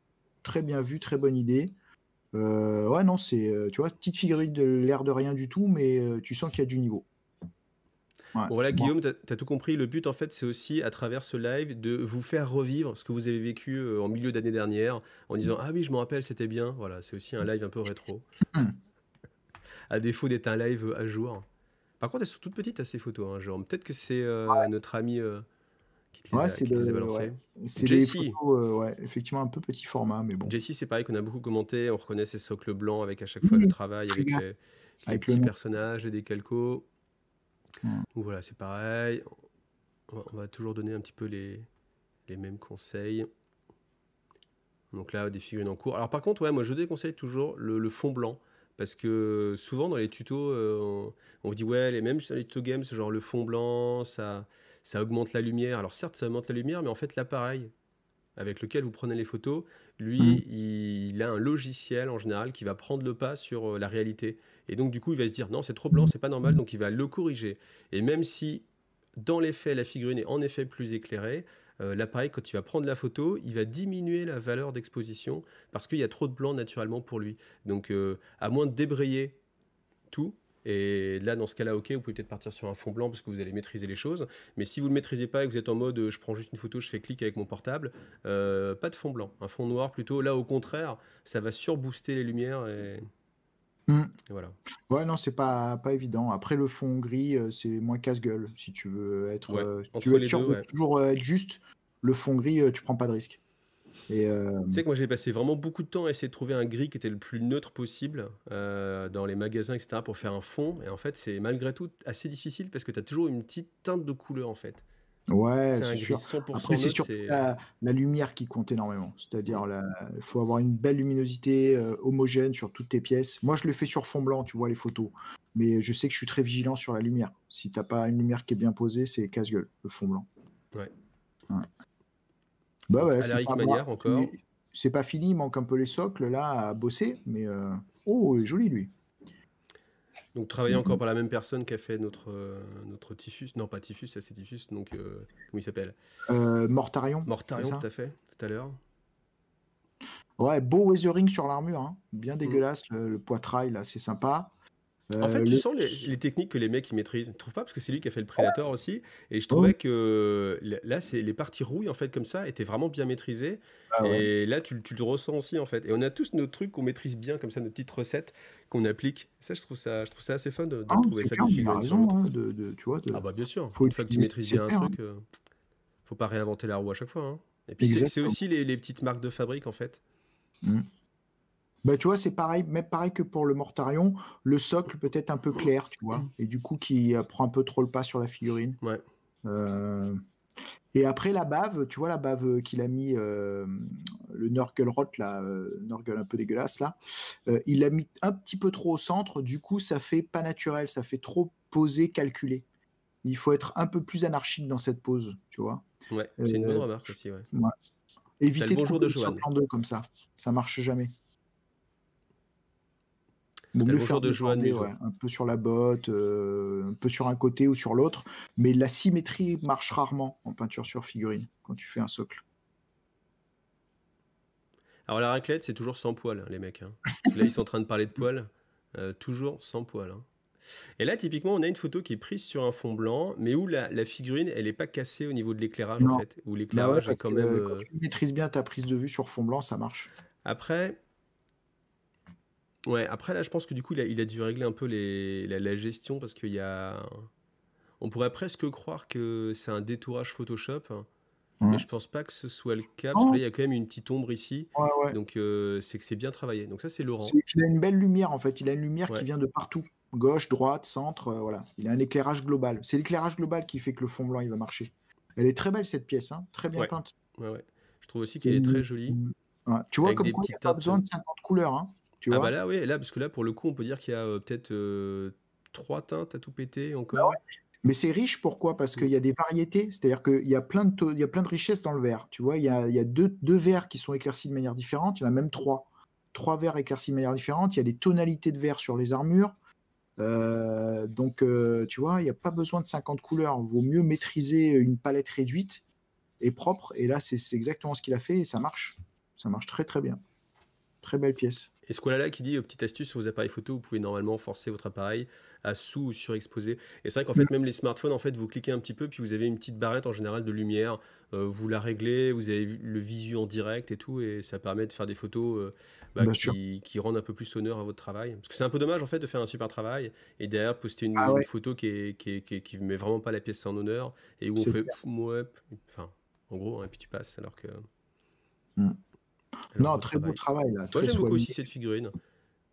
Très bien vu, très bonne idée. Euh, ouais, non, c'est, euh, tu vois, petite figurine de l'air de rien du tout, mais euh, tu sens qu'il y a du niveau. voilà, Guillaume, tu as, tout compris. Le but, en fait, c'est aussi, à travers ce live, de vous faire revivre ce que vous avez vécu en milieu d'année dernière, en disant Ah oui, je m'en rappelle, c'était bien. Voilà, c'est aussi un live un peu rétro. à défaut d'être un live à jour. Par contre, elles sont toutes petites, à ces photos, hein, genre. Peut-être que c'est notre ami qui les, C'est des euh, effectivement, un peu petit format, mais bon. Jessie, c'est pareil qu'on a beaucoup commenté. On reconnaît ses socles blancs avec à chaque fois mmh, le travail, avec les, petits personnages, et des calcos. Donc voilà, c'est pareil. On va, toujours donner un petit peu les, les mêmes conseils. Donc là, des figurines en cours. Alors par contre, ouais, moi je déconseille toujours le, fond blanc. Parce que souvent dans les tutos, euh, on, dit ouais, les mêmes les tutos games, genre le fond blanc, ça, ça augmente la lumière. Alors certes, ça augmente la lumière, mais en fait, l'appareil avec lequel vous prenez les photos, lui, hmm. il, a un logiciel en général qui va prendre le pas sur euh, la réalité. Et donc, du coup, il va se dire non, c'est trop blanc, c'est pas normal, donc il va le corriger. Et même si, dans l'effet, la figurine est en effet plus éclairée, euh, l'appareil, quand il va prendre la photo, il va diminuer la valeur d'exposition parce qu'il y a trop de blanc naturellement pour lui. Donc, euh, à moins de débrayer tout, et là, dans ce cas-là, ok, vous pouvez peut-être partir sur un fond blanc parce que vous allez maîtriser les choses. Mais si vous ne le maîtrisez pas et que vous êtes en mode euh, je prends juste une photo, je fais clic avec mon portable, euh, pas de fond blanc, un fond noir plutôt. Là, au contraire, ça va surbooster les lumières et. Mm. voilà. Ouais, non, c'est pas, pas évident. Après, le fond gris, euh, c'est moins casse-gueule si tu veux être, tu veux toujours être juste. Le fond gris, tu prends pas de risque. Euh, tu sais que moi j'ai passé vraiment beaucoup de temps à essayer de trouver un gris qui était le plus neutre possible euh, dans les magasins, etc. pour faire un fond. Et en fait, c'est malgré tout assez difficile parce que tu as toujours une petite teinte de couleur en fait. Ouais, c'est sûr. c'est sûr la, lumière qui compte énormément. C'est-à-dire, il mm. faut avoir une belle luminosité euh, homogène sur toutes tes pièces. Moi, je le fais sur fond blanc, tu vois, les photos. Mais je sais que je suis très vigilant sur la lumière. Si t'as pas une lumière qui est bien posée, c'est casse-gueule, le fond blanc. Ouais. ouais. Bah c'est pas fini, il manque un peu les socles là à bosser, mais euh, oh, joli lui. Donc travaillé encore mm-hmm. par la même personne qui a fait notre, euh, notre Typhus, non pas Typhus, c'est Typhus, donc euh, comment il s'appelle Mortarion. Mortarion, tout à fait, tout à l'heure. Ouais, beau weathering sur l'armure, hein. bien mm. dégueulasse, le, le, poitrail là, c'est sympa en euh, fait, tu sens les, techniques que les mecs ils maîtrisent. Tu trouves pas parce que c'est lui qui a fait le prédateur aussi. Et je oh. trouvais que là, c'est les parties rouilles en fait comme ça étaient vraiment bien maîtrisées. Ah et là, tu, le ressens aussi en fait. Et on a tous nos trucs qu'on maîtrise bien comme ça, nos petites recettes qu'on applique. ça, je trouve ça, je trouve ça assez fun de, ah trouver ça. Hein, tu Ah bah bien sûr. Faut une fois que tu maîtrises bien un truc, euh, faut pas réinventer la roue à chaque fois. Hein. Et puis c'est aussi les, petites marques de fabrique en fait. Mmh. Bah, tu vois, c'est pareil, même pareil que pour le Mortarion, le socle peut-être un peu clair, tu vois, et du coup qui euh, prend un peu trop le pas sur la figurine. Ouais. Euh, et après la bave, tu vois la bave qu'il a mis, euh, le Rot, là, euh, un peu dégueulasse, là, il l'a mis un petit peu trop au centre, du coup ça fait pas naturel, ça fait trop posé, calculé. Il faut être un peu plus anarchique dans cette pose, tu vois. Ouais, c'est une bonne remarque aussi, ouais. Éviter le de, jouer comme ça, ça marche jamais de un peu sur la botte, euh, un peu sur un côté ou sur l'autre, mais la symétrie marche rarement en peinture sur figurine quand tu fais un socle. Alors la raclette, c'est toujours sans poil, hein, les mecs. Hein. Là, ils sont en train de parler de poil. Euh, toujours sans poil. Hein. Et là, typiquement, on a une photo qui est prise sur un fond blanc, mais où la, figurine, elle n'est pas cassée au niveau de l'éclairage, en fait. Où bah l'éclairage quand même. Euh, tu maîtrises bien ta prise de vue sur fond blanc, ça marche. Après, Ouais, après là, je pense que du coup, il a, il a dû régler un peu la, gestion parce qu'il y a. On pourrait presque croire que c'est un détourage Photoshop, hein. mais mmh. je pense pas que ce soit le cas parce que là, il y a quand même une petite ombre ici. Donc, euh, c'est que c'est bien travaillé. Donc, ça, c'est Laurent. Il a une belle lumière en fait. Il a une lumière qui vient de partout gauche, droite, centre. Euh, voilà. Il a un éclairage global. C'est l'éclairage global qui fait que le fond blanc, il va marcher. Elle est très belle cette pièce, hein très bien peinte. Ouais ouais. Je trouve aussi qu'elle est, très jolie. Tu vois, comme quoi, il n'y a pas besoin de 50 couleurs. Hein ah bah là, oui, là, parce que là, pour le coup, on peut dire qu'il y a euh, peut-être euh, trois teintes à tout péter encore. Bah Mais c'est riche, pourquoi Parce qu'il y a des variétés, c'est-à-dire qu'il y, a plein de il y a plein de richesses dans le verre. Tu vois, il y a, y deux, deux verres qui sont éclaircis de manière différente, il y en a même trois. Trois verres éclaircis de manière différente, il y a des tonalités de verre sur les armures. Euh, donc, tu vois, il n'y a pas besoin de 50 couleurs. Il vaut mieux maîtriser une palette réduite et propre. Et là, c'est exactement ce qu'il a fait et ça marche. Ça marche très très bien. Très belle pièce. Et ce là qui dit, euh, petite astuce sur vos appareils photo, vous pouvez normalement forcer votre appareil à sous ou surexposer. Et c'est vrai qu'en fait, mm. même les smartphones, en fait, vous cliquez un petit peu, puis vous avez une petite barrette en général de lumière. Euh, vous la réglez, vous avez le visu en direct et tout, et ça permet de faire des photos euh, bah, qui, rendent un peu plus honneur à votre travail. Parce que c'est un peu dommage, en fait, de faire un super travail et derrière poster une, ah photo qui, ne met vraiment pas la pièce en honneur et où on fait, pff, enfin, en gros, hein, et puis tu passes, alors que. Mm non, très beau travail. Moi, j'aime beaucoup aussi cette figurine.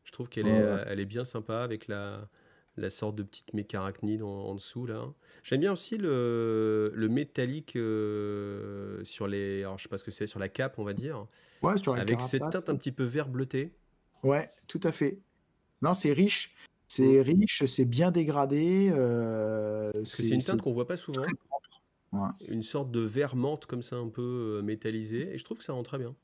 Je trouve qu'elle est, euh, elle est bien sympa avec la, la sorte de petite mécaracnide en, dessous là. J'aime bien aussi le, métallique euh, sur les, alors je sais pas ce que c'est, sur la cape on va dire. Ouais, sur Avec cette teinte un petit peu vert bleuté. Ouais, tout à fait. Non, c'est riche, c'est mmh. riche, c'est bien dégradé. Euh, c'est une teinte qu'on voit pas souvent. Une sorte de vert comme ça un peu métallisé et je trouve que ça rend très bien.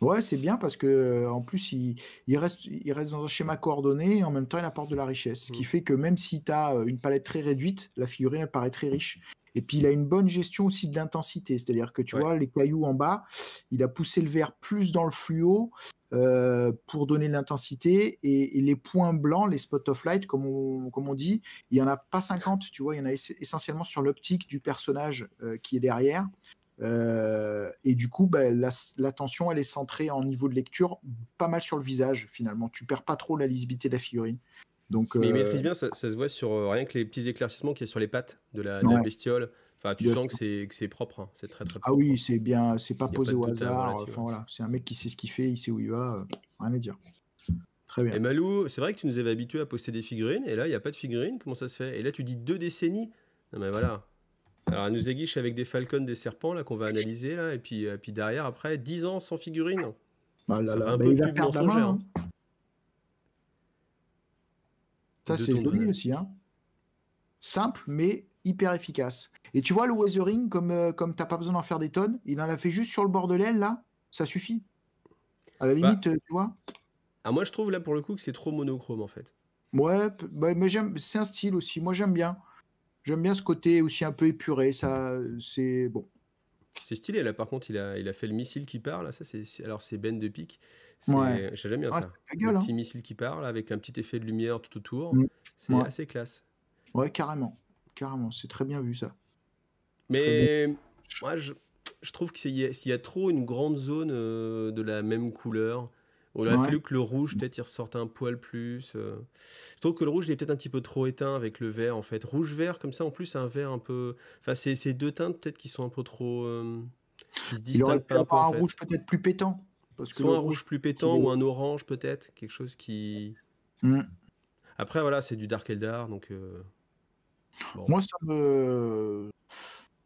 Ouais, c'est bien parce que en plus il, reste, dans un schéma coordonné et en même temps il apporte de la richesse. Ce qui mm. fait que même si tu as euh, une palette très réduite, la figurine elle paraît très riche. Et puis il a une bonne gestion aussi de l'intensité, c'est-à-dire que tu vois les cailloux en bas, il a poussé le vert plus dans le fluo euh, pour donner de l'intensité et, les points blancs, les spots of light, comme on, dit, il y en a pas 50, tu vois, il y en a essentiellement sur l'optique du personnage euh, qui est derrière. Euh, et du coup, bah, l'attention, elle est centrée en niveau de lecture, pas mal sur le visage finalement. Tu perds pas trop la lisibilité de la figurine. Donc, Mais il euh, maîtrise bien, ça, se voit sur euh, rien que les petits éclaircissements qui est sur les pattes de la, bestiole. Enfin, tu sens que c'est propre, hein. c'est très très. Propre. Ah oui, hein. c'est bien, c'est pas posé au hein, hasard. Enfin voilà, c'est un mec qui sait ce qu'il fait, il sait où il va, rien à dire. Très bien. Et Malou, c'est vrai que tu nous avais habitué à poster des figurines, et là il n'y a pas de figurines, comment ça se fait Et là tu dis deux décennies. Non mais voilà. Alors, nous aiguiche avec des falcons, des serpents, là, qu'on va analyser, là. Et puis, euh, puis derrière, après, 10 ans sans figurine. Ah un bah, peu hein. Ça, c'est aussi. Hein. Simple, mais hyper efficace. Et tu vois, le Weathering, comme, euh, comme t'as pas besoin d'en faire des tonnes, il en a fait juste sur le bord de l'aile, là. Ça suffit. À la bah. limite, euh, tu vois. Ah, moi, je trouve, là, pour le coup, que c'est trop monochrome, en fait. Ouais, bah, mais j'aime, c'est un style aussi. Moi, j'aime bien. J'aime bien ce côté aussi un peu épuré. Ça, c'est bon. C'est stylé là. Par contre, il a, il a fait le missile qui parle là. Ça, c'est alors c'est Ben de pique. Ouais. J'aime bien ah, ça. Un hein. petit missile qui parle là, avec un petit effet de lumière tout autour. Mm. C'est assez classe. Ouais, carrément, carrément. C'est très bien vu ça. Mais moi, je, je trouve que s'il y, a trop une grande zone euh, de la même couleur, on oh il aurait fallu que le rouge, peut-être, il ressorte un poil plus. Euh. Je trouve que le rouge, il est peut-être un petit peu trop éteint avec le vert, en fait. Rouge-vert, comme ça, en plus, un vert un peu. Enfin, c'est deux teintes, peut-être, qui sont un peu trop. Euh... se distinguent il pas un, peu, un rouge peut-être plus pétant. Parce que Soit un rouge plus pétant ou un orange, peut-être. Quelque chose qui. Hmm. Après, voilà, c'est du Dark Eldar, donc. Euh, Moi, ça me...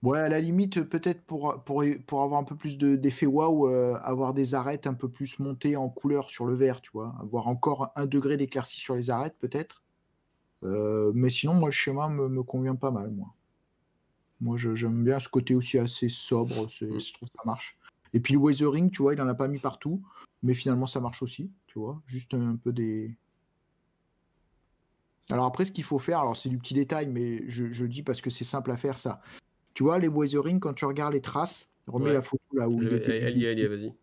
Ouais, à la limite, peut-être pour, pour, avoir un peu plus d'effet waouh, euh, avoir des arêtes un peu plus montées en couleur sur le vert, tu vois. Avoir encore un degré d'éclaircie sur les arêtes, peut-être. Euh, mais sinon, moi, le schéma me, convient pas mal, moi. Moi, j'aime bien ce côté aussi assez sobre, mm. je trouve que ça marche. Et puis le weathering, tu vois, il en a pas mis partout, mais finalement, ça marche aussi, tu vois. Juste un peu des, alors après, ce qu'il faut faire, alors c'est du petit détail, mais je, je dis parce que c'est simple à faire ça, tu vois, les Weathering, quand tu regardes les traces, remets la photo là où. Allez, allez, y vas-y.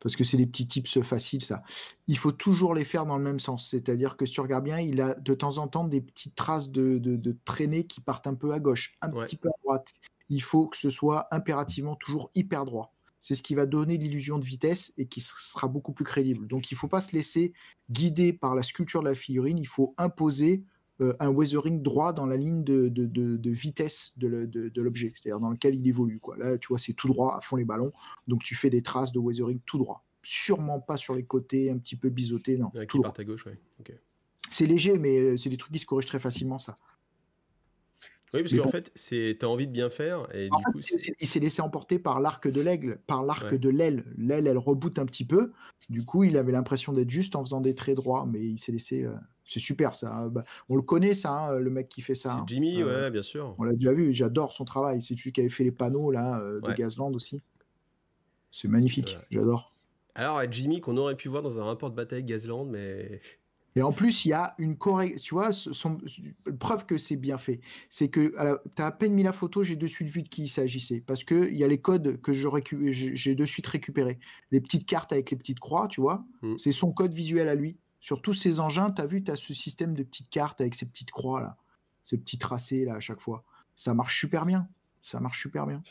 Parce que c'est des petits tips faciles, ça. Il faut toujours les faire dans le même sens. C'est-à-dire que si tu regardes bien, il a de temps en temps des petites traces de, de, traînées qui partent un peu à gauche, un petit peu à droite. Il faut que ce soit impérativement toujours hyper droit. C'est ce qui va donner l'illusion de vitesse et qui sera beaucoup plus crédible. Donc il ne faut pas se laisser guider par la sculpture de la figurine, il faut imposer euh, un weathering droit dans la ligne de, de, vitesse de, l'objet, c'est-à-dire dans lequel il évolue. Quoi. Là, tu vois, c'est tout droit à fond les ballons, donc tu fais des traces de weathering tout droit. Sûrement pas sur les côtés, un petit peu biseauté, non. tout droit. à gauche, ouais. C'est léger, mais euh, c'est des trucs qui se corrigent très facilement, ça. Oui, parce qu'en fait, tu as envie de bien faire. Et du coup, il s'est laissé emporter par l'arc de l'aigle, par l'arc de l'aile. L'aile, elle reboute un petit peu. Du coup, il avait l'impression d'être juste en faisant des traits droits, mais il s'est laissé. Euh, c'est super ça. Hein. Bah, on le connaît ça, hein, le mec qui fait ça. Hein. Jimmy, euh, bien sûr. On l'a déjà vu, j'adore son travail. C'est celui qui avait fait les panneaux là euh, de Gazland aussi. C'est magnifique, j'adore. Alors Jimmy qu'on aurait pu voir dans un rapport de bataille Gazland, mais et en plus, il y a une correction, tu vois, preuve que c'est bien fait. C'est que euh, t'as tu as à peine mis la photo, j'ai de suite vu de qui il s'agissait. Parce qu'il y a les codes que j'ai j'ai de suite récupéré Les petites cartes avec les petites croix, tu vois, mm. c'est son code visuel à lui. Sur tous ces engins, tu as vu, tu as ce système de petites cartes avec ces petites croix, là, ces petits tracés là, à chaque fois. Ça marche super bien. Ça marche super bien.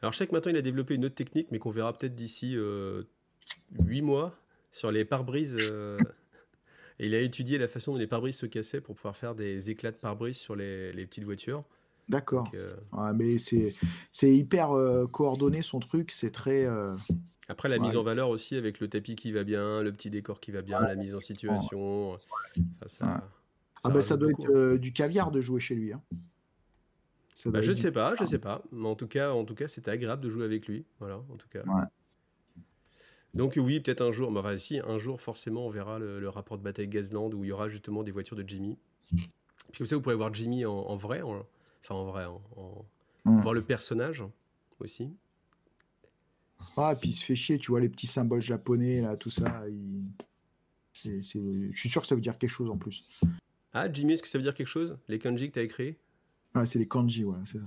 Alors, je sais que maintenant, il a développé une autre technique, mais qu'on verra peut-être d'ici euh, huit 8 mois sur les pare-brises. Euh, il a étudié la façon dont les pare-brises se cassaient pour pouvoir faire des éclats de pare-brise sur les, petites voitures. D'accord. Euh, mais c'est hyper coordonné son truc, c'est très. Après, la mise en valeur aussi avec le tapis qui va bien, le petit décor qui va bien, la mise en situation. Ça, ah ben ça doit être euh, hein. du caviar de jouer chez lui. Hein. Bah, je sais pas, je sais pas. Mais en tout cas, en tout cas, c'était agréable de jouer avec lui. Voilà, en tout cas. Donc oui, peut-être un jour, bah, si, un jour forcément, on verra le, rapport de bataille Gazland où il y aura justement des voitures de Jimmy. Puis comme ça, vous pourrez voir Jimmy en, vrai, enfin en vrai, en, voir le personnage aussi. Ah, puis il se fait chier, tu vois, les petits symboles japonais, là, tout ça. Je suis sûr que ça veut dire quelque chose en plus. Ah, Jimmy, est-ce que ça veut dire quelque chose Les kanji que tu as écrit Ah, c'est les kanji, ouais, c'est ça.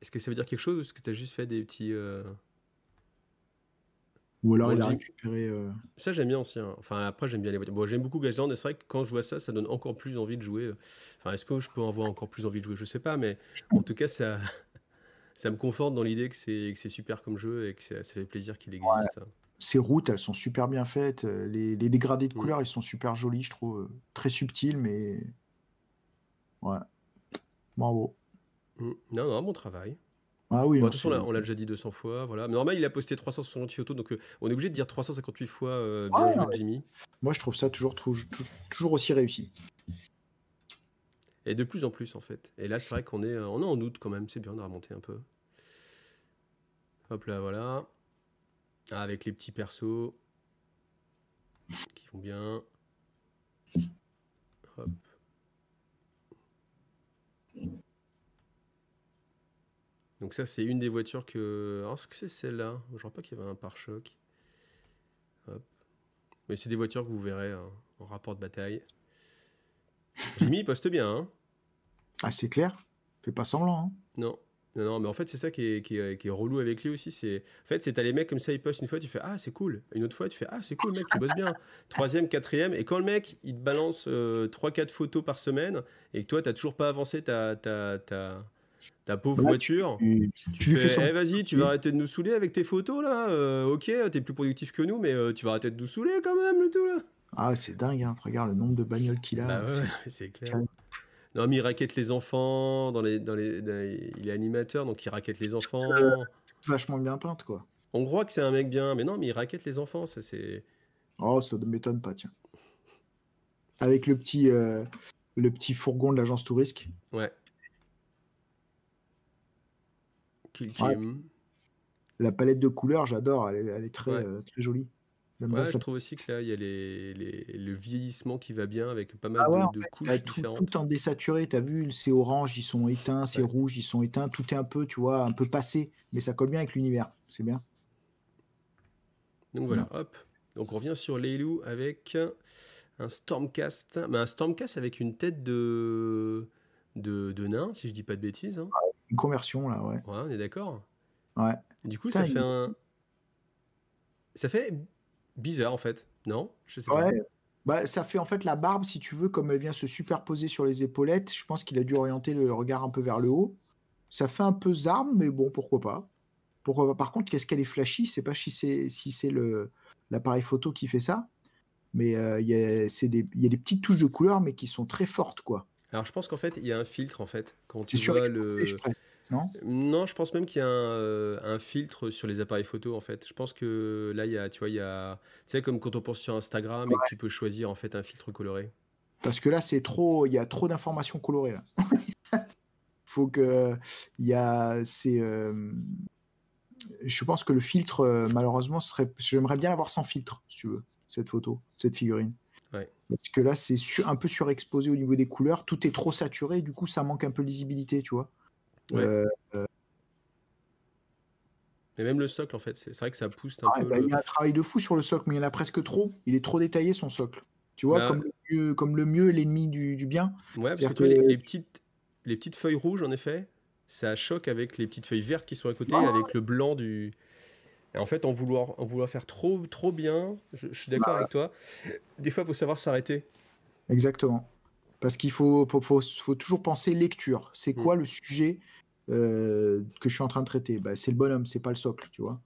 Est-ce que ça veut dire quelque chose ou est-ce que tu as juste fait des petits. Euh, ou alors il a récupéré. Euh, ça, j'aime bien aussi. Hein. Enfin, après, j'aime bien les Bon, j'aime beaucoup Gasland et c'est vrai que quand je vois ça, ça donne encore plus envie de jouer. Euh. Enfin, est-ce que je peux en voir encore plus envie de jouer Je sais pas, mais en tout cas, ça ça me conforte dans l'idée que c'est super comme jeu et que ça fait plaisir qu'il existe. Ces routes, elles sont super bien faites. Euh, les, dégradés de mm. couleurs, ils sont super jolis, je trouve. Euh, très subtils, mais. Ouais. Bravo. Mm. Non, non, bon travail. Ah oui, on l'a déjà dit 200 fois. Voilà. normal, il a posté 368 photos, donc euh, on est obligé de dire 358 fois bien ah joué, Jimmy. Moi, je trouve ça toujours, toujours aussi réussi. Et de plus en plus, en fait. Et là, c'est vrai qu'on est, euh, on en août quand même. C'est bien de remonter un peu. Hop là, voilà. Ah, avec les petits persos qui vont bien. Hop. Donc ça, c'est une des voitures que... Alors, oh, ce que c'est celle-là Je crois pas qu'il y avait un pare-choc. Mais c'est des voitures que vous verrez hein, en rapport de bataille. Jimmy, il poste bien. Hein. ah, c'est clair. Fais pas semblant. Hein. Non. Non, non, mais en fait, c'est ça qui est, qui, est, relou avec lui aussi. En fait, c'est t'as les mecs comme ça, ils postent une fois, tu fais Ah, c'est cool. Une autre fois, tu fais Ah, c'est cool, mec, tu bosses bien. Troisième, quatrième. Et quand le mec, il te balance 3-4 euh, photos par semaine et que toi, t'as toujours pas avancé ta, ta, ta, ta pauvre voiture, tu, fais, eh, vas-y, tu vas arrêter de nous saouler avec tes photos là. Euh, ok, t'es plus productif que nous, mais euh, tu vas arrêter de nous saouler quand même, le tout là. Ah, c'est dingue, hein. regarde le nombre de bagnoles qu'il a. Bah c'est clair. Non, mais il raquette les enfants, dans les, les, il est animateur, donc il raquette les euh, enfants. vachement bien peinte, quoi. On croit que c'est un mec bien, mais non, mais il raquette les enfants, ça c'est. Oh, ça ne m'étonne pas, tiens. Avec le petit, euh, le petit fourgon de l'agence touristique Ouais. La palette de couleurs, j'adore, elle, est euh, très jolie. On je trouve aussi que là, il y a les, le vieillissement qui va bien avec pas mal ah de, couches bah, tout, différentes. Tout en désaturé, t'as vu, c'est orange, ils sont éteints, c'est rouges, rouge, ils sont éteints, tout est un peu, tu vois, un peu passé, mais ça colle bien avec l'univers, c'est bien. Donc voilà, hop. Donc on revient sur Leilou avec un Stormcast, mais un Stormcast avec une tête de, de, nain, si je dis pas de bêtises. Hein. Une conversion là, ouais. Ouais, on est d'accord. Ouais. Du coup, ça fait un. Ça fait Bizarre en fait, non Je bah, ça fait en fait la barbe, si tu veux, comme elle vient se superposer sur les épaulettes. Je pense qu'il a dû orienter le regard un peu vers le haut. Ça fait un peu zarme, mais bon, pourquoi pas. Pourquoi pas. Par contre, qu'est-ce qu'elle est flashy C'est pas si c'est si c'est le l'appareil photo qui fait ça, mais euh, il y, y, a des petites touches de couleur, mais qui sont très fortes, quoi. Alors je pense qu'en fait, il y a un filtre en fait. Quand tu vois le. non, non, je pense même qu'il y a euh, un, filtre sur les appareils photo en fait. Je pense que là, il y a, tu vois, il y a. Tu sais, comme quand on pense sur Instagram et que tu peux choisir en fait un filtre coloré. Parce que là, c'est trop. Il y a trop d'informations colorées là. Faut que. Il y a. Euh, je pense que le filtre, euh, malheureusement, serait. J'aimerais bien avoir sans filtre, si tu veux, cette photo, cette figurine. Parce que là, c'est un peu surexposé au niveau des couleurs. Tout est trop saturé, du coup, ça manque un peu de lisibilité, tu vois. Ouais. Euh, mais même le socle, en fait, c'est vrai que ça pousse un ah, peu. Bah, il y a un travail de fou sur le socle, mais il y en a presque trop. Il est trop détaillé, son socle. Tu vois, bah comme, le mieux, l'ennemi du, bien. Ouais, parce que, les, petites, les petites feuilles rouges, en effet, ça choque avec les petites feuilles vertes qui sont à côté, avec le blanc du, et en fait, en vouloir, vouloir faire trop, trop bien, je, suis d'accord bah. avec toi, des fois, il faut savoir s'arrêter. Exactement. Parce qu'il faut, faut, toujours penser lecture. C'est mm. quoi le sujet euh, que je suis en train de traiter bah, C'est le bonhomme, c'est pas le socle, tu vois.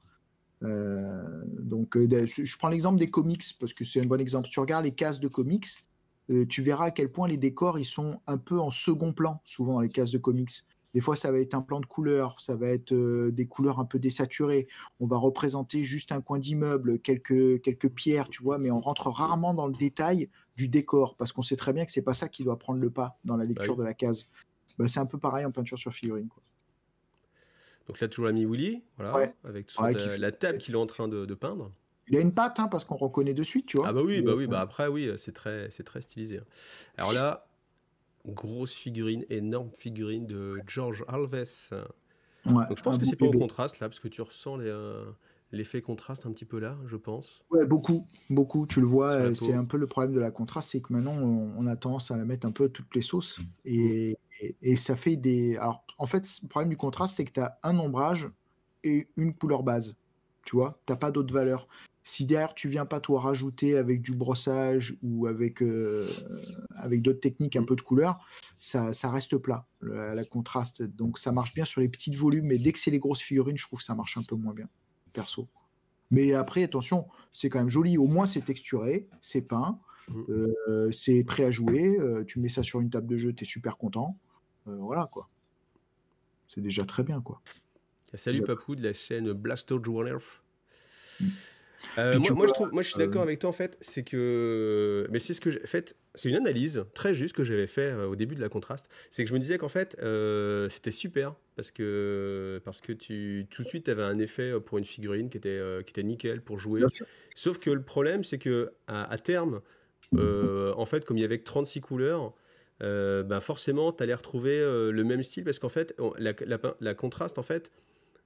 Euh, donc, euh, je prends l'exemple des comics, parce que c'est un bon exemple. tu regardes les cases de comics, tu verras à quel point les décors ils sont un peu en second plan, souvent dans les cases de comics. Des fois, ça va être un plan de couleur, ça va être euh, des couleurs un peu désaturées. On va représenter juste un coin d'immeuble, quelques, quelques pierres, tu vois, mais on rentre rarement dans le détail du décor parce qu'on sait très bien que c'est pas ça qui doit prendre le pas dans la bah lecture de la case. Bah, c'est un peu pareil en peinture sur figurine. Donc là, toujours l'ami Willy, voilà, avec la table qu'il est en train de, peindre. Il a une patte, hein, parce qu'on reconnaît de suite, tu vois. Ah bah oui, bah euh, oui, bah après oui, euh, c'est très, c'est très stylisé. Hein. Alors là, grosse figurine, énorme figurine de George Alves. je pense que c'est pas au contraste là, parce que tu ressens euh, l'effet contraste un petit peu là, je pense. Ouais, beaucoup, beaucoup. Tu le vois, euh, c'est un peu le problème de la contraste, c'est que maintenant on, a tendance à la mettre un peu toutes les sauces. Mm. Et, ça fait des. Alors en fait, le problème du contraste, c'est que tu as un ombrage et une couleur base. Tu vois, t'as pas d'autres valeurs. Si derrière tu viens pas toi rajouter avec du brossage ou avec, euh, avec d'autres techniques un mm. peu de couleur, ça, reste plat, la, contraste. Donc ça marche bien sur les petites volumes, mais dès que c'est les grosses figurines, je trouve que ça marche un peu moins bien, perso. Mais après, attention, c'est quand même joli. Au moins, c'est texturé, c'est peint, mm. euh, c'est prêt à jouer. Euh, tu mets ça sur une table de jeu, tu es super content. voilà quoi. C'est déjà très bien quoi. Salut Papou de la chaîne Blaster Earth. Euh, moi, je trouve, moi, je suis d'accord euh, avec toi en fait, c'est que, mais c'est ce que fait, c'est une analyse très juste que j'avais fait euh, au début de la contraste, c'est que je me disais qu'en fait, c'était super parce que parce que tu tout de suite tu avais un effet pour une figurine qui était qui était nickel pour jouer. Sauf que le problème, c'est que à, terme, en fait, comme il y avait que 36 couleurs. ben forcément, tu allais retrouver le même style parce qu'en fait, la, la, la, contraste, en fait,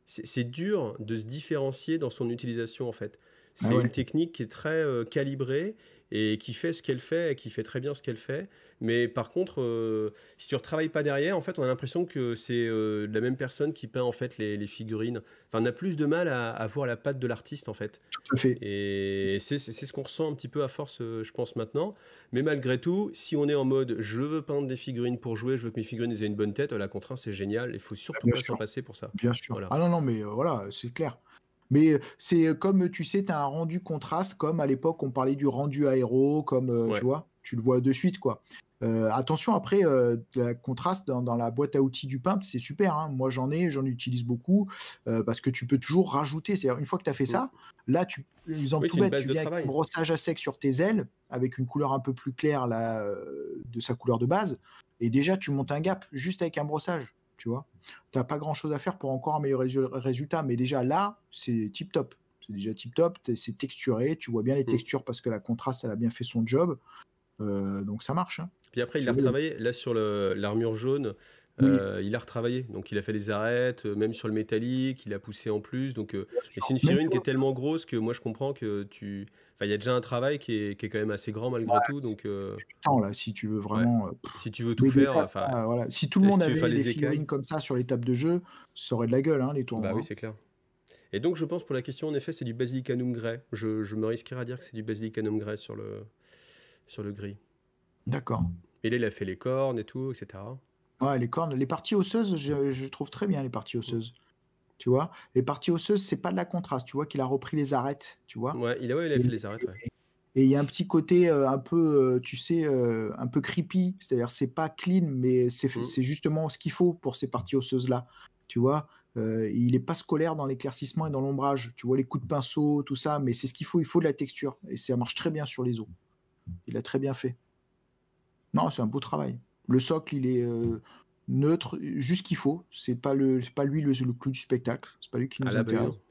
c'est dur de se différencier dans son utilisation en fait. Ah c'est une technique qui est très euh, calibrée et qui fait ce qu'elle fait et qui fait très bien ce qu'elle fait. Mais par contre, euh, si tu ne retravailles pas derrière, en fait, on a l'impression que c'est euh, la même personne qui peint en fait les, figurines. on a plus de mal à, voir la patte de l'artiste en fait. Et c'est ce qu'on ressent un petit peu à force, je pense maintenant. Mais malgré tout, si on est en mode je veux peindre des figurines pour jouer, je veux que mes figurines aient une bonne tête, oh, la contrainte c'est génial. Il faut surtout pas s'en passer pour ça. Bien sûr. Ah non non, mais voilà, c'est clair. Mais euh, c'est euh, comme, tu sais, tu as un rendu contraste, comme à l'époque, on parlait du rendu aéro, comme, euh, tu vois, tu le vois de suite, quoi. attention, après, le contraste dans, la boîte à outils du peintre, c'est super. Hein. Moi, j'en ai, j'en utilise beaucoup parce que tu peux toujours rajouter. C'est-à-dire, une fois que tu as fait mm. ça, là, tu, en tu un brossage à sec sur tes ailes avec une couleur un peu plus claire de sa couleur de base. Et déjà, tu montes un gap juste avec un brossage tu vois. pas grand chose à faire pour encore améliorer le résultat, mais déjà là, c'est tip top. C'est déjà tip top, c'est texturé, tu vois bien les mm. textures parce que la contraste, elle a bien fait son job. Euh, donc ça marche. Hein. Puis après, il a retravaillé, là sur l'armure jaune, euh, il a retravaillé, donc il a fait des arêtes, euh, même sur le métallique, il a poussé en plus. Donc, euh, c'est une figurine qui est tellement grosse que moi je comprends que tu. Enfin, il y a déjà un travail qui est, quand même assez grand malgré tout. Donc, là, si tu veux vraiment. Si tu veux tout faire. Ah, si tout le monde avait des figurines comme ça sur l'étape de jeu, ça aurait de la gueule, hein, les tournois. Bah hein. oui, c'est clair. Et donc, je pense pour la question, en effet, c'est du Basilicanum grey. Je, me risquerais à dire que c'est du Basilicanum grey sur le, sur le gris. D'accord. Et là, il a fait les cornes et tout, etc les cornes, les parties osseuses, je, trouve très bien les parties osseuses. Tu vois, les parties osseuses, c'est pas de la contraste. Tu vois qu'il a repris les arêtes, tu vois. Ouais, il a, fait les arêtes. Et il y a un petit côté euh, un peu, euh, tu sais, euh, un peu creepy. C'est-à-dire, c'est pas clean, mais mm. c'est justement ce qu'il faut pour ces parties osseuses-là. Tu vois, il est pas scolaire dans l'éclaircissement et dans l'ombrage. Tu vois les coups de pinceau, tout ça, mais c'est ce qu'il faut. Il faut de la texture. Et ça marche très bien sur les os. Il a très bien fait. Non, c'est un beau travail. Le socle, il est euh, neutre, juste qu'il faut. C'est pas le, pas lui le, le, clou du spectacle. C'est pas lui qui nous intéresse.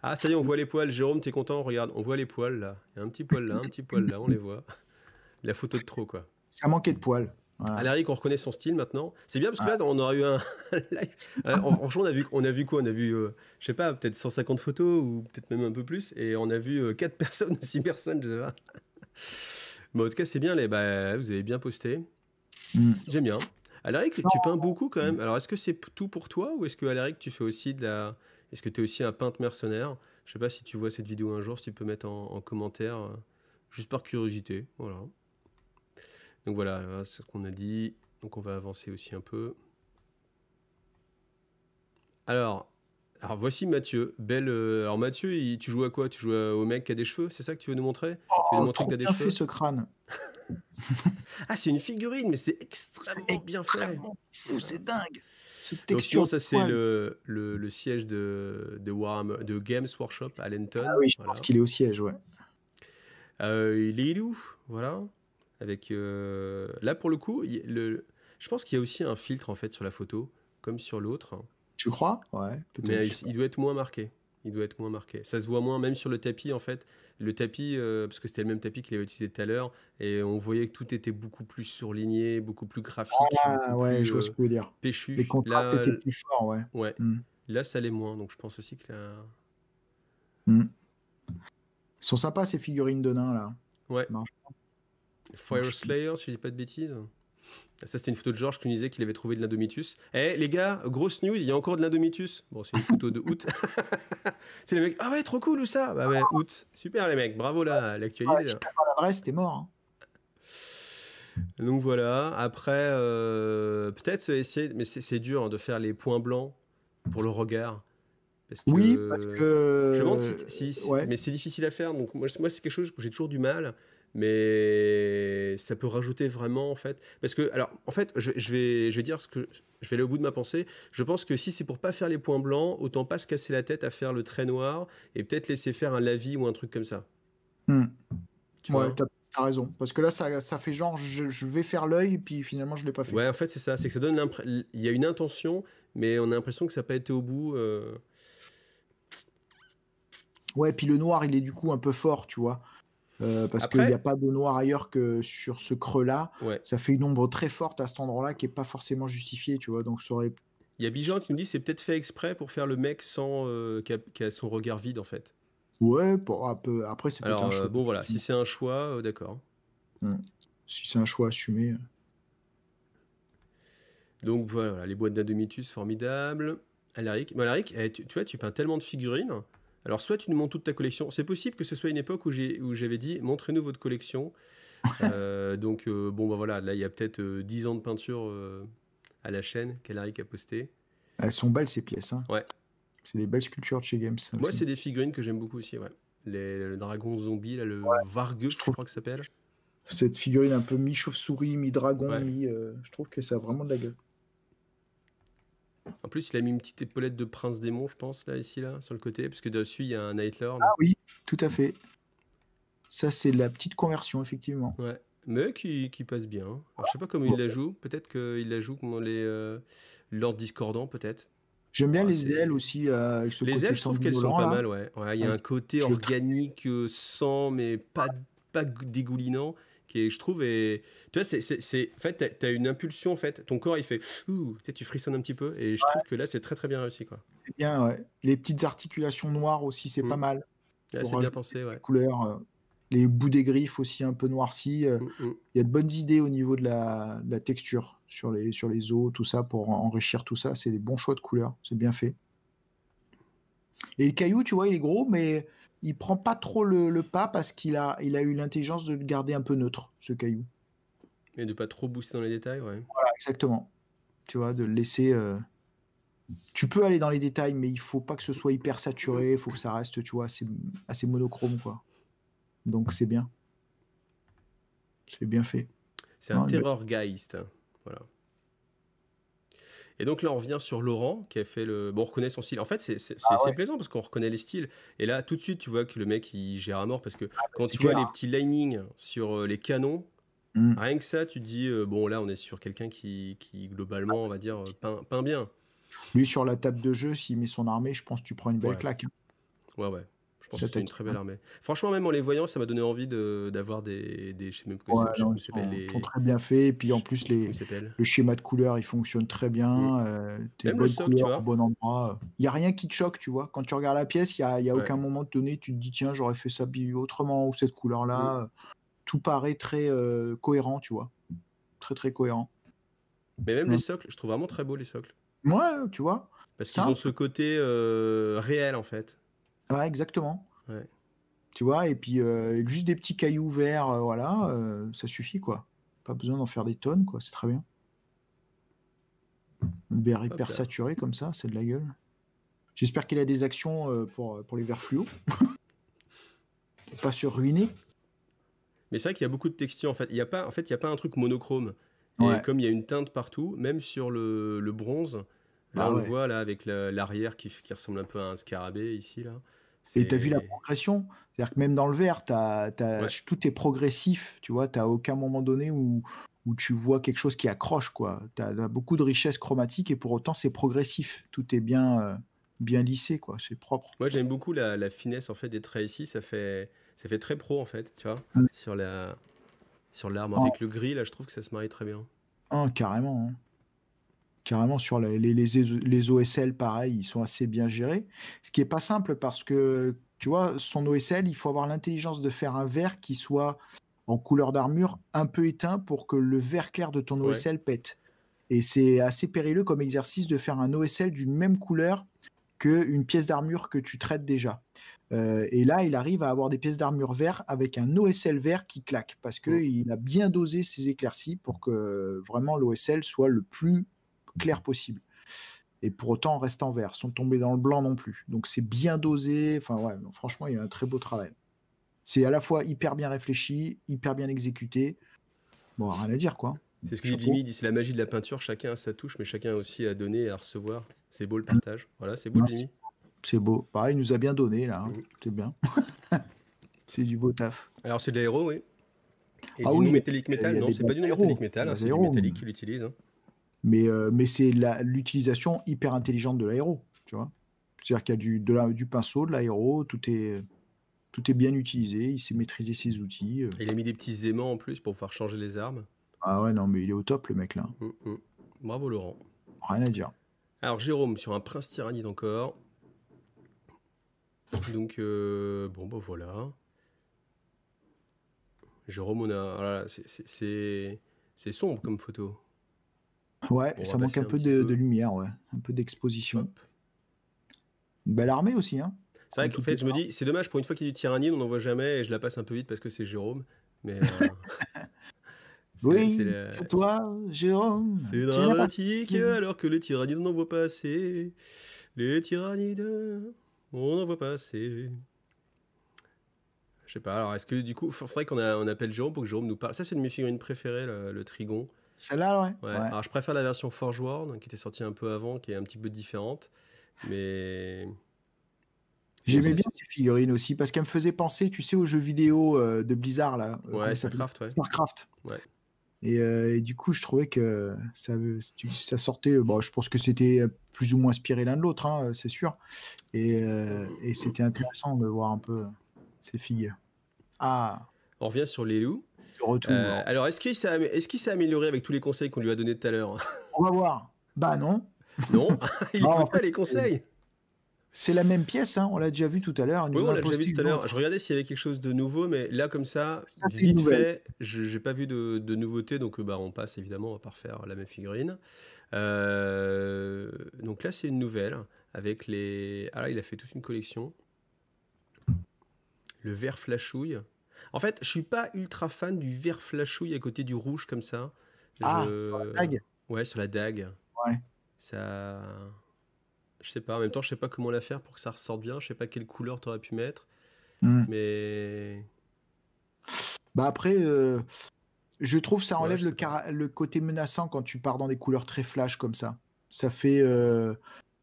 Ah, ça y est, on voit les poils. Jérôme, tu es content Regarde, on voit les poils là. Il y a un petit poil là, un petit poil là, on les voit. La photo de trop, quoi. Ça manquait de poils. Voilà. Alaric, on reconnaît son style maintenant. C'est bien parce que ah. là, on aurait eu un live. Euh, franchement, on a vu, on a vu quoi On a vu, je euh, je sais pas, peut-être 150 photos ou peut-être même un peu plus. Et on a vu quatre 4 personnes ou 6 personnes, je sais pas. Mais en tout cas, c'est bien, les, bah, vous avez bien posté. Mm. J'aime bien. Alaric, tu peins beaucoup quand mm. même. Alors, est-ce que c'est tout pour toi ou est-ce que Alaric, tu fais aussi de la. Est-ce que tu es aussi un peintre mercenaire Je sais pas si tu vois cette vidéo un jour, si tu peux mettre en, commentaire, euh, juste par curiosité. Voilà. Donc voilà, voilà c'est ce qu'on a dit. Donc on va avancer aussi un peu. Alors, alors voici Mathieu. Belle. Euh, alors Mathieu, tu joues à quoi Tu joues au mec qui a des cheveux C'est ça que tu veux nous montrer Tu veux nous oh, montrer que des bien fait ce crâne. ah, c'est une figurine, mais c'est extrêmement, bien fait. Ah. c'est dingue. Donc, ça, c'est le, siège de, de, de Games Workshop à Lenton. Ah oui, je qu'il est au siège, ouais. Euh, il est où Voilà. Avec, euh, Là, pour le coup, je pense qu'il y a aussi un filtre en fait sur la photo, comme sur l'autre. Hein. Tu crois Ouais. Mais il, doit être moins marqué. Il doit être moins marqué. Ça se voit moins, même sur le tapis, en fait. Le tapis, euh, parce que c'était le même tapis qu'il avait utilisé tout à l'heure, et on voyait que tout était beaucoup plus surligné, beaucoup plus graphique. Ah, ouais, je vois ce que euh, vous dire. Péchu. Les contrastes Là, étaient plus forts, ouais. Ouais. Hmm. Là, ça l'est moins, donc je pense aussi que là… Hmm. Ils sont sympas ces figurines de nains là. Ouais. Fire Slayer, si je dis pas de bêtises. Ça, c'était une photo de Georges qui nous disait qu'il avait trouvé de l'indomitus. Eh, les gars, grosse news, il y a encore de l'indomitus. Bon, c'est une photo de août. c'est les mecs, ah ouais, trop cool, ou ça Bah ouais, août. Super, les mecs, bravo là, l'actualité. Ah, si t'es mort. Hein. Donc voilà, après, euh, peut-être essayer, mais c'est dur hein, de faire les points blancs pour le regard. oui, parce que. Je Mais c'est difficile à faire, donc moi c'est quelque chose que j'ai toujours du mal mais ça peut rajouter vraiment en fait parce que alors en fait je, vais je vais dire ce que je vais aller au bout de ma pensée je pense que si c'est pour pas faire les points blancs autant pas se casser la tête à faire le trait noir et peut-être laisser faire un lavis ou un truc comme ça hmm. tu vois as raison parce que là ça, ça fait genre je, vais faire l'œil puis finalement je l'ai pas fait ouais en fait c'est ça c'est que ça donne l'impression il y a une intention mais on a l'impression que ça n'a pas été au bout ouais euh. ouais puis le noir il est du coup un peu fort tu vois euh, parce qu'il n'y a pas de noir ailleurs que sur ce creux-là. Ça fait une ombre très forte à cet endroit-là qui n'est pas forcément justifiée, tu vois. Donc ça aurait... Il y a Bijan qui nous dit c'est peut-être fait exprès pour faire le mec sans euh, qui, a, son regard vide en fait. Ouais, peu. Après c'est peut-être un euh, choix. bon voilà, si c'est un choix, d'accord. Hmm. Si c'est un choix assumé. Donc voilà, les boîtes d'Adomitus formidable. Alaric, Alaric eh, tu, vois, tu peins tellement de figurines. Alors, soit tu nous montres toute ta collection. C'est possible que ce soit une époque où j'avais dit montrez-nous votre collection. Euh, donc, euh, bon, bah voilà, là, il y a peut-être 10 euh, ans de peinture à la chaîne qu'Alaric a posté. Elles sont belles, ces pièces. Hein. Ouais. C'est des belles sculptures de chez Games. Moi, c'est des figurines que j'aime beaucoup aussi, ouais. le dragon zombie, le Vargus je, crois que ça s'appelle. Cette figurine un peu mi-chauve-souris, mi-dragon, mi. je trouve que ça a vraiment de la gueule. En plus, il a mis une petite épaulette de prince démon, je pense, là, ici, là, sur le côté, parce que dessus, il y a un Night Ah oui, tout à fait. Ça, c'est la petite conversion, effectivement. Ouais, mais qui, passe bien. Hein. je sais pas comment il la joue. Peut-être qu'il la joue comme les euh, Lords discordants, peut être. J'aime bien les ailes aussi. Euh, avec les ailes, qu'elles sont pas mal, ouais. Il y a un côté organique, euh, sans, mais pas, pas dégoulinant qui je trouve et tu vois c'est c'est en fait une impulsion en fait ton corps il fait tu, sais, tu frissonnes un petit peu et je trouve que là c'est très très bien réussi quoi c'est bien ouais. les petites articulations noires aussi c'est pas mm. mal c'est bien pensé euh, les bouts des griffes aussi un peu noircis euh, mm, mm. il y a de bonnes idées au niveau de la, la, texture sur les sur les os tout ça pour enrichir tout ça c'est des bons choix de couleurs c'est bien fait et le caillou tu vois il est gros mais il prend pas trop le, pas parce qu'il a, il a eu l'intelligence de garder un peu neutre, ce caillou. Et de pas trop booster dans les détails, ouais. Voilà, exactement. Tu vois, de laisser. Euh, tu peux aller dans les détails, mais il faut pas que ce soit hyper saturé, il faut que ça reste, tu vois, assez, assez monochrome, quoi. Donc c'est bien. C'est bien fait. C'est un terrorgeist. Hein. Voilà. Et donc là, on revient sur Laurent qui a fait le. Bon, on reconnaît son style. En fait, c'est c'est ah plaisant parce qu'on reconnaît les styles. Et là, tout de suite, tu vois que le mec, il gère à mort parce que ah, bah, quand tu vois les petits linings sur euh, les canons, mmh. rien que ça, tu te dis, euh, bon, là, on est sur quelqu'un qui, qui, globalement, on va dire, euh, peint, bien. Lui, sur la table de jeu, s'il met son armée, je pense que tu prends une belle claque. Hein. Ouais, ouais. Je pense que c'est une très belle armée. Franchement, même en les voyant, ça m'a donné envie d'avoir des, des. sont, très bien faits. Et puis en plus, les, le schéma de couleur, il fonctionne très bien. bon endroit. Il n'y a rien qui te choque, tu vois. Quand tu regardes la pièce, il n'y a, y a aucun moment donné, tu te dis, tiens, j'aurais fait ça autrement ou cette couleur-là. Mm. Tout paraît très euh, cohérent, tu vois. Très, très cohérent. Mais même mm. les socles, je trouve vraiment très beau les socles. Ouais, tu vois. Parce qu'ils ont ce côté euh, réel, en fait exactement. Tu vois, et puis euh, juste des petits cailloux verts, euh, voilà, euh, ça suffit, quoi. Pas besoin d'en faire des tonnes, quoi, c'est très bien. Une bière hyper saturée comme ça, c'est de la gueule. J'espère qu'il a des actions pour, pour les verts fluo. pas se ruiner. Mais c'est vrai qu'il y a beaucoup de textures, en fait. Il n'y a, pas, en fait, il y a pas un truc monochrome. Et comme il y a une teinte partout, même sur le, bronze, là, bah on le voit, là, avec l'arrière qui, qui ressemble un peu à un scarabée, ici, là. Et tu as vu la progression C'est-à-dire que même dans le vert, tout est progressif, tu vois, tu aucun moment donné où, où tu vois quelque chose qui accroche, quoi. Tu as, beaucoup de richesse chromatique et pour autant, c'est progressif. Tout est bien, euh, bien lissé, quoi. C'est propre. Moi, j'aime beaucoup la, finesse, en fait, des traits ici. Ça fait, ça fait très pro, en fait, tu vois, sur la sur l'arme. Avec le gris, là, je trouve que ça se marie très bien. Ah, carrément. Hein carrément sur les, OSL, pareil, ils sont assez bien gérés. Ce qui n'est pas simple parce que, tu vois, son OSL, il faut avoir l'intelligence de faire un vert qui soit en couleur d'armure un peu éteint pour que le vert clair de ton OSL pète. Et c'est assez périlleux comme exercice de faire un OSL d'une même couleur qu'une pièce d'armure que tu traites déjà. Euh, et là, il arrive à avoir des pièces d'armure vert avec un OSL vert qui claque parce qu'il a bien dosé ses éclaircies pour que vraiment l'OSL soit le plus clair possible. Et pour autant, on reste en vert, sont tombés dans le blanc non plus. Donc c'est bien dosé. Enfin, ouais, franchement, il y a un très beau travail. C'est à la fois hyper bien réfléchi, hyper bien exécuté. Bon, rien à dire, quoi. C'est ce que dit Jimmy, dit c'est la magie de la peinture, chacun a sa touche, mais chacun aussi à donner et à recevoir. C'est beau le partage. Voilà, c'est beau, Jimmy. C'est beau. Pareil, il nous a bien donné, là. Hein. Mm. C'est bien. c'est du beau taf. Alors, c'est de l'aéro, oui. Et ah du métallique métal, non, c'est pas du métallique métal, hein, c'est du métallique qu'il utilise. Hein. Euh, mais, c'est l'utilisation hyper intelligente de l'aéro, tu vois. C'est-à-dire qu'il y a du, pinceau, de l'aéro, tout est, tout est bien utilisé, il sait maîtriser ses outils. Euh. il a mis des petits aimants en plus pour pouvoir changer les armes. Ah ouais, non, mais il est au top le mec là. Mm, mm. Bravo Laurent. Rien à dire. Alors Jérôme, sur un prince tyrannide encore. Donc, euh, bon, bah voilà. Jérôme, on a... c'est sombre comme photo. Ouais, ça manque un peu, de, lumière, ouais. un peu d'exposition. belle armée aussi. Hein, c'est vrai qu'en fait, je me dis, c'est dommage, pour une fois qu'il y a du tyrannide, on n'en voit jamais et je la passe un peu vite parce que c'est Jérôme. Mais. Euh, oui, c'est toi, Jérôme. C'est dramatique, alors que les tyrannides, on n'en voit pas assez. Les tyrannides, on n'en voit pas assez. Je sais pas, alors est-ce que du coup, il faudrait qu'on appelle Jérôme pour que Jérôme nous parle Ça, c'est une de mes figurines préférées, le trigon. Celle-là, ouais. je préfère la version Forge World, qui était sortie un peu avant, qui est un petit peu différente. Mais. J'aimais bien ces figurines aussi parce qu'elles me faisaient penser, tu sais, aux jeux vidéo euh, de Blizzard là. Euh, Starcraft, Starcraft. Ouais. Euh, et, du coup, je trouvais que ça, ça sortait. Bon, bah, je pense que c'était plus ou moins inspiré l'un de l'autre, hein, c'est sûr. Et, et c'était intéressant de voir un peu ces figures. Ah. On revient sur les loups. Euh, alors, est-ce qu'il s'est amélioré avec tous les conseils qu'on lui a donnés tout à l'heure On va voir. Bah non. Non, il n'écoute bah, pas les conseils. C'est la même pièce, hein. on l'a déjà vu tout à l'heure. Oui, on l'a déjà vu tout à l'heure. Je regardais s'il y avait quelque chose de nouveau, mais là, comme ça, vite fait, je n'ai pas vu de, nouveauté, donc euh, bah, on passe évidemment, on va pas refaire la même figurine. Euh, donc là, c'est une nouvelle avec les. Ah il a fait toute une collection. Le verre flashouille. En fait, je suis pas ultra fan du vert flashouille à côté du rouge comme ça. Ah, sur la dague Ouais, sur la dague. Ouais. Ça. Je sais pas, en même temps, je sais pas comment la faire pour que ça ressorte bien. Je sais pas quelle couleur aurais pu mettre. Hmm. Mais. Bah après, euh, je trouve ça enlève le, côté menaçant quand tu pars dans des couleurs très flash comme ça. Ça fait. Euh,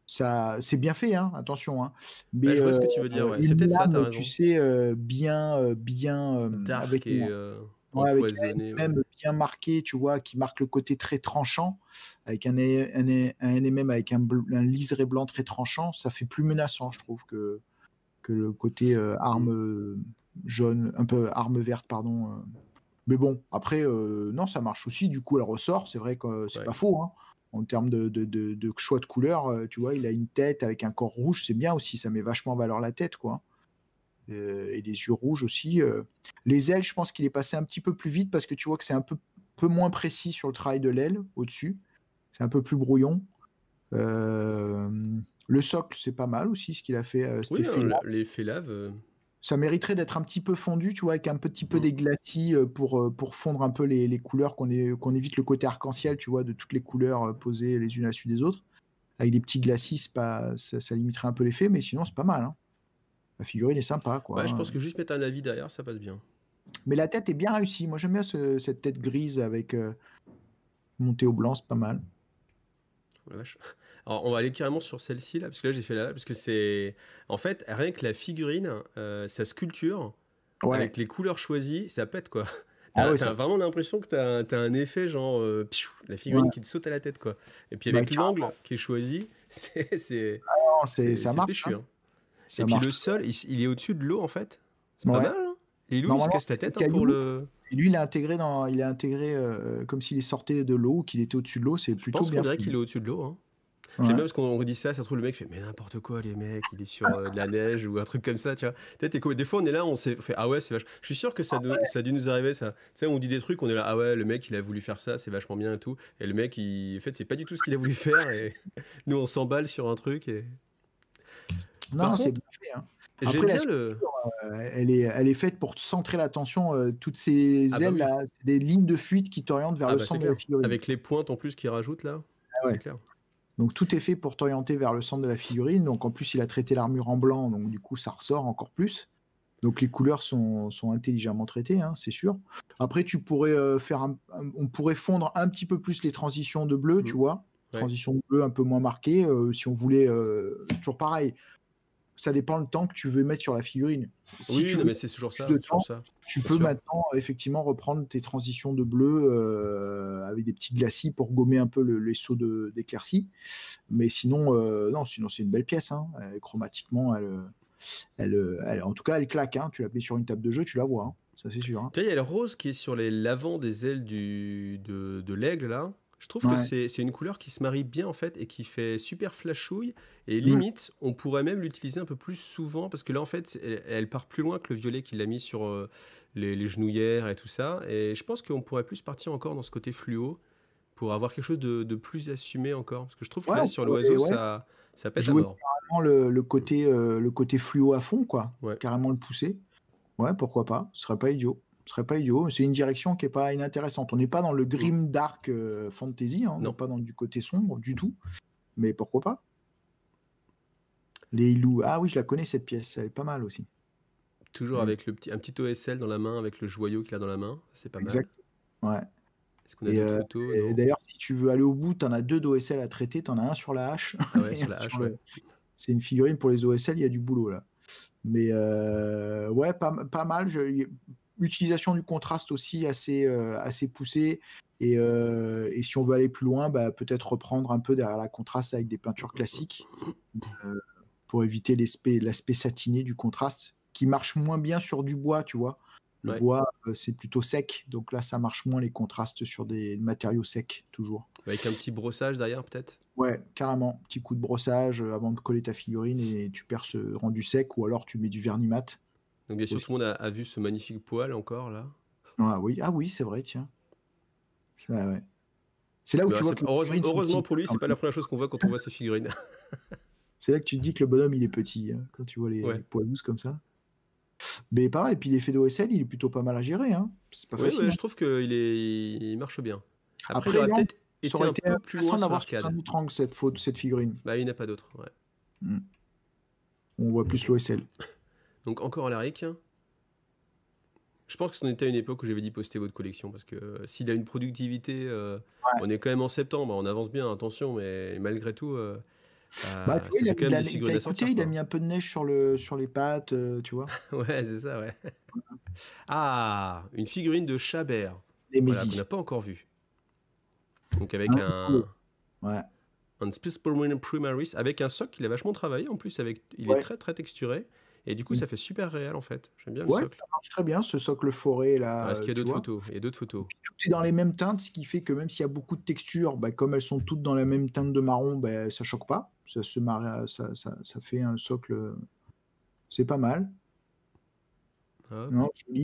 ça c'est bien fait hein, attention hein. Bah, mais ce que tu euh, veux dire c'est peut-être ça tu sais euh, bien euh, bien avec, même bien marqué tu vois qui marque le côté très tranchant avec un NMM avec un, liseré blanc très tranchant ça fait plus menaçant je trouve que que le côté arme jaune un peu arme verte pardon mais bon après non ça marche aussi du coup elle ressort c'est vrai que c'est pas faux hein en termes de, choix de couleur, euh, tu vois, il a une tête avec un corps rouge, c'est bien aussi, ça met vachement en valeur la tête, quoi. Euh, et des yeux rouges aussi. Euh. Les ailes, je pense qu'il est passé un petit peu plus vite parce que tu vois que c'est un peu, peu moins précis sur le travail de l'aile au-dessus. C'est un peu plus brouillon. le socle, c'est pas mal aussi ce qu'il a fait. oui, les lave ça mériterait d'être un petit peu fondu, tu vois, avec un petit peu mmh. des glacis euh, pour, euh, pour fondre un peu les, couleurs, qu'on qu'on évite le côté arc-en-ciel, tu vois, de toutes les couleurs euh, posées les unes à la des autres. Avec des petits glacis, ça, limiterait un peu l'effet, mais sinon, c'est pas mal. Hein. La figurine est sympa, quoi. Ouais, je pense que juste mettre un avis derrière, ça passe bien. Mais la tête est bien réussie. Moi, j'aime bien cette tête grise avec monté au blanc, c'est pas mal. Oh la vache. Alors, on va aller carrément sur celle-ci, là, parce que là, j'ai fait la. Parce que c'est. En fait, rien que la figurine, euh, sa sculpture, avec les couleurs choisies, ça pète, quoi. Ah t'as vraiment l'impression que t'as as un effet genre euh, la figurine qui te saute à la tête quoi. Et puis bah, avec l'angle qui est choisi, ah c'est ça marche. c'est hein. hein. Et puis le sol, il, est au-dessus de l'eau en fait. C'est pas mal. Hein les loups ils se la tête hein, pour le. lui il est intégré dans, il est intégré euh, comme s'il est sorti de l'eau, qu'il était au-dessus de l'eau. C'est plutôt Je pense qu'il est au-dessus de l'eau. Hein. J'aime bien parce qu'on dit ça, ça trouve, le mec fait, mais n'importe quoi, les mecs, il est sur euh, de la neige ou un truc comme ça, tu vois. Peut-être, des fois, on est là, on s'est fait, ah ouais, c'est vachement. Je suis sûr que ça, ça a dû nous arriver, ça. Tu sais, on dit des trucs, on est là, ah ouais, le mec, il a voulu faire ça, c'est vachement bien et tout. Et le mec, il... en fait, c'est pas du tout ce qu'il a voulu faire. Et nous, on s'emballe sur un truc. Et... Non, c'est bien fait. Hein. Après, bien la le... Euh, elle, est, elle est faite pour centrer l'attention. Euh, toutes ces ah bah ailes, là, des lignes de fuite qui t'orientent vers ah le bah centre de la Avec les pointes en plus qui rajoutent là, ah c'est clair. Donc tout est fait pour t'orienter vers le centre de la figurine. Donc en plus, il a traité l'armure en blanc, donc du coup, ça ressort encore plus. Donc les couleurs sont, intelligemment traitées, hein, c'est sûr. Après, tu pourrais euh, faire, un, on pourrait fondre un petit peu plus les transitions de bleu, mm. tu vois, transition de bleu un peu moins marquée. Euh, si on voulait, euh, toujours pareil, ça dépend le temps que tu veux mettre sur la figurine. oui, tu mais c'est toujours, ça, Tu peux maintenant effectivement reprendre tes transitions de bleu euh, avec des petits glacis pour gommer un peu les sauts d'éclaircie. Mais sinon, euh, non, sinon c'est une belle pièce. Hein. Euh, chromatiquement, elle, elle, en tout cas, elle claque. Hein. Tu la mets sur une table de jeu, tu la vois. Hein. Ça, c'est sûr. Tu vois, il y a le rose qui est sur l'avant des ailes du, de, de l'aigle, là. Je trouve que c'est une couleur qui se marie bien en fait et qui fait super flashouille. Et limite, on pourrait même l'utiliser un peu plus souvent parce que là en fait, elle, part plus loin que le violet qu'il a mis sur euh, les, genouillères et tout ça. Et je pense qu'on pourrait plus partir encore dans ce côté fluo pour avoir quelque chose de, plus assumé encore. Parce que je trouve que là, sur l'oiseau, ça, ça pète à mort. le, côté, euh, le côté fluo à fond, quoi. Carrément le pousser. Ouais, pourquoi pas. Ce serait pas idiot ce serait pas idiot. C'est une direction qui est pas inintéressante. On n'est pas dans le grim dark euh, fantasy, hein. on n'est pas dans du côté sombre du tout. Mais pourquoi pas Les loups. Ah oui, je la connais cette pièce, elle est pas mal aussi. Toujours mm. avec le petit, un petit OSL dans la main, avec le joyau qu'il a dans la main, c'est pas exact. mal. Ouais. Est-ce qu'on a d'autres euh, photos d'ailleurs, si tu veux aller au bout, tu en as deux d'OSL à traiter, tu en as un sur la hache. Ah ouais, sur la hache, C'est une figurine pour les OSL, il y a du boulot là. Mais euh, ouais, pas, mal utilisation du contraste aussi assez, euh, assez poussée. Euh, et, si on veut aller plus loin, bah, peut-être reprendre un peu derrière la contraste avec des peintures classiques euh, pour éviter l'aspect satiné du contraste qui marche moins bien sur du bois, tu vois. Le bois, c'est plutôt sec, donc là, ça marche moins les contrastes sur des matériaux secs, toujours. Avec un petit brossage derrière, peut-être Ouais, carrément. Petit coup de brossage avant de coller ta figurine et tu perds ce rendu sec, ou alors tu mets du vernis mat. Donc bien sûr, tout le monde a, vu ce magnifique poil encore là. Ah oui, ah oui, c'est vrai, tiens. C'est là où bah, tu vois que heureusement, heureusement pour lui, c'est ah, pas la première chose qu'on voit quand on voit sa figurine. c'est là que tu te dis que le bonhomme il est petit hein, quand tu vois les, poils douces comme ça. Mais pareil, et puis l'effet d'OSL, il est plutôt pas mal à gérer. Hein. C'est pas facile. Hein. je trouve qu'il est... il marche bien. Après, il aurait peut-être été un peu plus loin d'avoir un autre angle cette, cette figurine. Bah, il n'y en a pas d'autre. Hmm. On voit plus l'OSL. Donc encore à Je pense que c'en à une époque où j'avais dit poster votre collection parce que euh, s'il a une productivité, euh, on est quand même en septembre, hein, on avance bien, attention, mais malgré tout, euh, bah, il, a, mis un peu de neige sur, le, sur les pattes, tu vois. ouais, c'est ça, ouais. ah, une figurine de Chabert. Voilà, on n'a pas encore vu. Donc avec un. Ouais. Un Primaris avec un soc qu'il a vachement travaillé en plus, avec, il est très très texturé. Et du coup, mm. ça fait super réel en fait. J'aime bien le socle. Ça marche très bien ce socle forêt là. Parce ah, qu'il y a d'autres photos. Il y a d'autres photos. Tout est dans les mêmes teintes, ce qui fait que même s'il y a beaucoup de textures, bah, comme elles sont toutes dans la même teinte de marron, bah, ça choque pas. Ça se ça, ça, ça fait un socle. C'est pas mal.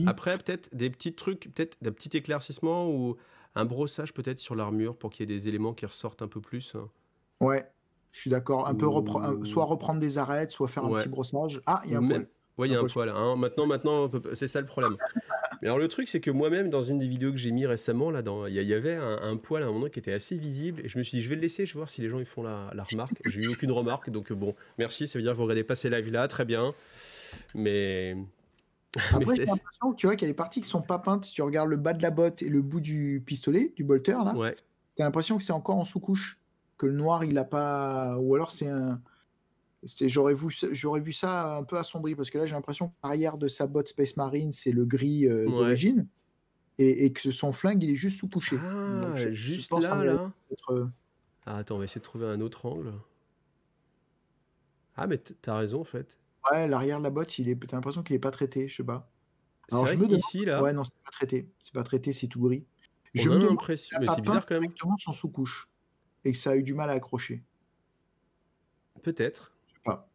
Après, peut-être des petits trucs, peut-être d'un petit éclaircissement ou un brossage peut-être sur l'armure pour qu'il y ait des éléments qui ressortent un peu plus. Hein. Ouais, je suis d'accord. Un peu mmh. soit reprendre des arêtes, soit faire un petit brossage. Ah, il y a un poil. Oui, il y a un poil. Hein. Maintenant, maintenant, c'est ça le problème. Mais alors le truc, c'est que moi-même, dans une des vidéos que j'ai mis récemment, là, dans... il y avait un, poil à un moment qui était assez visible, et je me suis dit, je vais le laisser, je vais voir si les gens ils font la, la remarque. J'ai eu aucune remarque, donc euh, bon, merci. Ça veut dire que vous regardez passer la là, très bien. Mais après, j'ai l'impression tu vois, qu'il y a des parties qui sont pas peintes. Tu regardes le bas de la botte et le bout du pistolet, du bolter, là. Ouais. T'as l'impression que c'est encore en sous-couche que le noir, il a pas. Ou alors, c'est un. J'aurais vu, j'aurais vu ça un peu assombri parce que là j'ai l'impression que l'arrière de sa botte Space Marine c'est le gris euh, d'origine et, que son flingue il est juste sous couché. Ah, juste là, là. Euh, ah, attends, on va essayer de trouver un autre angle. Ah, mais t'as raison en fait. Ouais, l'arrière de la botte, il est... t'as l'impression qu'il est pas traité, je sais pas. Alors, je ici, là. Ouais, non, c'est pas traité. C'est pas traité, c'est tout gris. On je me L'impression... Mais c'est bizarre quand même. Directement son sous-couche et que ça a eu du mal à accrocher. Peut-être. Je sais pas.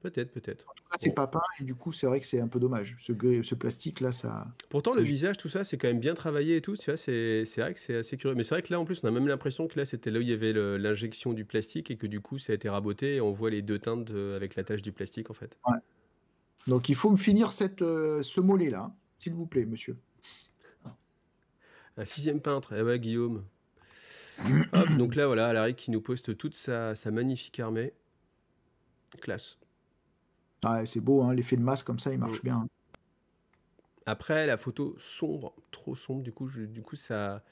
Peut-être, peut-être. En tout cas, c'est pas peint et du coup, c'est vrai que c'est un peu dommage. Ce, ce plastique-là, ça. Pourtant, le visage, tout ça, c'est quand même bien travaillé et tout. Tu vois, c'est vrai que c'est assez curieux. Mais c'est vrai que là, en plus, on a même l'impression que là, c'était là où il y avait l'injection du plastique et que du coup, ça a été raboté et on voit les deux teintes avec la tache du plastique, en fait. Ouais. Donc, il faut me finir cette, euh, ce mollet-là, hein, s'il vous plaît, monsieur. Un sixième peintre. Eh ben, Guillaume donc là, voilà, Alaric qui nous poste toute sa, magnifique armée. Classe. Ouais, ah, c'est beau, hein, l'effet de masse comme ça, il marche bien. Après, la photo sombre, trop sombre, du coup, du coup ça,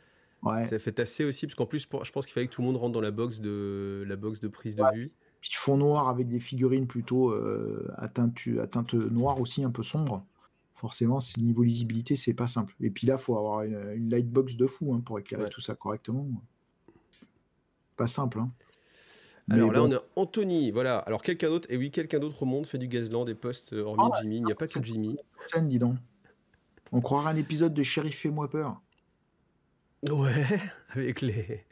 ça fait assez aussi, parce qu'en plus, je pense qu'il fallait que tout le monde rentre dans la box de, la box de prise de vue. Puis fond noir avec des figurines plutôt à, euh, teinte, noire aussi, un peu sombre. Forcément, niveau lisibilité, c'est pas simple. Et puis là, il faut avoir une, lightbox de fou hein, pour éclairer tout ça correctement pas simple. Hein. Alors là, on a Anthony, voilà. Alors quelqu'un d'autre, et eh oui, quelqu'un d'autre au monde fait du Gazland des postes euh, hormis ah, Jimmy. Il n'y a pas que Jimmy. On croira un épisode de Shérif, Fais-moi peur. Ouais, avec les,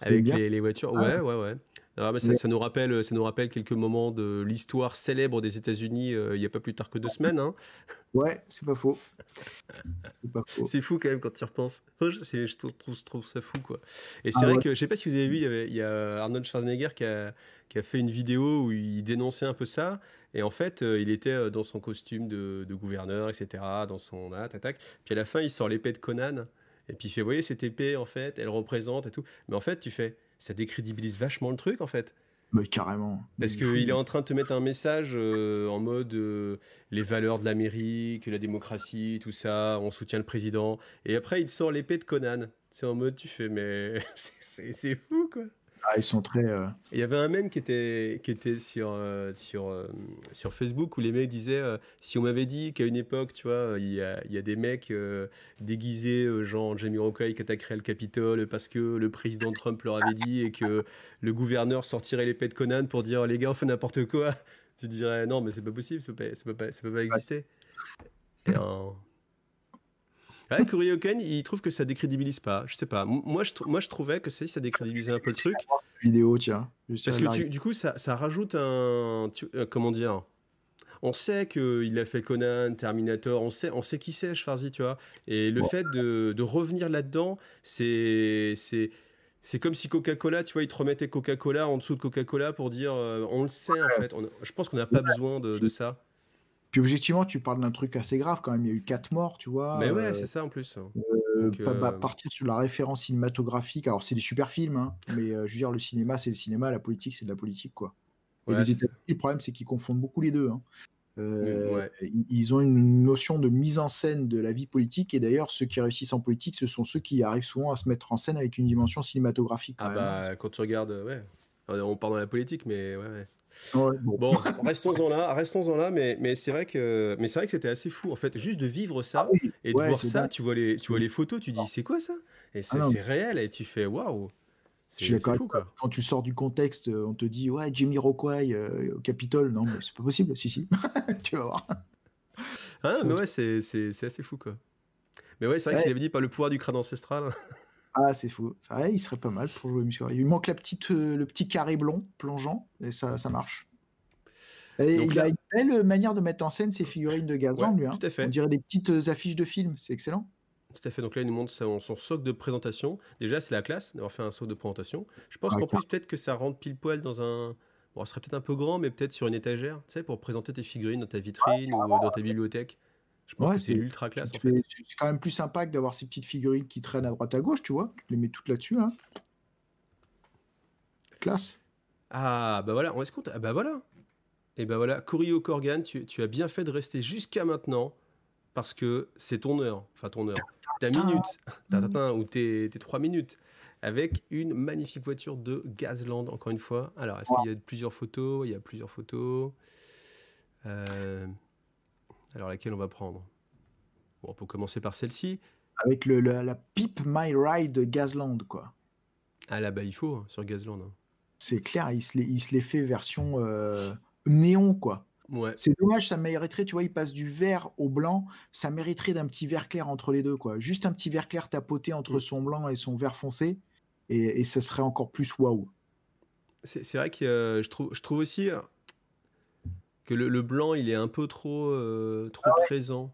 avec les, voitures. Ah ouais, ouais. ouais. Ah, ça, nous rappelle, euh, ça nous rappelle quelques moments de l'histoire célèbre des États-Unis euh, il n'y a pas plus tard que deux semaines. Hein. Ouais, c'est pas faux. c'est fou quand même quand tu y repenses. Je, trouve, ça fou quoi. Et c'est ah vrai que je sais pas si vous avez vu, il y, avait, il a Arnold Schwarzenegger qui a, fait une vidéo où il dénonçait un peu ça. Et en fait, euh, il était dans son costume de, gouverneur, etc. Dans son attaque. Ah, puis à la fin, il sort l'épée de Conan. Et puis il fait, vous voyez, cette épée, en fait, elle représente et tout. Mais en fait, tu fais, ça décrédibilise vachement le truc en fait. Mais carrément. Parce qu'il est en train de te mettre un message euh, en mode euh, les valeurs de l'Amérique, la démocratie, tout ça, on soutient le président. Et après, il sort l'épée de Conan. C'est en mode, tu fais, mais c'est fou quoi. Ah, ils sont très. Euh, il y avait un même qui était, qui était sur, euh, sur, euh, sur Facebook où les mecs disaient si on m'avait dit qu'à une époque, tu vois, il y a, il y a des mecs déguisés, genre Jamie Rockwell qui attaqueraient le Capitole parce que le président Trump leur avait dit et que le gouverneur sortirait l'épée de Conan pour dire les gars, on fait n'importe quoi. Tu dirais non, mais c'est pas possible, ça peut pas, ça peut pas, ça peut pas exister. Ouais, Kurioken, il trouve que ça décrédibilise pas. Je sais pas. Moi, je, moi, je trouvais que ça décrédibilisait un peu le truc. Vidéo, tiens. Parce que du coup, ça, rajoute un. Euh, comment dire on sait qu'il a fait Conan, Terminator, on sait, on sait qui c'est, Schwarzy, tu vois. Et le fait de, revenir là-dedans, c'est, c'est, c'est comme si Coca-Cola, tu vois, ils te remettaient Coca-Cola en dessous de Coca-Cola pour dire, euh, on le sait en fait. je pense qu'on n'a pas besoin de, de ça. Puis objectivement, tu parles d'un truc assez grave quand même. Il y a eu quatre morts, tu vois. Mais ouais, euh, c'est ça en plus. Euh, bah, euh, partir sur la référence cinématographique. Alors, c'est des super films, hein, mais je veux dire, le cinéma, c'est le cinéma, la politique, c'est de la politique, quoi. le problème, c'est qu'ils confondent beaucoup les deux. Hein. Mmh, ils ont une notion de mise en scène de la vie politique, et d'ailleurs, ceux qui réussissent en politique, ce sont ceux qui arrivent souvent à se mettre en scène avec une dimension cinématographique. Ah quand ah bah, quand tu regardes, ouais. On parle dans la politique, mais ouais, ouais bon, restons-en là, restons-en là, mais, c'est vrai que mais c'est vrai c'était assez fou en fait, juste de vivre ça ah et de voir ça, tu vois les photos, tu dis ah. c'est quoi ça Et ah c'est réel et tu fais waouh. C'est fou quoi. Quand tu sors du contexte, euh, on te dit ouais Jimmy Rockway euh, au Capitole, non c'est pas possible, si si, tu vas voir. Ah mais ouais c'est assez fou quoi. Mais ouais c'est vrai que avait dit pas le pouvoir du crâne ancestral. Hein. Ah, c'est fou. il serait pas mal pour jouer Monsieur. Il lui manque la petite, euh, le petit carré blond plongeant et ça, marche. Et il a une belle manière de mettre en scène ses figurines de gazon, lui. Hein. Tout à fait. On dirait des petites euh, affiches de films. C'est excellent. Tout à fait. Donc là, il nous montre son, son socle de présentation. Déjà, c'est la classe d'avoir fait un socle de présentation. Je pense ah, qu'en plus, peut-être que ça rentre pile poil dans un. Bon, ça serait peut-être un peu grand, mais peut-être sur une étagère, tu sais, pour présenter tes figurines dans ta vitrine ah, ou dans ta bibliothèque c'est ultra classe. En fait. C'est quand même plus sympa que d'avoir ces petites figurines qui traînent à droite à gauche, tu vois. Tu les mets toutes là-dessus. Hein. Classe. Ah, bah voilà, on est compte. Ah, bah voilà. Et eh bah voilà, Corio Corgan, tu, as bien fait de rester jusqu'à maintenant parce que c'est ton heure, enfin ton heure, ta minute, mm. ou tes, trois minutes avec une magnifique voiture de Gazland, encore une fois. Alors, est-ce qu'il y a plusieurs photos Il y a plusieurs photos. Euh... Alors laquelle on va prendre bon, On peut commencer par celle-ci. Avec le, la Pipe My Ride de Gazland, quoi. Ah là, bas il faut, hein, sur Gazland. Hein. C'est clair, il se, l'est les fait version euh, néon, quoi. Ouais. C'est dommage, ça mériterait, tu vois, il passe du vert au blanc, ça mériterait d'un petit vert clair entre les deux, quoi. Juste un petit vert clair tapoté entre mm. son blanc et son vert foncé, et, et ce serait encore plus waouh. C'est vrai que euh, je, trouve, je trouve aussi, que le, blanc il est un peu trop, euh, trop ah présent.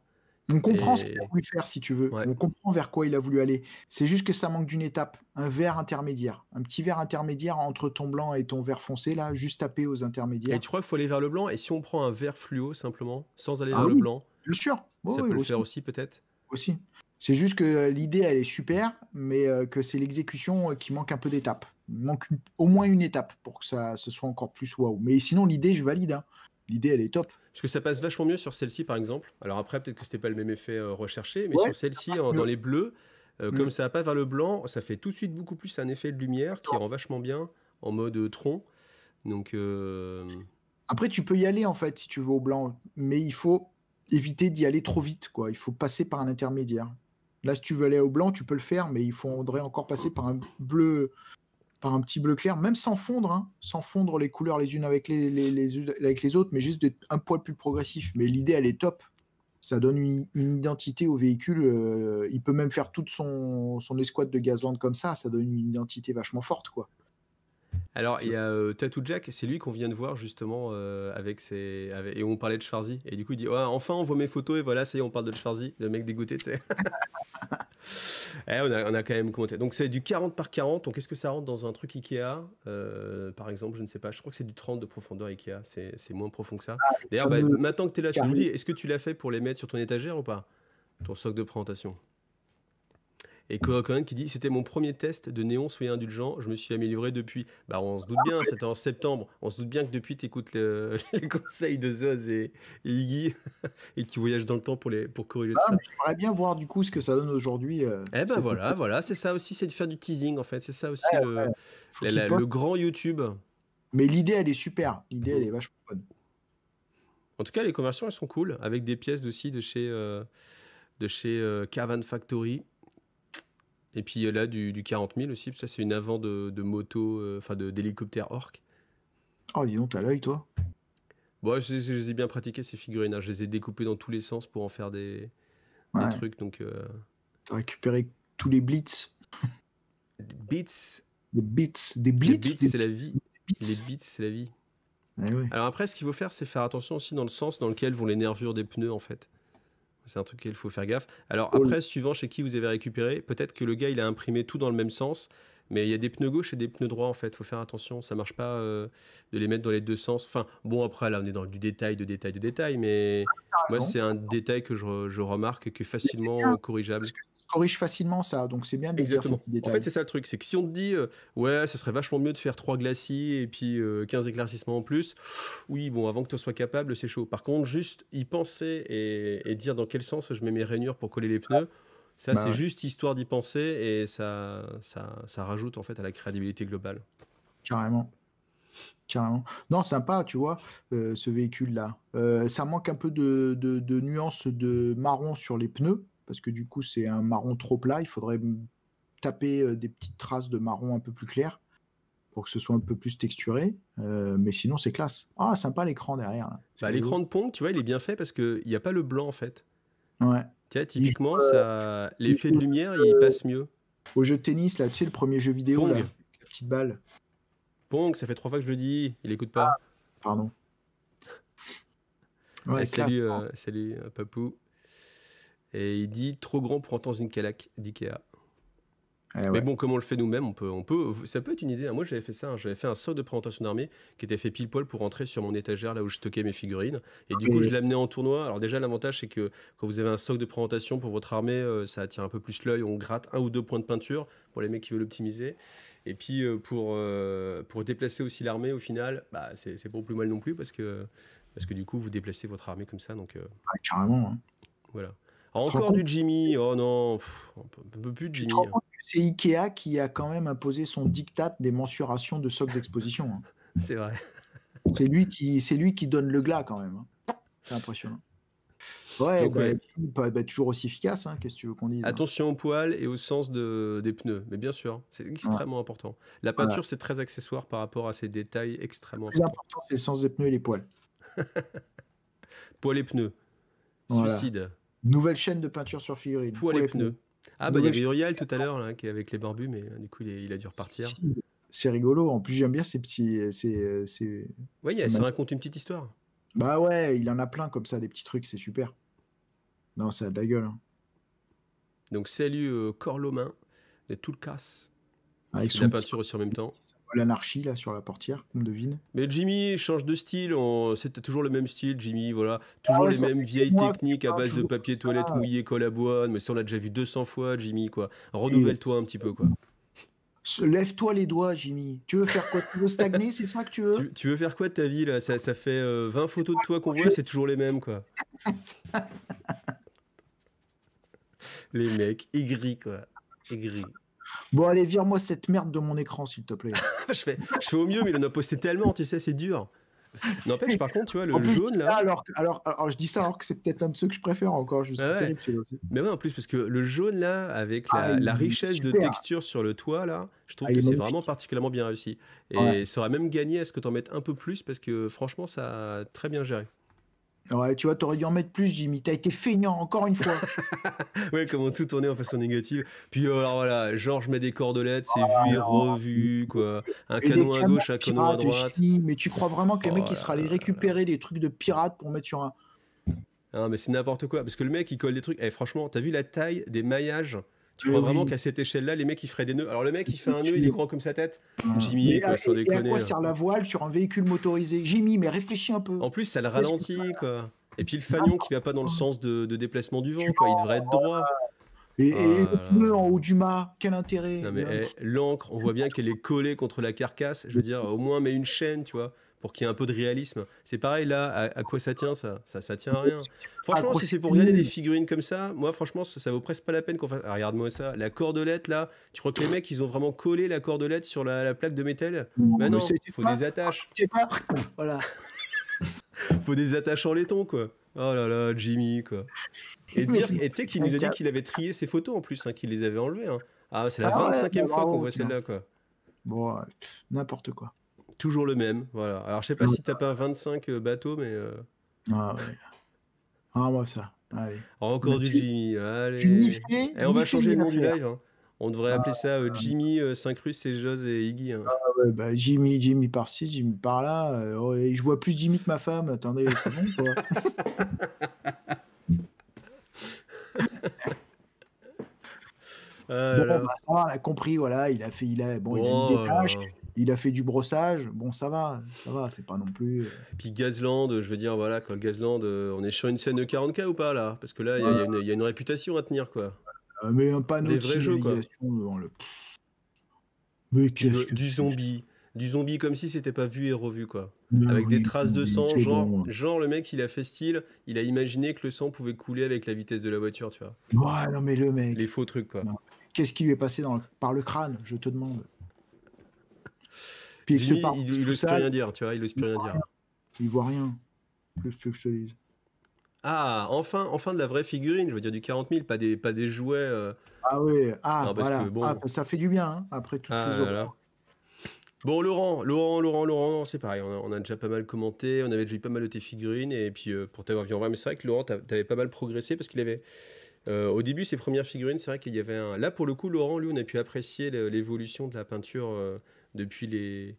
On comprend ce qu'il a voulu faire, si tu veux. On comprend vers quoi il a voulu aller. C'est juste que ça manque d'une étape, un verre intermédiaire, un petit verre intermédiaire entre ton blanc et ton verre foncé, là, juste taper aux intermédiaires. Et tu crois qu'il faut aller vers le blanc Et si on prend un verre fluo simplement, sans aller ah vers le blanc Bien sûr. ça peut le faire aussi, peut-être. Aussi. C'est juste que euh, l'idée, elle est super, mais euh, que c'est l'exécution qui manque un peu d'étape. manque au moins une étape pour que ça ce soit encore plus waouh. Mais sinon, l'idée, je valide. Hein l'idée elle est top. Parce que ça passe vachement mieux sur celle-ci par exemple. Alors après peut-être que ce c'était pas le même effet euh, recherché, mais sur celle-ci dans les bleus, euh, mm. comme ça va pas vers le blanc, ça fait tout de suite beaucoup plus un effet de lumière qui rend vachement bien en mode euh, tronc. Donc après tu peux y aller en fait si tu veux au blanc, mais il faut éviter d'y aller trop vite quoi. Il faut passer par un intermédiaire. Là, si tu veux aller au blanc, tu peux le faire, mais il faudrait encore passer par un bleu par un petit bleu clair, même sans fondre, hein, sans fondre les couleurs les unes avec les, avec les autres, mais juste un poil plus progressif. Mais l'idée, elle est top. Ça donne une, identité au véhicule. Euh, il peut même faire toute son, escouade de Gazland comme ça. Ça donne une identité vachement forte, quoi. Alors, il y a euh, Tattoo Jack, c'est lui qu'on vient de voir justement euh, avec ses. et on parlait de Schwarzy. Et du coup, il dit Enfin, on voit mes photos et voilà, ça y est, on parle de Schwarzy, le mec dégoûté, tu sais. Eh, on, a, quand même commenté. Donc c'est du 40 par 40. Donc qu'est-ce que ça rentre dans un truc Ikea euh, Par exemple, je ne sais pas. Je crois que c'est du 30 de profondeur Ikea. C'est moins profond que ça. Ah, D'ailleurs, bah, maintenant que tu es là, tu le dis, est-ce que tu l'as fait pour les mettre sur ton étagère ou pas Ton socle de présentation et quelqu'un qui dit C'était mon premier test de Néon, soyez indulgent, je me suis amélioré depuis. Bah, on se doute bien, c'était en septembre. On se doute bien que depuis, tu écoutes les conseils de Zeus et, et, et qui voyagent dans le temps pour, les, pour corriger ah, ça. J'aimerais bien voir du coup ce que ça donne aujourd'hui. Euh, eh ben voilà, voilà, c'est ça aussi, c'est de faire du teasing en fait. C'est ça aussi le, le grand YouTube. Mais l'idée, elle est super. L'idée, elle est vachement bonne. En tout cas, les conversions, elles sont cool, avec des pièces aussi de chez, euh, de chez euh, Cavan Factory. Et puis là, du, du 40 000 aussi, parce que ça, c'est une avant de, moto, euh, enfin de d'hélicoptère orc. Oh, dis donc, t'as l'œil, toi Bon, je, les ai bien pratiqués, ces figurines. là hein. Je les ai découpées dans tous les sens pour en faire des, trucs. Donc, récupérer euh, T'as récupéré tous les blitz. Des bits Des bits. Des blitz c'est la vie. Les eh bits, c'est la vie. Alors après, ce qu'il faut faire, c'est faire attention aussi dans le sens dans lequel vont les nervures des pneus, en fait. C'est un truc qu'il faut faire gaffe. Alors après, suivant chez qui vous avez récupéré, peut-être que le gars il a imprimé tout dans le même sens, mais il y a des pneus gauche et des pneus droits en fait. il Faut faire attention, ça marche pas euh, de les mettre dans les deux sens. Enfin bon, après là on est dans du détail, de détail, de détail, mais ah, moi c'est un détail que je, remarque que facilement corrigeable corrige facilement ça, donc c'est bien de Exactement. en fait, c'est ça le truc, c'est que si on te dit, euh, ouais, ça serait vachement mieux de faire trois glacis et puis 15 euh, éclaircissements en plus, oui, bon, avant que tu sois capable, c'est chaud. Par contre, juste y penser et, dire dans quel sens je mets mes rainures pour coller les pneus, ça, bah c'est juste histoire d'y penser et ça, ça, ça rajoute en fait à la crédibilité globale. Carrément carrément. Non, sympa, tu vois, euh, ce véhicule-là. ça manque un peu de, de, de, nuance de marron sur les pneus, parce que du coup c'est un marron trop plat, il faudrait taper euh, des petites traces de marron un peu plus clair pour que ce soit un peu plus texturé, euh, mais sinon c'est classe. Ah, sympa l'écran derrière. Bah, l'écran de Pong, tu vois, il est bien fait parce qu'il n'y a pas le blanc en fait. Ouais. typiquement, ça... Euh, l'effet de lumière, il passe mieux. Au jeu de tennis, là, tu sais, le premier jeu vidéo, la petite balle. Pong, ça fait trois fois que je le dis, il n'écoute pas. Ah, pardon. Ouais, salut, salut, Papou. Et il dit trop grand pour entendre une calaque d'IKEA. Eh Mais bon, comme on le fait nous-mêmes, on peut, on peut, ça peut être une idée. Hein. Moi, j'avais fait ça. Hein. J'avais fait un soc de présentation d'armée qui était fait pile poil pour rentrer sur mon étagère là où je stockais mes figurines. Et du ah, coup, je l'amenais en tournoi. Alors déjà, l'avantage c'est que quand vous avez un soc de présentation pour votre armée, euh, ça attire un peu plus l'œil. On gratte un ou deux points de peinture pour les mecs qui veulent optimiser. Et puis euh, pour euh, pour déplacer aussi l'armée, au final, bah, c'est pour plus mal non plus parce que parce que du coup, vous déplacez votre armée comme ça. Donc ah, carrément. Hein. Voilà. Ah, encore du Jimmy, oh non, un peu plus de Jimmy. Hein. C'est Ikea qui a quand même imposé son diktat des mensurations de socle d'exposition. Hein. c'est vrai. C'est lui, qui, lui qui donne le glas quand même. Hein. C'est impressionnant. Ouais, bah, bah, bah, toujours aussi efficace, qu'est-ce que tu veux qu'on dise Attention aux poils et au sens des pneus, mais bien sûr, c'est extrêmement important. La peinture, c'est très accessoire par rapport à ces détails extrêmement importants. c'est le sens des pneus et les poils. poils et pneus. Suicide. Nouvelle chaîne de peinture sur figurine. Pour, les, pneus. Ah, bah il y avait Uriel tout à l'heure, là, qui est avec les barbus, mais euh, du coup, il, a dû repartir. C'est rigolo. En plus, j'aime bien ces petits. Euh, c'est euh, oui, ça raconte une petite histoire. Bah ouais, il en a plein comme ça, des petits trucs, c'est super. Non, ça a de la gueule. Hein. Donc, salut Corlomain de Toulkas. Avec la peinture aussi en même temps. L'anarchie là sur la portière, on devine. Mais Jimmy change de style, c'est c'était toujours le même style, Jimmy, voilà. Toujours ah les mêmes vieilles techniques à base de papier toilette mouillé, colle à bois mais ça on l'a déjà vu 200 fois, Jimmy, quoi. Renouvelle-toi un petit peu, quoi. Lève-toi les doigts, Jimmy. Tu veux faire quoi Tu veux stagner C'est ça que tu veux tu, veux faire quoi de ta vie, là ça, fait 20 euh, photos de toi qu'on voit, c'est toujours les mêmes, quoi. les mecs, aigris, quoi. Aigris. Bon, allez, vire-moi cette merde de mon écran, s'il te plaît. je, fais, je au mieux, mais en a posté tellement, tu sais, c'est dur. N'empêche, par contre, tu vois, le jaune là. Alors, alors, je dis ça alors que c'est peut-être un de ceux que je préfère encore. Je mais ouais, en plus, parce que le jaune là, avec la, ah, richesse de texture sur le toit là, je trouve ah, que c'est vraiment particulièrement bien réussi. Et ça aurait même gagné à ce que tu en mettes un peu plus parce que franchement, ça a très bien géré. Ouais, tu vois, t'aurais dû en mettre plus, Jimmy. T'as été feignant, encore une fois. ouais, comment tout tourner en façon négative. Puis euh, alors voilà, genre, met mets des cordelettes, c'est oh vu et revu, quoi. Un canon à gauche, un canon à droite. mais tu crois vraiment que le les oh mecs, ils seraient récupérer des trucs de pirates pour mettre sur un. Non mais c'est n'importe quoi. Parce que le mec, il colle des trucs. Eh, franchement, t'as vu la taille des maillages tu crois vraiment qu'à cette échelle-là, les mecs, ils feraient des nœuds Alors le mec, il fait un nœud, il est grand comme sa tête. Jimmy, quoi, sur et à quoi sert hein. la voile sur un véhicule motorisé Jimmy, mais réfléchis un peu. En plus, ça le ralentit, quoi. Et puis le fanion qui va pas dans le sens de, déplacement du vent, quoi. Il devrait être droit. Et, et, ah le pneu en haut du mât, quel intérêt eh, L'encre, on voit bien qu'elle est collée contre la carcasse. Je veux dire, au moins, mais une chaîne, tu vois pour qu'il y ait un peu de réalisme. C'est pareil là, à, quoi ça tient ça, ça tient à rien. Franchement, si c'est pour regarder des figurines comme ça, moi franchement, ça, ne vaut presque pas la peine qu'on fasse. Ah, regarde-moi ça, la cordelette là, tu crois que les mecs ils ont vraiment collé la cordelette sur la, plaque de métal bah non, il faut des attaches. Pas, voilà. faut des attaches en laiton quoi. Oh là là, Jimmy quoi. Et tu sais qu'il nous a dit qu'il avait trié ses photos en plus, hein, qu'il les avait enlevées. Hein. Ah, c'est la 25e ah bah fois qu'on voit celle-là quoi. Bon, n'importe quoi. Toujours le même, voilà. Alors, je sais pas si si t'as pas 25 euh, bateaux, mais. Euh, ah ouais. Ah, moi, ça. Allez. Encore du Jimmy, allez. Eh, on va changer le nom du live. Hein. On devrait ah, appeler ça euh, Jimmy, Saint-Cruz, et Jose et Iggy. Hein. Ah, bah, Jimmy, Jimmy par-ci, Jimmy par-là. je vois plus Jimmy que ma femme. Attendez, c'est bon, quoi. a compris, voilà, il a fait, il a, bon, il a mis oh il a fait du brossage, bon ça va, ça va, c'est pas non plus. Euh. Puis Gazland, euh, je veux dire, voilà, quand Gazland, euh, on est sur une scène de 40K ou pas là Parce que là, il y, a une réputation à tenir quoi. mais un panneau Des de vrais devant le. Mais qu'est-ce Du zombie du zombie comme si c'était pas vu et revu quoi. avec des traces de sang, genre, le mec il a fait style, il a imaginé que le sang pouvait couler avec la vitesse de la voiture, tu vois. Ouais, non mais le mec. Les faux trucs quoi. Qu'est-ce qui lui est passé dans par le crâne, je te demande il, ne sait plus rien dire, tu vois, il ne voit rien dire. Il voit rien. Plus que je te dise. Ah, enfin, enfin de la vraie figurine, je veux dire du 40 000, pas des, pas des jouets. Euh. Ah oui, ah, ah bah, ça fait du bien, hein, après toutes ah ces autres. Bon, Laurent, Laurent, Laurent, Laurent, c'est pareil, on a, déjà pas mal commenté, on avait déjà eu pas mal de tes figurines, et puis euh, pour t'avoir vu en vrai, mais c'est vrai que Laurent, tu avais pas mal progressé parce qu'il avait. Euh, au début, ses premières figurines, c'est vrai qu'il y avait un. Là, pour le coup, Laurent, lui, on a pu apprécier l'évolution de la peinture depuis les.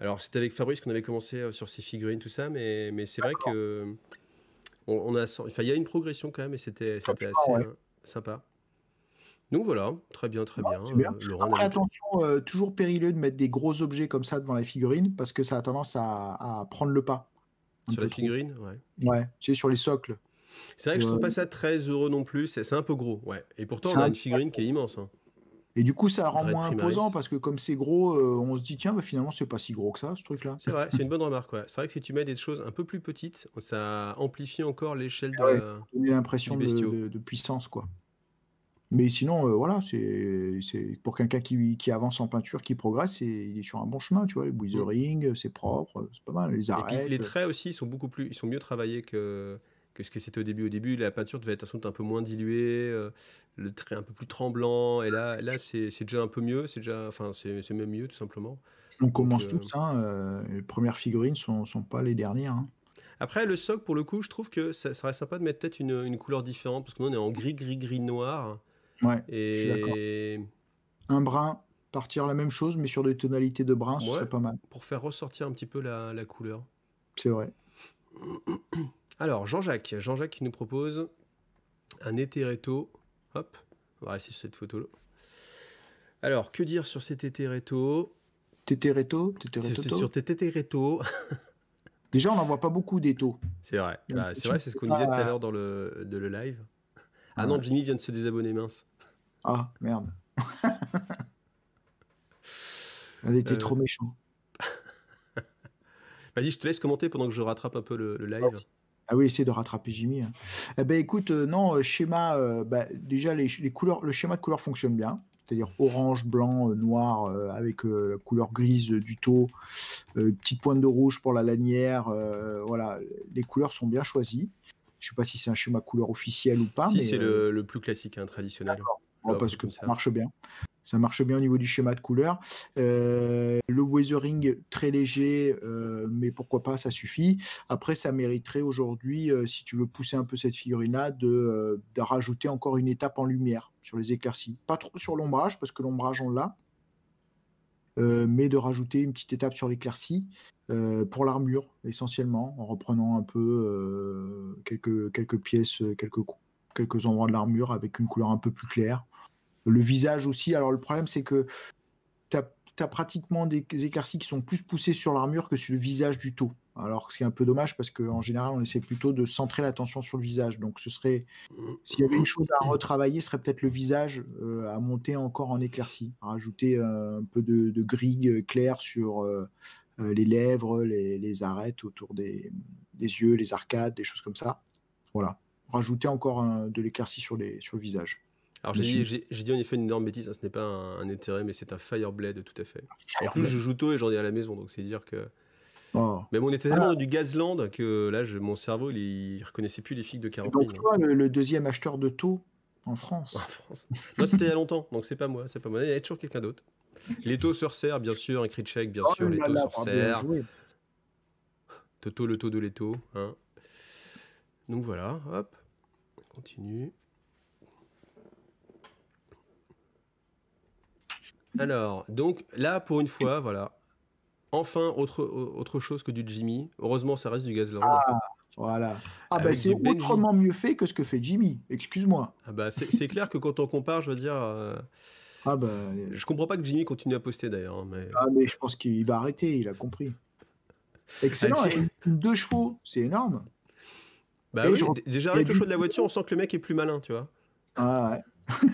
Alors, c'était avec Fabrice qu'on avait commencé euh, sur ces figurines, tout ça, mais, mais c'est vrai que. On, a, enfin, il y a une progression quand même, et c'était assez euh, sympa. Donc voilà, très bien, très bah, bien. Euh, Laurent, Après, attention, toujours périlleux de mettre des gros objets comme ça devant les figurines parce que ça a tendance à, prendre le pas. Sur la figurine Ouais. Ouais, sur les socles. C'est vrai que je trouve pas ça très heureux non plus, c'est un peu gros, ouais. Et pourtant, on a une figurine qui est immense. Hein. Et du coup, ça rend moins imposant parce que comme c'est gros, euh, on se dit tiens, bah, finalement, c'est pas si gros que ça, ce truc-là. C'est vrai, c'est une bonne remarque. Ouais. C'est vrai que si tu mets des choses un peu plus petites, ça amplifie encore l'échelle de ah l'impression de, de, de, puissance, quoi. Mais sinon, euh, voilà, c'est pour quelqu'un qui, avance en peinture, qui progresse, et il est sur un bon chemin, tu vois. Les blithering, mm. euh, c'est propre, c'est pas mal. Les arrêts. Les traits aussi, sont beaucoup plus, ils sont mieux travaillés que que ce que c'était au début. Au début, la peinture devait être un peu moins diluée, euh, le trait un peu plus tremblant. Et là, là c'est déjà un peu mieux, c'est déjà, enfin, c'est même mieux tout simplement. On commence euh, tout ça. Hein, euh, les premières figurines sont, sont pas les dernières. Hein. Après, le soc pour le coup, je trouve que ça serait sympa de mettre peut-être une, une, couleur différente parce que nous, on est en gris, gris, gris, noir. Ouais. Et... Un brun, partir la même chose, mais sur des tonalités de brun, ce serait pas mal. Pour faire ressortir un petit peu la, la couleur. C'est vrai. Alors, Jean-Jacques, Jean-Jacques qui nous propose un étéréto. Hop, on va rester sur cette photo-là. Alors, que dire sur cet étéréto Tétéréto Sur tétéréto. Déjà, on n'en voit pas beaucoup d'éto'. C'est vrai. Bah, c'est vrai, c'est ce qu'on disait tout à l'heure dans le, live. Ah, non, Jimmy vient de se désabonner, mince. Ah, merde. Elle était euh. trop méchante. Vas-y, je te laisse commenter pendant que je rattrape un peu le, live. Ah oui, essayer de rattraper Jimmy. Hein. Eh ben écoute, euh, non, euh, schéma, euh, bah, déjà les, couleurs, le schéma de couleurs fonctionne bien. C'est-à-dire orange, blanc, noir, avec la couleur grise du taux, petite pointe de rouge pour la lanière. voilà, les couleurs sont bien choisies. Je ne sais pas si c'est un schéma couleur officiel ou pas, si c'est le, plus classique, un hein, traditionnel. parce que ça marche bien ça marche bien au niveau du schéma de couleur. Euh, le weathering très léger, euh, mais pourquoi pas, ça suffit. Après, ça mériterait aujourd'hui, euh, si tu veux pousser un peu cette figurine-là, de, rajouter encore une étape en lumière sur les éclaircies. Pas trop sur l'ombrage, parce que l'ombrage, on l'a. mais de rajouter une petite étape sur l'éclaircie pour l'armure essentiellement en reprenant un peu quelques, pièces, quelques endroits de l'armure avec une couleur un peu plus claire le visage aussi. Alors, le problème, c'est que tu as, pratiquement des éclaircies qui sont plus poussées sur l'armure que sur le visage du tout, Alors, c'est un peu dommage parce qu'en général, on essaie plutôt de centrer l'attention sur le visage. Donc, ce serait, s'il y avait une chose à retravailler, ce serait peut-être le visage euh, à monter encore en éclaircie, rajouter euh, un peu de, de gris clair sur euh, les lèvres, les, arêtes autour des, yeux, les arcades, des choses comme ça. Voilà, rajouter encore de l'éclaircie sur le visage. Alors j'ai dit, on en effet une énorme bêtise, hein, ce n'est pas un, intérêt, mais c'est un Fireblade tout à fait. En plus je joue tôt et j'en ai à la maison, donc c'est dire que... Oh. Mais on était tellement ah. du Gazland que là, mon cerveau, il, ne reconnaissait plus les figues de 40 Donc toi, le, deuxième acheteur de taux en France. En France. Non, c'était il y a longtemps, donc c'est pas moi, c'est pas moi. Il y a toujours quelqu'un d'autre. Les taux sur serre, bien sûr, un crit check, bien oh sûr, les taux sur serre. Toto, le taux de l'étau. Hein. Donc voilà, hop, on continue. Alors, donc là, pour une fois, voilà. Enfin, autre, autre chose que du Jimmy. Heureusement, ça reste du Gazland. Ah, voilà. Ah, bah, c'est autrement mieux fait que ce que fait Jimmy. Excuse-moi. Ah bah, c'est clair que quand on compare, je veux dire. Euh, ah ben... je comprends pas que Jimmy continue à poster d'ailleurs. Hein, mais... Ah, mais je pense qu'il va arrêter, il a compris. Excellent, ah, deux chevaux, c'est énorme. Bah Déjà, avec le choix de la voiture, on sent que le mec est plus malin, tu vois. Ah ouais.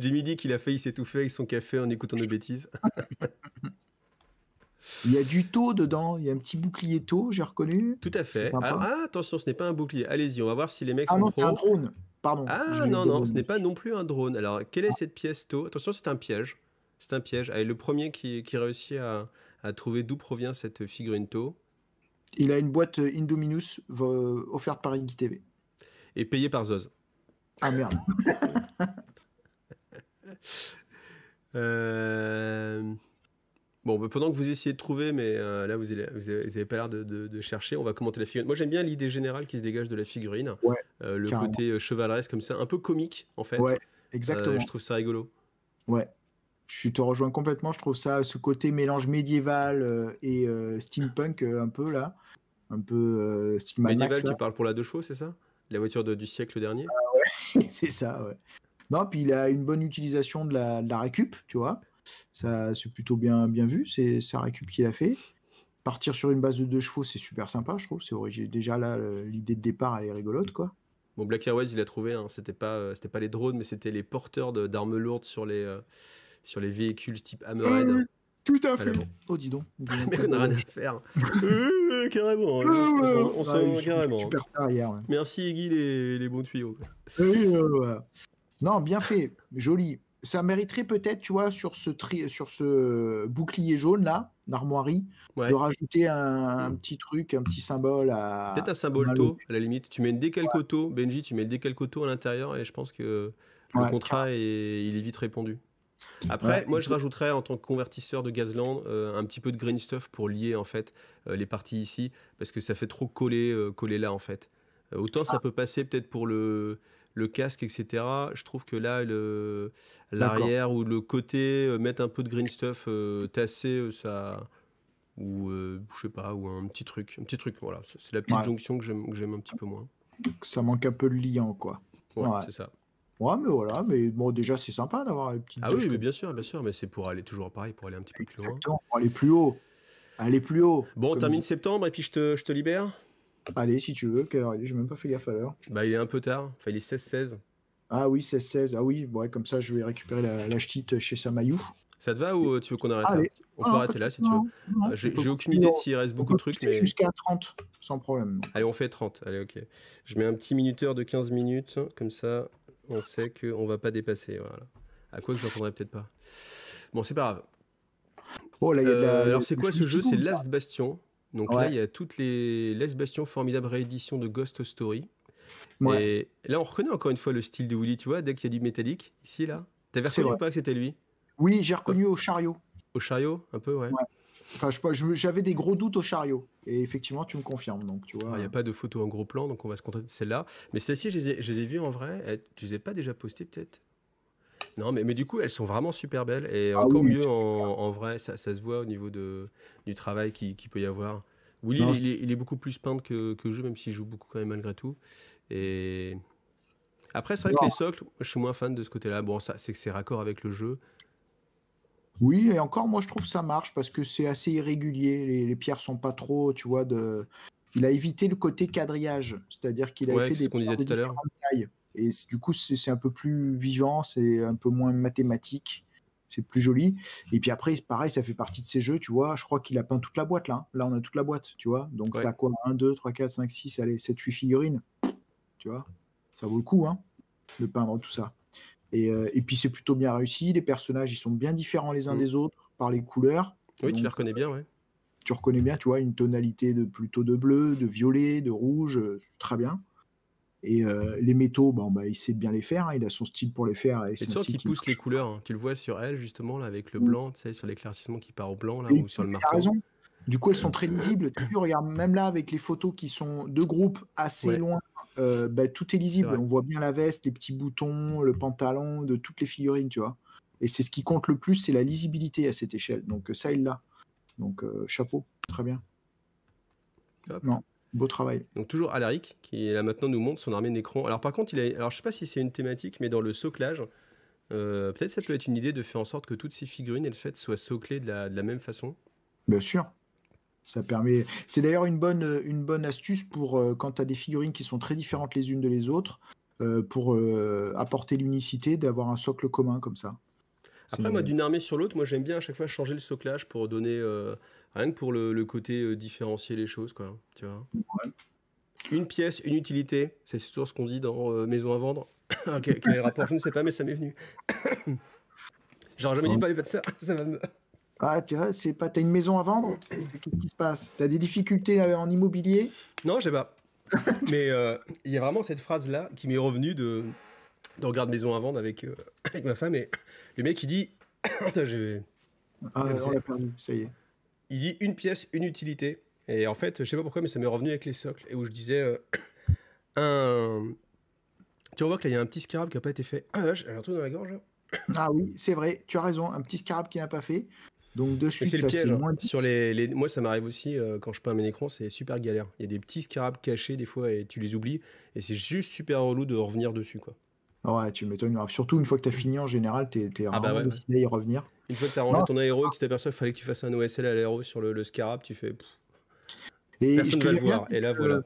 Jimmy dit qu'il a failli s'étouffer avec son café en écoutant nos bêtises. Il y a du taux dedans, il y a un petit bouclier taux, j'ai reconnu. Tout à fait. Ah, ah, attention, ce n'est pas un bouclier. Allez-y, on va voir si les mecs ah sont non, c'est un drone. Pardon. Ah non, non, ce n'est pas non plus un drone. Alors, quelle est cette pièce taux Attention, c'est un piège. C'est un piège. Allez, le premier qui, réussit à, trouver d'où provient cette figurine taux. Il a une boîte euh, Indominus offerte par Indie TV. Et payée par Zoz. Ah merde. Euh, bon, bah, pendant que vous essayez de trouver, mais euh, là, vous n'avez avez, pas l'air de, chercher, on va commenter la figurine. Moi, j'aime bien l'idée générale qui se dégage de la figurine. Euh, le côté chevaleresque, comme ça, un peu comique, en fait. Ouais, exactement. je trouve ça rigolo. Ouais. Je te rejoins complètement. Je trouve ça, ce côté mélange médiéval et steampunk, un peu, là. Un peu Médiéval, tu parles pour la deux chevaux, c'est ça La voiture du siècle dernier ah c'est ça, ouais. Non, puis il a une bonne utilisation de la, récup, tu vois. Ça, c'est plutôt bien, vu. C'est sa récup qu'il a fait. Partir sur une base de deux chevaux, c'est super sympa, je trouve. C'est déjà là l'idée de départ, elle est rigolote, quoi. Bon, Black Airways, il a trouvé. Hein. C'était pas, euh, c'était pas les drones, mais c'était les porteurs d'armes lourdes sur les, euh, sur les véhicules type Hammerhead. Ah tout à ah, fait. Oh, dis donc. Mais on n'a rien à faire. carrément. Hein. Ah, on s'en Merci, Guy, les, bons tuyaux. Oui, euh, non, bien fait, joli. Ça mériterait peut-être, tu vois, sur ce, sur ce bouclier jaune là, d'armoirie, de rajouter un... petit truc, un petit symbole. À... Peut-être un symbole tôt, à la limite. Tu mets une décalque Benji, tu mets une décalque à l'intérieur et je pense que le contrat, est... il est vite répondu. Après, moi, je rajouterais en tant que convertisseur de Gazland euh, un petit peu de green stuff pour lier en fait euh, les parties ici, parce que ça fait trop coller, euh, coller là en fait. autant ça ah. peut passer peut-être pour le le casque, etc. Je trouve que là, l'arrière ou le côté, euh, mettre un peu de green stuff, euh, tasser, euh, ça ou je sais pas ou un petit truc un petit truc voilà c'est la petite jonction que j'aime un petit peu moins ça manque un peu de liant quoi ouais, c'est ça ouais mais voilà mais bon déjà c'est sympa d'avoir une petite ah oui mais bien sûr bien sûr mais c'est pour aller toujours pareil pour aller un petit peu plus loin pour aller plus haut aller plus haut bon on termine septembre et puis je te libère Allez, si tu veux, quelle heure J'ai même pas fait gaffe à l'heure. Bah, il est un peu tard. Hein. il est 16-16. Ah oui, 16-16. Ah oui, ouais, comme ça, je vais récupérer la, la ch'tite chez Samayou. Ça te va ou euh, tu veux qu'on arrête là On peut ah, arrêter là si tu veux. Ah, j'ai aucune idée s'il reste beaucoup de trucs. Mais... Jusqu'à 30, sans problème. Allez, on fait 30. Allez, ok. Je mets un petit minuteur de 15 minutes, comme ça, on sait qu'on va pas dépasser. Voilà. À quoi que n'entendrai peut-être pas. Bon, c'est pas grave. alors, c'est quoi ce jeu C'est Last Bastion. Donc là, il y a toutes les les bastions formidable réédition de Ghost Story. Et là, on reconnaît encore une fois le style de Willy, tu vois, dès qu'il y a du métallique, ici, là. T'avais reconnu pas que c'était lui Oui, j'ai reconnu au chariot. Au chariot, un peu, ouais. ouais. Enfin, j'avais des gros doutes au chariot. Et effectivement, tu me confirmes. Donc, tu vois. Il ah, n'y a pas de photo en gros plan, donc on va se contenter de celle-là. Mais celle-ci, je, je les ai, vues en vrai. Eh, tu ne les as pas déjà postées, peut-être non, mais, mais du coup, elles sont vraiment super belles et ah encore mieux en, vrai, ça, se voit au niveau de, du travail qu'il qui peut y avoir. Willy, il, est, beaucoup plus peintre que, que je, même s'il joue beaucoup quand même malgré tout. Et après, c'est vrai que les socles, je suis moins fan de ce côté-là. Bon, ça, c'est que c'est raccord avec le jeu. Oui, et encore, moi, je trouve que ça marche parce que c'est assez irrégulier. Les, les, pierres sont pas trop, tu vois, de. Il a évité le côté quadrillage, c'est-à-dire qu'il a fait des. Ce qu'on disait tout à l'heure. Et du coup, c'est un peu plus vivant, c'est un peu moins mathématique, c'est plus joli. Et puis après, pareil, ça fait partie de ces jeux, tu vois. Je crois qu'il a peint toute la boîte là. Hein. Là, on a toute la boîte, tu vois. Donc, t'as quoi 1, 2, 3, 4, 5, 6, allez, 7, 8 figurines. Tu vois, ça vaut le coup, hein, de peindre tout ça. Et, euh, et puis, c'est plutôt bien réussi. Les personnages, ils sont bien différents les uns mm. des autres par les couleurs. Oui, tu les reconnais bien, ouais. Tu reconnais bien, tu vois, une tonalité de plutôt de bleu, de violet, de rouge, euh, très bien. Et euh, les métaux, bon, bah, il sait bien les faire, hein, il a son style pour les faire. C'est sûr qu'il pousse les couleurs, hein. tu le vois sur elle justement, là, avec le blanc, tu sais, sur l'éclaircissement qui part au blanc, là, ou sur le marteau. Raison. Du coup, elles sont très euh. lisibles. tu regardes même là avec les photos qui sont de groupe assez loin, euh, bah, tout est lisible. On voit bien la veste, les petits boutons, le pantalon, de toutes les figurines, tu vois. Et c'est ce qui compte le plus, c'est la lisibilité à cette échelle. Donc ça, il l'a. Donc chapeau, très bien. Non. Beau travail. Donc toujours Alaric, qui là maintenant nous montre son armée Necron. Alors par contre, il a... je sais pas si c'est une thématique, mais dans le soclage, euh, peut-être ça peut être une idée de faire en sorte que toutes ces figurines, elles fait soient soclées de la, même façon. Bien sûr. Ça permet. C'est d'ailleurs une bonne, une bonne astuce pour euh, quand tu as des figurines qui sont très différentes les unes de les autres, euh, pour apporter l'unicité, d'avoir un socle commun comme ça. Après, moi, d'une armée sur l'autre, moi j'aime bien à chaque fois changer le soclage pour donner Rien que pour le, côté euh, différencier les choses, quoi. Tu vois Une pièce, une utilité, c'est toujours ce qu'on dit dans euh, Maison à vendre. quel, rapport Je ne sais pas, mais ça m'est venu. J'aurais jamais dit pas de ça. Ah, tu vois, c'est pas. T'as une maison à vendre Qu'est-ce qui se passe T'as des difficultés euh, en immobilier Non, je sais pas. mais il y a vraiment cette phrase là qui m'est revenue de de Regarde Maison à vendre avec, ma femme et le mec il dit Attends, Ah, on l'a perdu, ça y est il dit une pièce, une utilité. Et en fait, je sais pas pourquoi, mais ça m'est revenu avec les socles. Et où je disais euh, un. Tu vois qu'il y a un petit scarab qui n'a pas été fait. Ah, j'ai un dans la gorge. ah oui, c'est vrai, tu as raison, un petit scarab qui n'a pas fait. Donc de suite, c'est le hein. Moins sur les, moi, ça m'arrive aussi euh, quand je peins mes écrans, c'est super galère. Il y a des petits scarabs cachés des fois et tu les oublies. Et c'est juste super relou de revenir dessus, quoi. Ouais, tu m'étonnes. Surtout une fois que tu as fini, en général, tu es, es ah bah à y revenir. Une fois que tu as rangé ton aéro et que tu t'aperçois qu'il fallait que tu fasses un OSL à l'aéro sur le, Scarab, tu fais. Et Personne ne va le voir. Et là, voilà.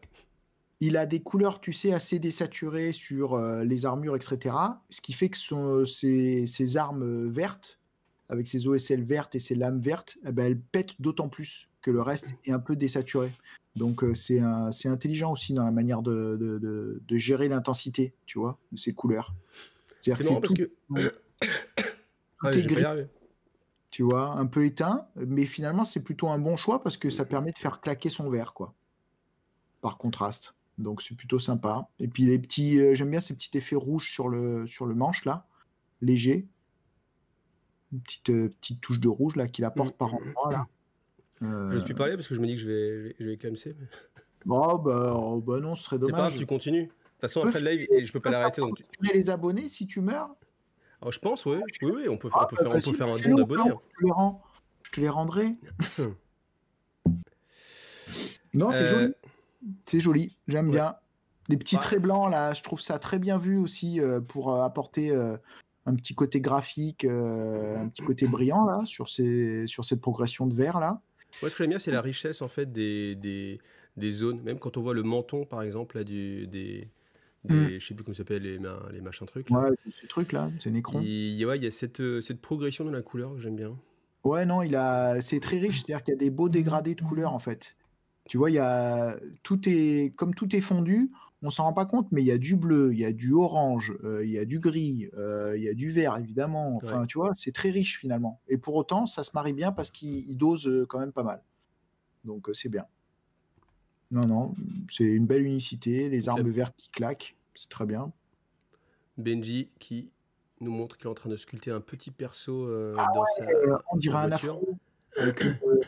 Il a des couleurs, tu sais, assez désaturées sur euh, les armures, etc. Ce qui fait que son, ses, armes euh, vertes, avec ses OSL vertes et ses lames vertes, eh ben, elles pètent d'autant plus que le reste est un peu désaturé. Donc euh, c'est intelligent aussi dans la manière de, gérer l'intensité, tu vois, de ces couleurs. C'est bon, parce que ah, tu vois, un peu éteint, mais finalement c'est plutôt un bon choix parce que ça permet de faire claquer son verre, quoi. Par contraste, donc c'est plutôt sympa. Et puis les petits, euh, j'aime bien ces petits effets rouges sur le sur le manche là, léger, une petite euh, petite touche de rouge là qu'il apporte mm. par endroit là. Euh, je ne suis pas allé parce que je me dis que je vais, je vais Bon, bah, oh, bah non, ce serait dommage. C'est pas grave, tu continues. De toute façon, après le live, je ne peux pas l'arrêter. Donc... Tu peux les abonnés si tu meurs ah, Je pense, oui. Oui, oui, on peut, faire, on ah, peut faire, on bah, peut faire un don d'abonnés. Je, te les rendrai. non, c'est joli. Euh, c'est joli, j'aime bien. Les petits traits blancs, là, je trouve ça très bien vu aussi euh, pour apporter un petit côté graphique, un petit côté brillant, là, sur, ces, sur cette progression de vert, là. Ouais, ce que j'aime bien, c'est la richesse en fait des, des, zones. Même quand on voit le menton, par exemple, là, du, des, des mm. je sais plus comment s'appelle les, les machins trucs. Ouais, ce truc là, c'est Necron. Il, il y a cette, euh, cette progression dans la couleur que j'aime bien. Ouais, non, il a, c'est très riche, c'est-à-dire qu'il y a des beaux dégradés de couleurs en fait. Tu vois, il y a tout est comme tout est fondu on s'en rend pas compte, mais il y a du bleu, il y a du orange, euh, il y a du gris, euh, il y a du vert, évidemment. Enfin, tu vois, c'est très riche finalement. Et pour autant, ça se marie bien parce qu'il dose euh, quand même pas mal. Donc, c'est bien. Non, non, c'est une belle unicité. Les armes vertes qui claquent, c'est très bien. Benji qui nous montre qu'il est en train de sculpter un petit perso ah dans sa, on dirait un afro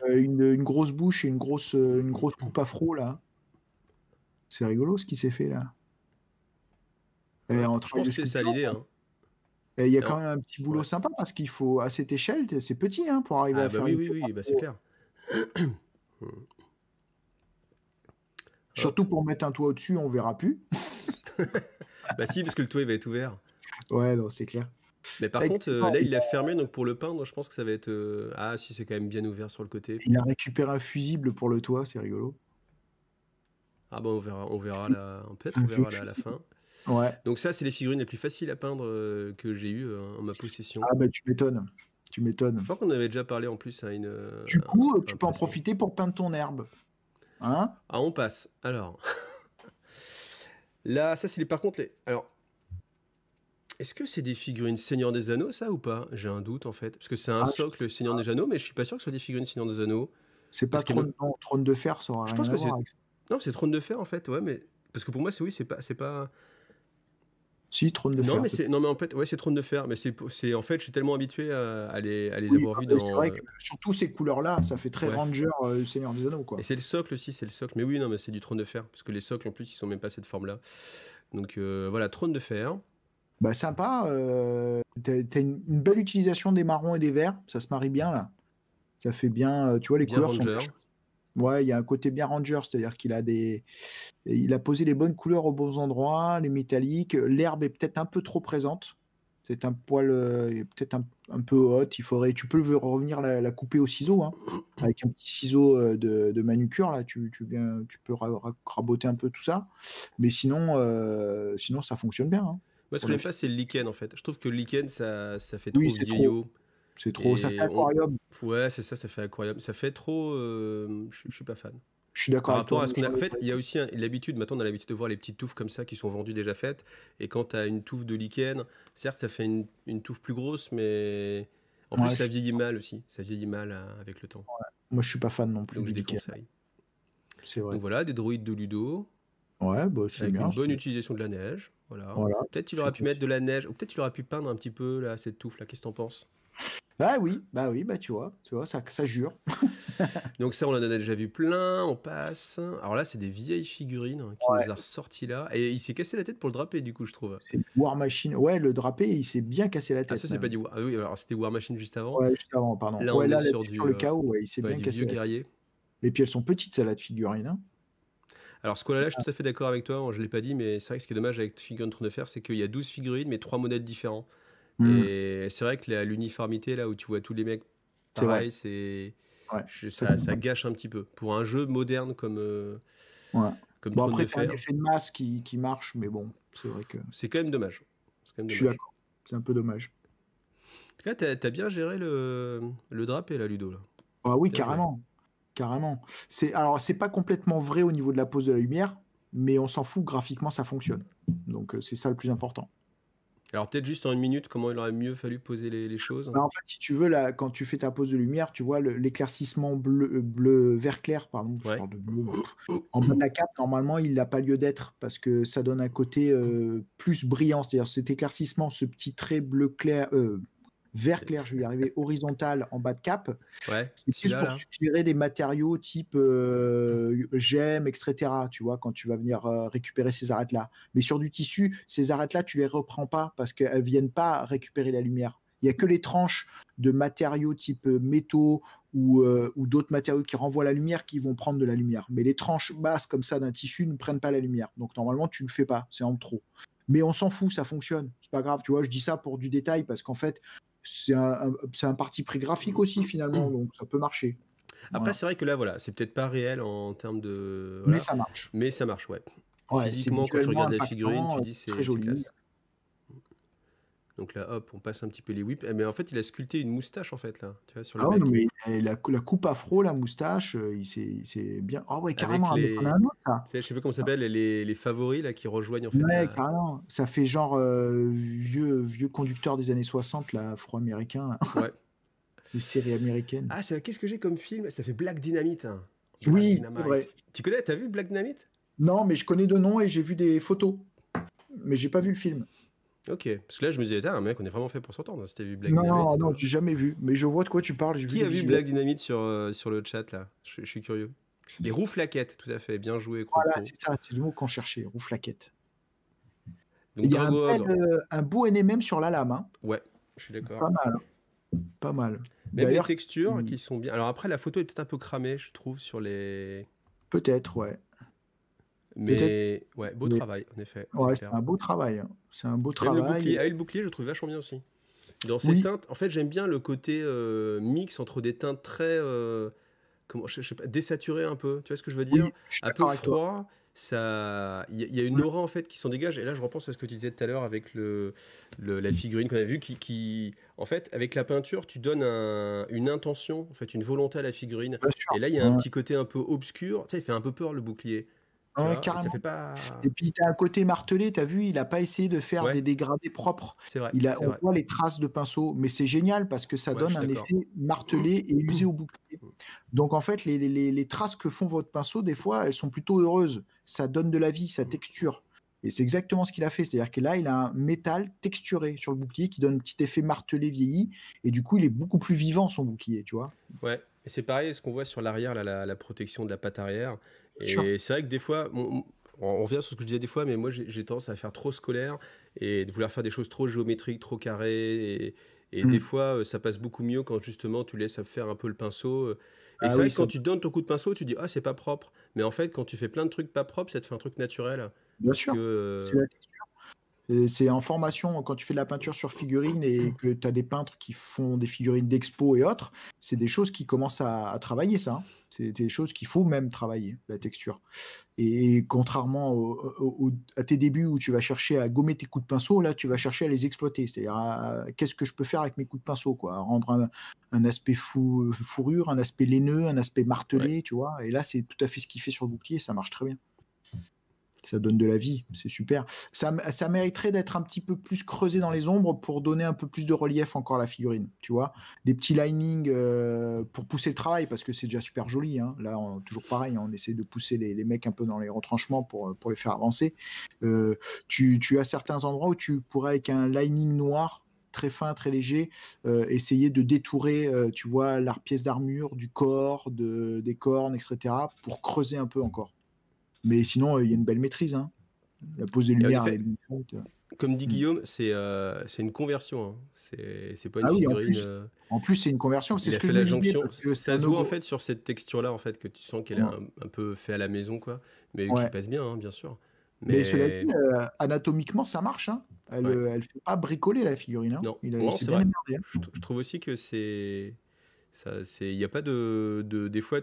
une, grosse bouche et une grosse une grosse coupe afro là. C'est rigolo ce qui s'est fait là. et je pense que c'est ça l'idée. Hein. il y a quand même un petit boulot sympa parce qu'il faut, à cette échelle, c'est petit hein, pour arriver ah, à bah faire. Oui, oui, oui, bah c'est clair. Surtout pour mettre un toit au-dessus, on verra plus. bah si, parce que le toit va être ouvert. Ouais, non, c'est clair. Mais par contre, euh, là, il l'a fermé, donc pour le peindre, je pense que ça va être. Euh, ah, si, c'est quand même bien ouvert sur le côté. Il a récupéré un fusible pour le toit, c'est rigolo. Ah ben on verra, on verra la, peut on verra la, la fin. Ouais. Donc ça, c'est les figurines les plus faciles à peindre euh, que j'ai eues hein, en ma possession. Ah ben tu m'étonnes, tu m'étonnes. Je crois qu'on avait déjà parlé en plus à une. Euh, du coup, tu peux en profiter pour peindre ton herbe. Hein ah, on passe. Alors. Là, ça, c'est les, par contre les. Alors, est-ce que c'est des figurines Seigneur des Anneaux, ça, ou pas J'ai un doute, en fait. Parce que c'est un ah, socle Seigneur des Anneaux, mais je suis pas sûr que ce soit des figurines Seigneur des Anneaux. C'est pas Trône, trône de Fer, ça un. je rien pense à voir avec ça. Non, c'est Trône de Fer en fait, ouais, mais. Parce que pour moi, c'est oui, c'est pas. c'est pas... Si, Trône de non, Fer. Mais c'est, non, mais en fait, ouais, c'est Trône de Fer, mais c'est, en fait, je suis tellement habitué à, les, à les avoir vus dans. C'est vrai que surtout ces couleurs-là, ça fait très Ranger, le euh, Seigneur des Anneaux, quoi. Et c'est le socle aussi, c'est le socle. Mais oui, non, mais c'est du Trône de Fer, parce que les socles, en plus, ils sont même pas cette forme-là. Donc euh, voilà, Trône de Fer. Bah, sympa. tu euh, t'as, une, belle utilisation des marrons et des verts, ça se marie bien, là. Ça fait bien, tu vois, les couleurs sont Ouais, il y a un côté bien ranger, c'est-à-dire qu'il a des, il a posé les bonnes couleurs aux bons endroits, les métalliques. L'herbe est peut-être un peu trop présente. C'est un poil, euh, peut-être un, peu haute. Il faudrait, tu peux le revenir la, couper au ciseau, hein, avec un petit ciseau euh, de, de manucure là. Tu, tu, bien, tu peux raboter un peu tout ça. Mais sinon, euh, sinon ça fonctionne bien. Hein, Moi, ce que j'aime pas, c'est le lichen en fait. Je trouve que le lichen, ça, ça fait trop oui, vieillot. C'est trop, ça fait oh, aquarium. Ouais, c'est ça, ça fait aquarium. Ça fait trop. Euh, je Je suis pas fan. Je suis d'accord avec toi. ce En fait, il y a aussi l'habitude, maintenant on a l'habitude de voir les petites touffes comme ça qui sont vendues déjà faites. Et quand tu as une touffe de lichen, certes ça fait une, touffe plus grosse, mais en plus ça vieillit mal aussi. Ça vieillit mal euh, avec le temps. Moi je suis pas fan non plus. Donc je déconseille. C'est vrai. Donc voilà, des droïdes de Ludo. Ouais, bah, c'est bien. Une bonne utilisation de la neige. Voilà. Peut-être il aurait pu mettre de la neige, ou peut-être il aurait pu peindre un petit peu là, cette touffe là. Qu'est-ce que en penses bah oui, bah oui, bah tu vois, tu vois, ça, ça jure. Donc ça, on en a déjà vu plein, on passe. Alors là, c'est des vieilles figurines hein, qui nous a ressorti là. Et il s'est cassé la tête pour le draper, du coup, je trouve. C'est War Machine. Ouais, le draper il s'est bien cassé la ah, tête. Ah, ça, c'est pas du War. Ah alors c'était War Machine juste avant. Ouais, juste avant, pardon. Là, on est sur, du, le chaos, il s'est bien cassé. Vieux guerrier. Et puis elles sont petites, celles-là de figurines. Hein. Alors, ce qu'on a là, je suis tout à fait d'accord avec toi, hein, je l'ai pas dit, mais c'est vrai que ce qui est dommage avec Figurine Tournefer de c'est qu'il y a 12 figurines, mais trois modèles différents. Mm. Et c'est vrai que l'uniformité, là où tu vois tous les mecs pareil, c'est. ça, gâche un petit peu. Pour un jeu moderne comme. Euh, ouais. comme c'est un de masse qui, marche, mais bon, c'est vrai que. C'est quand même dommage. Je suis d'accord. C'est un peu dommage. En tout cas, t'as bien géré le, le drapé, là, Ludo. Là. Ah oui, carrément. Carrément. C'est alors c'est pas complètement vrai au niveau de la pose de la lumière, mais on s'en fout. Graphiquement, ça fonctionne. Donc euh, c'est ça le plus important. Alors peut-être juste en une minute, comment il aurait mieux fallu poser les, choses bah, En fait, si tu veux, quand tu fais ta pose de lumière, tu vois l'éclaircissement bleu, euh, bleu, vert clair, pardon, de bleu, en bas de la normalement, il n'a pas lieu d'être parce que ça donne un côté euh, plus brillant. C'est-à-dire cet éclaircissement, ce petit trait bleu clair, euh, vert clair, je vais y arriver, horizontal en bas de cap. c'est juste pour suggérer des matériaux type euh, gemme, etc. Tu vois, quand tu vas venir euh, récupérer ces arêtes-là. Mais sur du tissu, ces arêtes-là, tu les reprends pas parce qu'elles viennent pas récupérer la lumière. Il n'y a que les tranches de matériaux type euh, métaux euh, ou, d'autres matériaux qui renvoient la lumière qui vont prendre de la lumière. Mais les tranches basses comme ça d'un tissu ne prennent pas la lumière. Donc normalement, tu ne le fais pas, c'est en trop. Mais on s'en fout, ça fonctionne. C'est pas grave, tu vois, je dis ça pour du détail parce qu'en fait, c'est un, parti pré graphique aussi finalement, donc ça peut marcher. Après, c'est vrai que là, voilà, c'est peut-être pas réel en termes de. Mais ça marche. Mais ça marche, ouais. Physiquement, quand tu regardes la figurine, tu dis c'est joli. Classe. Donc là, hop, on passe un petit peu les whips. Eh, mais en fait, il a sculpté une moustache, en fait, là. Tu vois, sur le ah mais la, coupe afro, la moustache, C'est euh, bien. Ah ouais, carrément. un autre, ça. Je sais pas comment ça s'appelle, les, les, favoris, là, qui rejoignent, en fait. Ouais, carrément. Ça fait genre euh, vieux, vieux conducteur des années 60, là, afro-américain. Ouais. Une série américaine. Ah, qu'est-ce que j'ai comme film Ça fait Black Dynamite. Hein. oui, c'est vrai. Tu connais, t'as vu Black Dynamite Non, mais je connais de nom et j'ai vu des photos. Mais j'ai pas vu le film. Ok, parce que là je me disais, ah, un mec, on est vraiment fait pour s'entendre. C'était hein, vu Black non, Dynamite. Non, non, j'ai jamais vu, mais je vois de quoi tu parles. Qui a vu Black Dynamite sur, euh, sur le chat là je, suis curieux. Les rouflaquettes, tout à fait, bien joué. Voilà, c'est ça, c'est le mot qu'on cherchait, rouflaquettes. Il y a un, euh, un, beau NMM sur la lame. Hein. Ouais, je suis d'accord. Pas mal. Hein. Pas mal. Même les textures hmm. qui sont bien. Alors après, la photo est peut-être un peu cramée, je trouve, sur les. Peut-être, ouais. Mais ouais, beau travail, en effet. c'est un beau travail. C'est un beau travail. Hein. Le bouclier, ah le bouclier, je trouve vachement bien aussi. Dans ces teintes, en fait, j'aime bien le côté euh, mix entre des teintes très. Euh, comment, je, sais pas, désaturées un peu. Tu vois ce que je veux dire Un peu froid. Ça, il y, a une aura en fait qui s'en dégage. Et là, je repense à ce que tu disais tout à l'heure avec le, la figurine qu'on a vue, qui, qui, en fait, avec la peinture, tu donnes un, une intention, en fait, une volonté à la figurine. Et là, il y a un petit côté un peu obscur. Ça, il fait un peu peur le bouclier. Et puis a un côté martelé, as vu, il a pas essayé de faire des dégradés propres. C'est vrai. Il a, on voit les traces de pinceau, mais c'est génial parce que ça donne un effet martelé et usé au bouclier. Mmh. Donc en fait, les, les, les, traces que font votre pinceau, des fois, elles sont plutôt heureuses. Ça donne de la vie, ça mmh. texture. Et c'est exactement ce qu'il a fait. C'est-à-dire que là, il a un métal texturé sur le bouclier qui donne un petit effet martelé vieilli. Et du coup, il est beaucoup plus vivant, son bouclier, tu vois. Ouais. Et c'est pareil, ce qu'on voit sur l'arrière, la, la protection de la patte arrière. Et c'est vrai que des fois, on, revient sur ce que je disais des fois, mais moi j'ai tendance à faire trop scolaire et de vouloir faire des choses trop géométriques, trop carrées. Et, mm. des fois, euh, ça passe beaucoup mieux quand justement tu laisses faire un peu le pinceau. Euh. Et ah c'est vrai que quand tu donnes ton coup de pinceau, tu dis ah c'est pas propre. Mais en fait, quand tu fais plein de trucs pas propres, ça te fait un truc naturel. Euh, euh, c'est en formation, quand tu fais de la peinture sur figurine et que tu as des peintres qui font des figurines d'expo et autres, c'est des choses qui commencent à, travailler, ça. Hein. C'est des choses qu'il faut même travailler, la texture. Et, contrairement à tes débuts où tu vas chercher à gommer tes coups de pinceau, là, tu vas chercher à les exploiter. C'est-à-dire, qu'est-ce que je peux faire avec mes coups de pinceau quoi Rendre un, aspect fourrure, un aspect laineux, un aspect martelé, tu vois. Et là, c'est tout à fait ce qu'il fait sur le bouclier, ça marche très bien ça donne de la vie, c'est super. Ça, mériterait d'être un petit peu plus creusé dans les ombres pour donner un peu plus de relief encore à la figurine, tu vois. Des petits linings euh, pour pousser le travail, parce que c'est déjà super joli. Hein. Là, toujours pareil, on essaie de pousser les, mecs un peu dans les retranchements pour, euh, les faire avancer. Euh, tu, as certains endroits où tu pourrais, avec un lining noir, très fin, très léger, essayer de détourer, tu vois, la pièce d'armure, du corps, des cornes, etc., pour creuser un peu encore. Mais sinon, euh, il y a une belle maîtrise. Hein. La pose de lumière. Euh. Comme dit mm. Guillaume, c'est euh, c'est une conversion. Hein. C'est pas une ah figurine. En plus, c'est une conversion. C'est ce que fait la jonction. ça se en fait sur cette texture-là, en fait, que tu sens qu'elle est un, peu fait à la maison, quoi. Mais qui passe bien, hein, bien sûr. Mais... cela dit, anatomiquement, ça marche. Hein. Elle, ne fait pas bricoler la figurine. Non, je, trouve aussi que c'est, c'est, il n'y a pas de, de, des fois,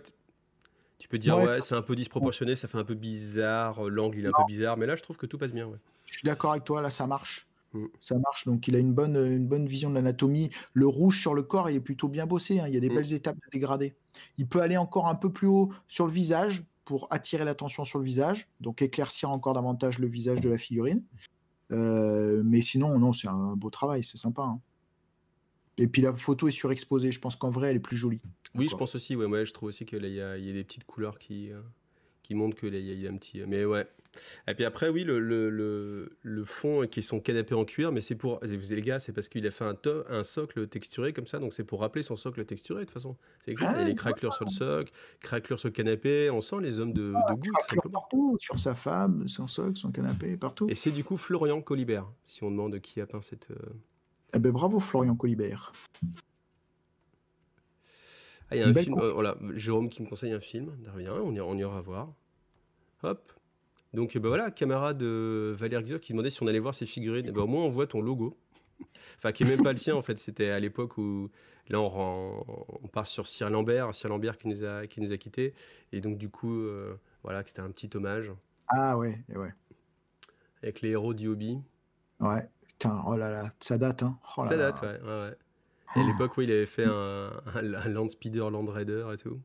tu peux dire, ouais, c'est un peu disproportionné, ça fait un peu bizarre, euh, l'angle il est un peu bizarre, mais là je trouve que tout passe bien. Je suis d'accord avec toi, là ça marche. Mm. Ça marche, donc il a une bonne, une bonne vision de l'anatomie. Le rouge sur le corps, il est plutôt bien bossé, hein. il y a des mm. belles étapes de dégradé. Il peut aller encore un peu plus haut sur le visage pour attirer l'attention sur le visage, donc éclaircir encore davantage le visage de la figurine. Euh, mais sinon, non, c'est un beau travail, c'est sympa. Hein. Et puis la photo est surexposée. Je pense qu'en vrai, elle est plus jolie. Oui, je pense aussi. Ouais, ouais, je trouve aussi qu'il y, a des petites couleurs qui, euh, qui montrent qu'il y, y, a un petit. Euh, mais ouais. Et puis après, oui, le, le, le, fond qui est son canapé en cuir, mais c'est pour. Vous savez, les gars, c'est parce qu'il a fait un, un socle texturé comme ça, donc c'est pour rappeler son socle texturé de toute façon. C'est cool. Ah il y a les craquelures sur le socle, craquelures sur le canapé. On sent les hommes de, ah, de goût. partout, sur sa femme, son socle, son canapé, partout. Et c'est du coup Florian Colibert, si on demande qui a peint cette. Euh, eh ben, bravo Florian Colibert. Ah, il y a un film, euh, voilà, Jérôme qui me conseille un film, rien, on, on à voir. Hop. Donc eh ben voilà, camarade de euh, Valère qui demandait si on allait voir ses figurines. Eh ben, au moins on voit ton logo. enfin, qui n'est même pas le sien en fait, c'était à l'époque où là on, part sur Cyr Lambert, Cyr Lambert qui nous a, qui nous a quittés. Et donc du coup, euh, voilà, que c'était un petit hommage. Ah ouais, et ouais. Avec les héros du Ouais, oh là là, ça date, hein. Oh ça date, ouais. Et à oh. l'époque où il avait fait un, Land Speeder, Land Raider et tout.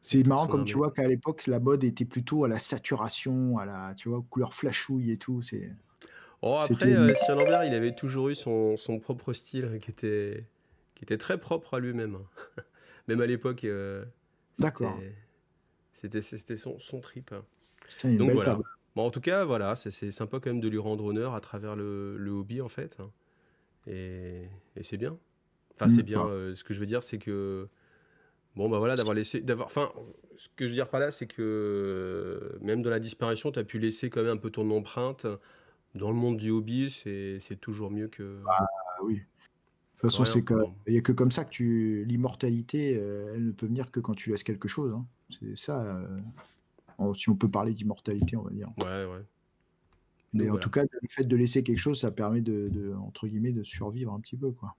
C'est marrant comme tu vois qu'à l'époque la mode était plutôt à la saturation, à la tu vois couleur flashouille et tout. C'est. Oh, après euh, Lambert, il avait toujours eu son, propre style hein, qui était qui était très propre à lui-même. Hein. Même à l'époque. Euh, D'accord. C'était c'était son, son trip. Hein. Donc voilà en tout cas, voilà, c'est sympa quand même de lui rendre honneur à travers le, hobby, en fait. Et, c'est bien. Enfin, c'est mm. bien. Ah. Euh, ce que je veux dire, c'est que. Bon, bah voilà, d'avoir laissé. d'avoir Enfin, ce que je veux dire pas là, c'est que euh, même dans la disparition, tu as pu laisser quand même un peu ton empreinte. Dans le monde du hobby, c'est toujours mieux que. Ah, bah oui. De toute façon, c'est il n'y a que comme ça que tu l'immortalité, euh, elle ne peut venir que quand tu laisses quelque chose. Hein. C'est ça si on peut parler d'immortalité, on va dire. Ouais, ouais. Mais en tout cas, le fait de laisser quelque chose, ça permet de, entre guillemets, de survivre un petit peu, quoi.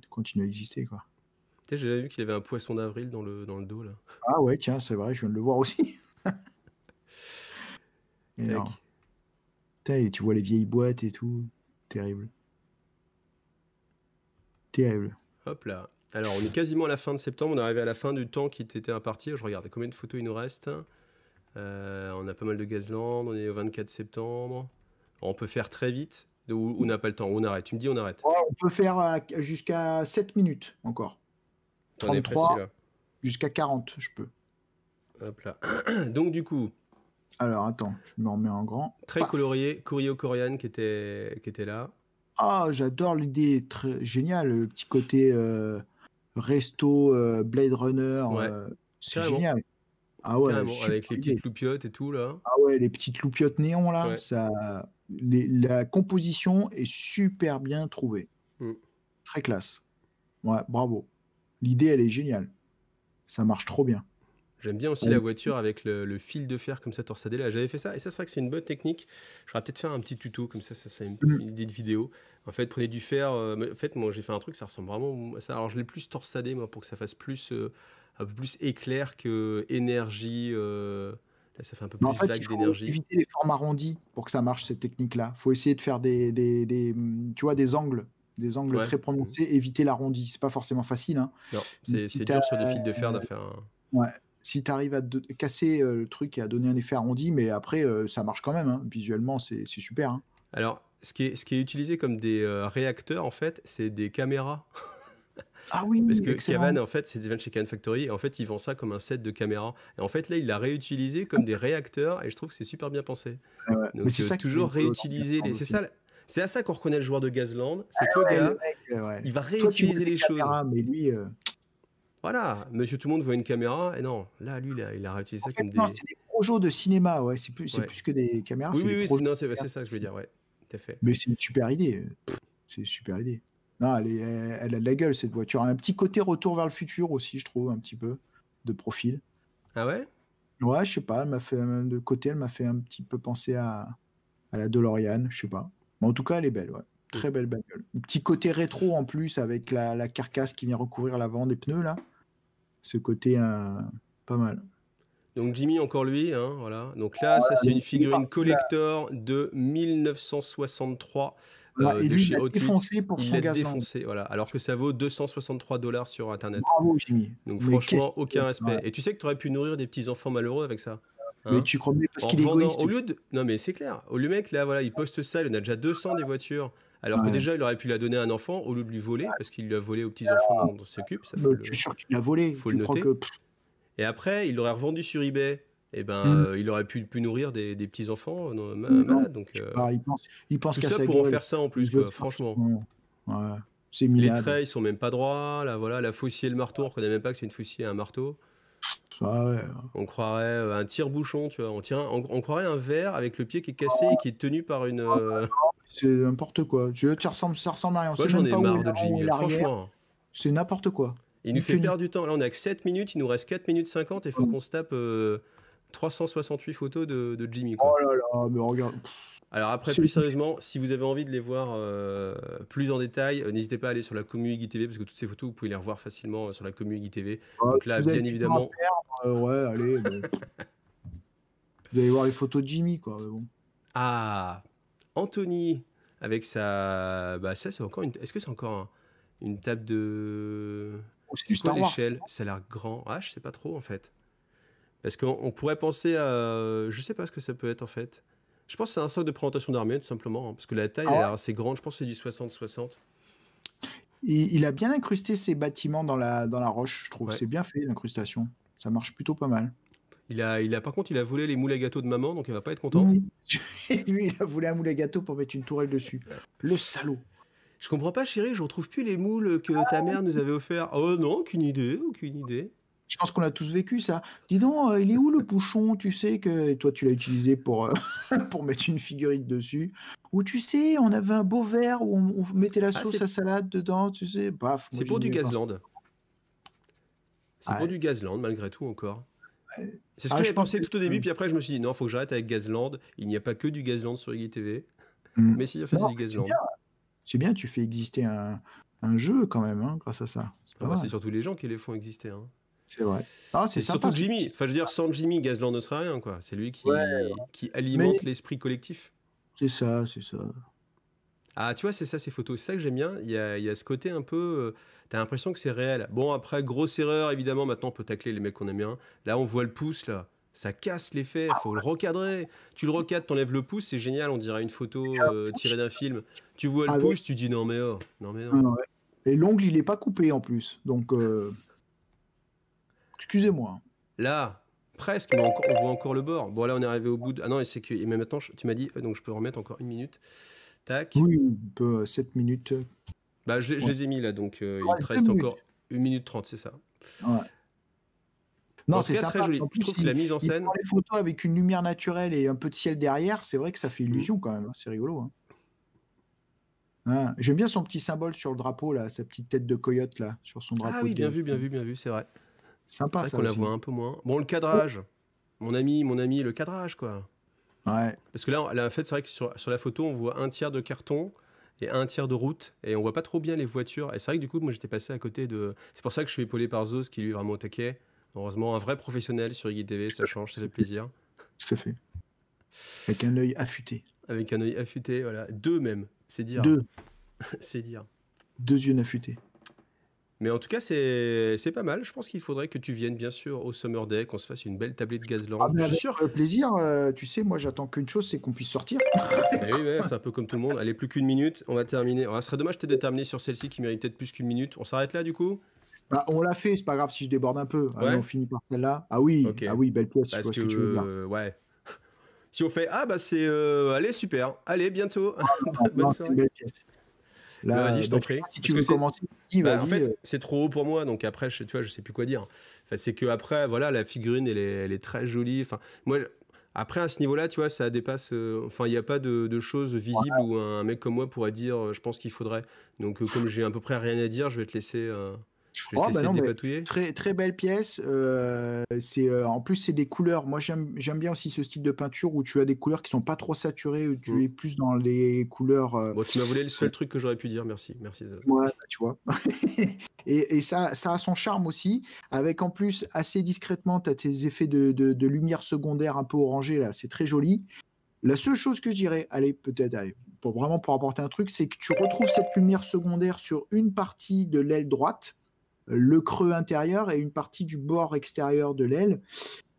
De continuer à exister, quoi. j'ai vu qu'il avait un poisson d'avril dans le, dans le dos, là. Ah ouais, tiens, c'est vrai, je viens de le voir aussi. et, tu vois les vieilles boîtes et tout. Terrible. Terrible. Hop là. Alors, on est quasiment à la fin de septembre. On est arrivé à la fin du temps qui t'était imparti. Je regarde combien de photos il nous reste. Euh, on a pas mal de Gazland, on est au 24 septembre. On peut faire très vite on n'a pas le temps, on arrête. Tu me dis on arrête. on peut faire euh, jusqu'à 7 minutes encore. 33 jusqu'à 40, je peux. Donc du coup. Alors attends, je me mets en grand. Très colorié, courrier Corian qui était, qui était là. Ah, j'adore l'idée, très génial, le petit côté euh, resto, Blade Runner, c'est génial. Ah ouais, avec les petites loupiottes et tout là. Ah ouais, les petites loupiottes néons, là, ça, les, la composition est super bien trouvée. Mm. Très classe. Ouais, bravo. L'idée, elle est géniale. Ça marche trop bien. J'aime bien aussi la voiture avec le, fil de fer comme ça torsadé. Là, j'avais fait ça et ça, c'est vrai que c'est une bonne technique. J'aurais peut-être faire un petit tuto comme ça, ça, c'est mm. une, idée de vidéo. En fait, prenez du fer. Euh, en fait, moi, j'ai fait un truc, ça ressemble vraiment à ça. Alors, je l'ai plus torsadé moi pour que ça fasse plus. Euh, un peu plus éclair que énergie. Euh, là, ça fait un peu plus en fait, il d'énergie. Éviter les formes arrondies pour que ça marche cette technique-là. Il Faut essayer de faire des, mm, tu vois, des angles, des angles très prononcés. Éviter l'arrondi, c'est pas forcément facile. Hein. Non, c'est dur sur des fils de fer de euh, faire. Ouais, si tu arrives à casser euh, le truc et à donner un effet arrondi, mais après, ça marche quand même. Hein. Visuellement, c'est super. Hein. Alors, ce qui, est, utilisé comme des réacteurs, en fait, c'est des caméras. Ah oui, Parce que en fait, c'est des chez Cavan Factory, et en fait, ils vendent ça comme un set de caméras. Et en fait, là, il l'a réutilisé comme des réacteurs, et je trouve que c'est super bien pensé. Donc, c'est euh, toujours réutiliser les. C'est ça. C'est à ça qu'on reconnaît le joueur de Gazland. C'est toi ah euh, ouais, il va réutiliser les choses. mais lui. Euh, voilà, monsieur tout le monde voit une caméra, et non, là, lui, il a réutilisé ça comme des. C'est des projets de cinéma, ouais, c'est plus, plus que des caméras. Oui, oui, c'est ça que je veux dire, ouais, fait. Mais c'est une super idée. C'est une super idée. Non, elle, a de la gueule, cette voiture. Un petit côté retour vers le futur aussi, je trouve, un petit peu, de profil. Ah ouais Ouais, je sais pas. Elle m'a fait, euh, de côté, elle m'a fait un petit peu penser à, la DeLorean, je sais pas. Mais en tout cas, elle est belle, ouais. Très belle bagnole. Un petit côté rétro en plus, avec la, carcasse qui vient recouvrir l'avant des pneus, là. Ce côté, euh, pas mal. Donc Jimmy, encore lui, hein, voilà. Donc là, ça c'est une figurine collector de 1963 euh, il est Défoncé pour il son gaz défoncé, voilà. Alors que ça vaut 263 dollars sur Internet. Bravo, Donc franchement, aucun respect. Et tu sais que tu aurais pu nourrir des petits enfants malheureux avec ça. Hein. mais tu crois parce qu'il est Au lieu de... Non mais c'est clair. Au lieu mec là, voilà, il poste ça, il en a déjà 200 des voitures. Alors que déjà, il aurait pu la donner à un enfant au lieu de lui voler, parce qu'il lui a volé aux petits enfants dont on s'occupe. Euh, je suis sûr qu'il l'a volé. Faut le noter. Et après, il l'aurait revendu sur eBay. Eh ben, mm. euh, il aurait pu, nourrir des, des petits enfants euh, malades. Donc, euh, bah, il pense, il pense ça pour en faire ça en plus, franchement. les traits, ils sont même pas droits. Là, voilà, la faucille et le marteau, on ne connaît même pas que c'est une faucille et un marteau. Ah on croirait un tire-bouchon, tu vois. On, on, croirait un verre avec le pied qui est cassé et qui est tenu par une. Ah, c'est n'importe quoi. Tu vois, ça ressemble, à rien. j'en ai marre de Jimmy, C'est n'importe quoi. Il nous fait perdre du temps. Là, on a que 7 minutes, il nous reste 4 minutes 50 il faut mm. qu'on se tape. 368 photos de, Jimmy. Oh là là, mais regarde. Alors après, plus sérieusement, si vous avez envie de les voir euh, plus en détail, euh, n'hésitez pas à aller sur la Community parce que toutes ces photos, vous pouvez les revoir facilement euh, sur la Community ah, Donc là, bien évidemment. ouais, allez. vous allez voir les photos de Jimmy, quoi. Ah, Anthony avec sa, bah ça c'est encore une. Est-ce que c'est encore une table de. Oh, c'est quoi l'échelle Ça a l'air grand. Ah, je sais pas trop en fait. Parce qu'on pourrait penser à. Je sais pas ce que ça peut être en fait. Je pense que c'est un socle de présentation d'armée, tout simplement. Hein, parce que la taille, est ah assez grande. Je pense que c'est du 60-60. Il, a bien incrusté ses bâtiments dans la, dans la roche, je trouve. C'est bien fait, l'incrustation. Ça marche plutôt pas mal. Il a, il a, par contre, il a volé les moules à gâteau de maman, donc elle va pas être contente. Lui, il a volé un moule à gâteau pour mettre une tourelle dessus. Le salaud. Je comprends pas, chérie, je retrouve plus les moules que ta mère nous avait offert. Oh non, aucune idée, aucune idée. Je pense qu'on a tous vécu ça. Dis donc, euh, il est où le bouchon Tu sais que toi, tu l'as utilisé pour, euh, pour mettre une figurine dessus. Ou tu sais, on avait un beau verre où on, mettait la ah, sauce à salade dedans. Tu sais, C'est pour du Gazland. C'est ah pour du Gazland, malgré tout, encore. C'est ce ah, que j'ai pensé tout au début, mmh. puis après, je me suis dit non, faut que j'arrête avec Gazland. Il n'y a pas que du Gazland sur IGTV. Mmh. Mais s'il y a fait du Gazland. C'est bien. tu fais exister un, un jeu quand même, hein, grâce à ça. Bah, c'est surtout les gens qui les font exister. Hein. C'est vrai. Ah, c'est surtout Jimmy. Enfin, je veux dire, sans Jimmy, Gazlan ne serait rien, quoi. C'est lui qui, qui alimente l'esprit collectif. C'est ça, c'est ça. Ah, tu vois, c'est ça, ces photos. C'est ça que j'aime bien. Il y, a, il y a, ce côté un peu. Euh, t'as l'impression que c'est réel. Bon, après, grosse erreur, évidemment. Maintenant, on peut tacler les mecs qu'on aime bien. Là, on voit le pouce, là. Ça casse l'effet. Faut le recadrer. Tu le recadres, t'enlèves le pouce. C'est génial. On dirait une photo euh, tirée d'un film. Tu vois le ah pouce, tu dis non, mais oh. Non, mais non. Ah Et l'ongle, il n'est pas coupé en plus. Donc. Euh, Excusez-moi. Là, presque, mais on, voit encore le bord. Bon, là, on est arrivé au bout de. Ah non, c'est que. mais même maintenant, tu m'as dit, euh, donc je peux remettre encore une minute. Tac. Oui, euh, sept 7 minutes. Bah, je, les ai mis là, donc euh, il reste encore une minute 30, c'est ça. Ouais. Non, c'est très joli. plus, je que la mise en scène. Les photos avec une lumière naturelle et un peu de ciel derrière, c'est vrai que ça fait mm. illusion quand même. Hein, c'est rigolo. Hein. hein. J'aime bien son petit symbole sur le drapeau là, sa petite tête de coyote là, sur son ah drapeau. Ah oui, bien vu, bien vu, bien vu, c'est vrai. Sympa. C'est vrai qu'on la voit un peu moins. Bon, le cadrage. Mon ami, mon ami, le cadrage, quoi. Parce que là, en fait, c'est vrai que sur, la photo, on voit un tiers de carton et un tiers de route, et on voit pas trop bien les voitures. Et c'est vrai que du coup, moi, j'étais passé à côté de. C'est pour ça que je suis épaulé par Zeus, qui lui est vraiment au taquet. Heureusement, un vrai professionnel sur IGTV, ça change, ça fait plaisir. Tout fait. Avec un œil affûté. Avec un œil affûté, voilà. Deux même, c'est dire. Deux. c'est dire. Deux yeux affûtés. Mais en tout cas, c'est pas mal. Je pense qu'il faudrait que tu viennes, bien sûr, au Summer Day, qu'on se fasse une belle tablette de Gazland. Ah, bien sûr. Euh, plaisir. Euh, tu sais, moi, j'attends qu'une chose, c'est qu'on puisse sortir. Eh oui, c'est un peu comme tout le monde. Allez, plus qu'une minute, on va terminer. Ah, ce serait dommage de terminer sur celle-ci qui mérite peut-être plus qu'une minute. On s'arrête là, du coup bah, on l'a fait, c'est pas grave si je déborde un peu. on finit par celle-là. Ah oui, ah oui, belle pièce. que tu euh, ouais. si on fait ah bah c'est allez super, allez bientôt. Ah, Bonne soirée. Bah, vas-y, je bah, t'en prie. Si tu veux bah, En fait, euh. c'est trop haut pour moi, donc après, je, tu vois, je sais plus quoi dire. c'est que après, voilà, la figurine, elle est, elle est très jolie. Enfin, moi, après, à ce niveau-là, tu vois, ça dépasse. Euh, enfin, il n'y a pas de, choses visibles où un, mec comme moi pourrait dire, euh, je pense qu'il faudrait. Donc, comme j'ai à peu près rien à dire, je vais te laisser. Oh, bah non, très, très belle pièce. Euh, c'est euh, en plus, c'est des couleurs. Moi, j'aime bien aussi ce style de peinture où tu as des couleurs qui sont pas trop saturées, où tu mm. es plus dans les couleurs. Euh, tu m'as le seul truc que j'aurais pu dire. Merci. Merci. Bah, tu vois. et, ça, ça a son charme aussi. Avec en plus, assez discrètement, tu as tes effets de, lumière secondaire un peu orangée là. C'est très joli. La seule chose que je dirais, allez, peut-être, allez, pour vraiment pour apporter un truc, c'est que tu retrouves cette lumière secondaire sur une partie de l'aile droite le creux intérieur et une partie du bord extérieur de l'aile.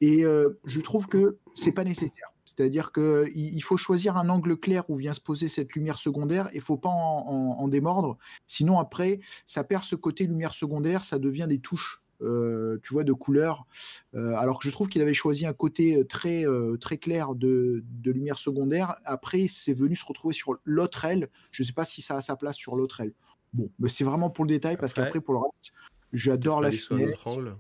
Et euh, je trouve que c'est pas nécessaire. C'est-à-dire qu'il faut choisir un angle clair où vient se poser cette lumière secondaire et il faut pas en, démordre. Sinon, après, ça perd ce côté lumière secondaire, ça devient des touches. Euh, tu vois, de couleur. Euh, alors que je trouve qu'il avait choisi un côté très, très clair de, de lumière secondaire. Après, c'est venu se retrouver sur l'autre aile. Je ne sais pas si ça a sa place sur l'autre aile. Bon, mais c'est vraiment pour le détail parce qu'après, pour le reste, J'adore la fenêtre,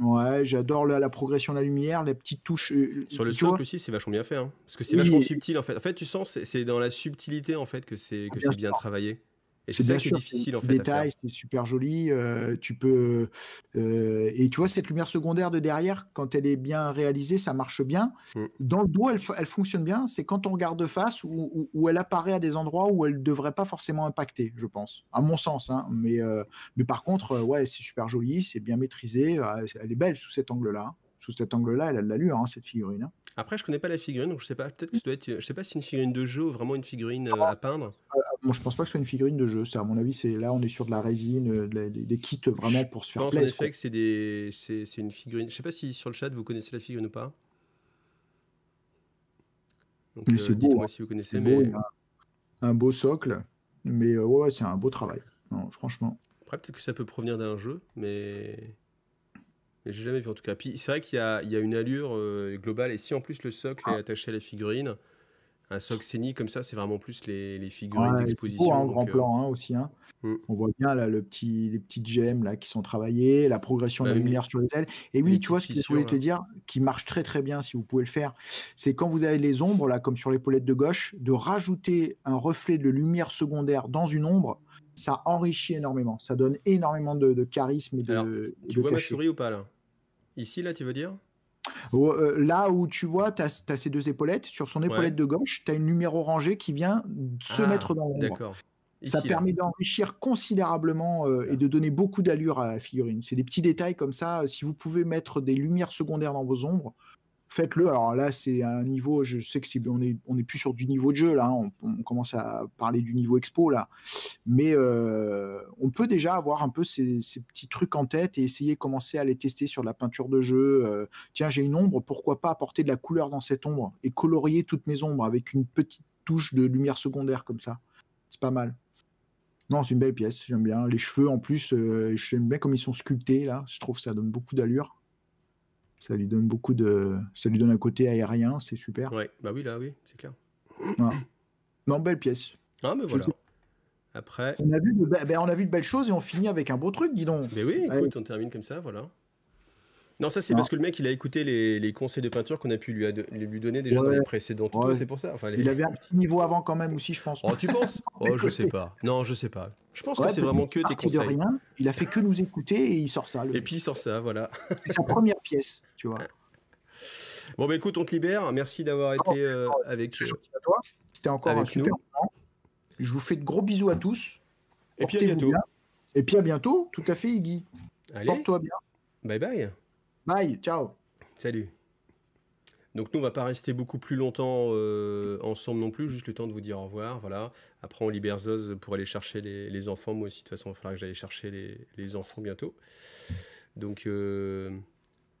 Ouais, j'adore la, progression de la lumière, les petites touches. Euh, Sur le socle aussi, c'est vachement bien fait. Hein, parce que c'est vachement subtil en fait. En fait, tu sens, c'est dans la subtilité en fait que c'est que c'est bien travaillé c'est difficile en fait. c'est super joli. Euh, tu peux euh, et tu vois cette lumière secondaire de derrière, quand elle est bien réalisée, ça marche bien. Mmh. Dans le dos, elle, fonctionne bien. C'est quand on regarde de face où, elle apparaît à des endroits où elle devrait pas forcément impacter, je pense, à mon sens. Hein, mais euh, mais par contre, ouais, c'est super joli, c'est bien maîtrisé. Elle est belle sous cet angle-là sous cet angle-là, elle a de l'allure, hein, cette figurine. Hein. Après, je connais pas la figurine, donc je sais pas. Peut-être que ça doit être. Je sais pas si c'est une figurine de jeu ou vraiment une figurine euh, à peindre. Euh, euh, je pense pas que ce soit une figurine de jeu. Ça, à mon avis, c'est là, on est sur de la résine, des, kits vraiment pour se faire en effet que c'est une figurine. Je sais pas si sur le chat vous connaissez la figurine ou pas. c'est beau. Hein. Si vous connaissez. mais... un, beau socle, mais ouais, c'est un beau travail. Hein, franchement. Après, peut-être que ça peut provenir d'un jeu, mais j'ai jamais vu en tout cas. Puis c'est vrai qu'il y, a, une allure euh, globale. Et si en plus le socle est ah. attaché à la figurine, un socle comme ça, c'est vraiment plus les, figurines d'exposition. Hein, c'est grand euh, plan hein, aussi. Hein. Mm. On voit bien là, le petit, les petites gemmes là, qui sont travaillées, la progression bah de la lumière sur les ailes. Et oui, tu vois ce que je voulais te dire, qui marche très très bien si vous pouvez le faire, c'est quand vous avez les ombres, là, comme sur l'épaulette de gauche, de rajouter un reflet de lumière secondaire dans une ombre ça enrichit énormément. Ça donne énormément de, charisme et de. tu vois ma souris ou pas là Ici, là, tu veux dire euh, Là où tu vois, tu as, ces deux épaulettes. Sur son épaulette de gauche, tu as une numéro rangé qui vient se ah, mettre dans l'ombre. Ça permet d'enrichir considérablement euh, et de donner beaucoup d'allure à la figurine. C'est des petits détails comme ça. Si vous pouvez mettre des lumières secondaires dans vos ombres, faites-le. Alors là, c'est un niveau, je sais que n'est on est on est plus sur du niveau de jeu là, hein. on, commence à parler du niveau expo là, mais euh, on peut déjà avoir un peu ces, petits trucs en tête et essayer de commencer à les tester sur la peinture de jeu. Euh. tiens, j'ai une ombre, pourquoi pas apporter de la couleur dans cette ombre et colorier toutes mes ombres avec une petite touche de lumière secondaire comme ça. C'est pas mal. Non, c'est une belle pièce, j'aime bien. Les cheveux en plus, euh, j'aime bien comme ils sont sculptés là, je trouve que ça donne beaucoup d'allure ça lui donne beaucoup de. Ça lui donne un côté aérien, c'est super. Ouais, bah oui, là, oui, c'est clair. Ah. Non, belle pièce. Ah, mais voilà. Après. Ben, on a, vu de... belles choses et on finit avec un beau truc, dis donc. Mais oui, écoute, on termine comme ça, voilà. Non, ça c'est parce que le mec il a écouté les, les conseils de peinture qu'on a pu lui, lui donner déjà dans les précédents c'est pour ça. Il avait un petit niveau avant quand même aussi, je pense. Oh, tu penses Oh, je sais pas. Non, je sais pas. Je pense que c'est vraiment que tes conseils. il a fait que nous écouter et il sort ça. et puis il sort ça, voilà. c'est sa première pièce, tu vois. Bon, bah écoute, on te libère. Merci d'avoir oh, été oh, euh, avec euh, nous. C'était encore un super moment. Je vous fais de gros bisous à tous. Et puis à bientôt. Bien. Et puis à bientôt, tout à fait, Iggy. Porte-toi bien. Bye bye. Bye, ciao. Salut. Donc nous, on va pas rester beaucoup plus longtemps euh, ensemble non plus, juste le temps de vous dire au revoir, voilà. Après, on libère Zoz pour aller chercher les, enfants. Moi aussi, de toute façon, il va que j'aille chercher les, enfants bientôt. Donc, euh,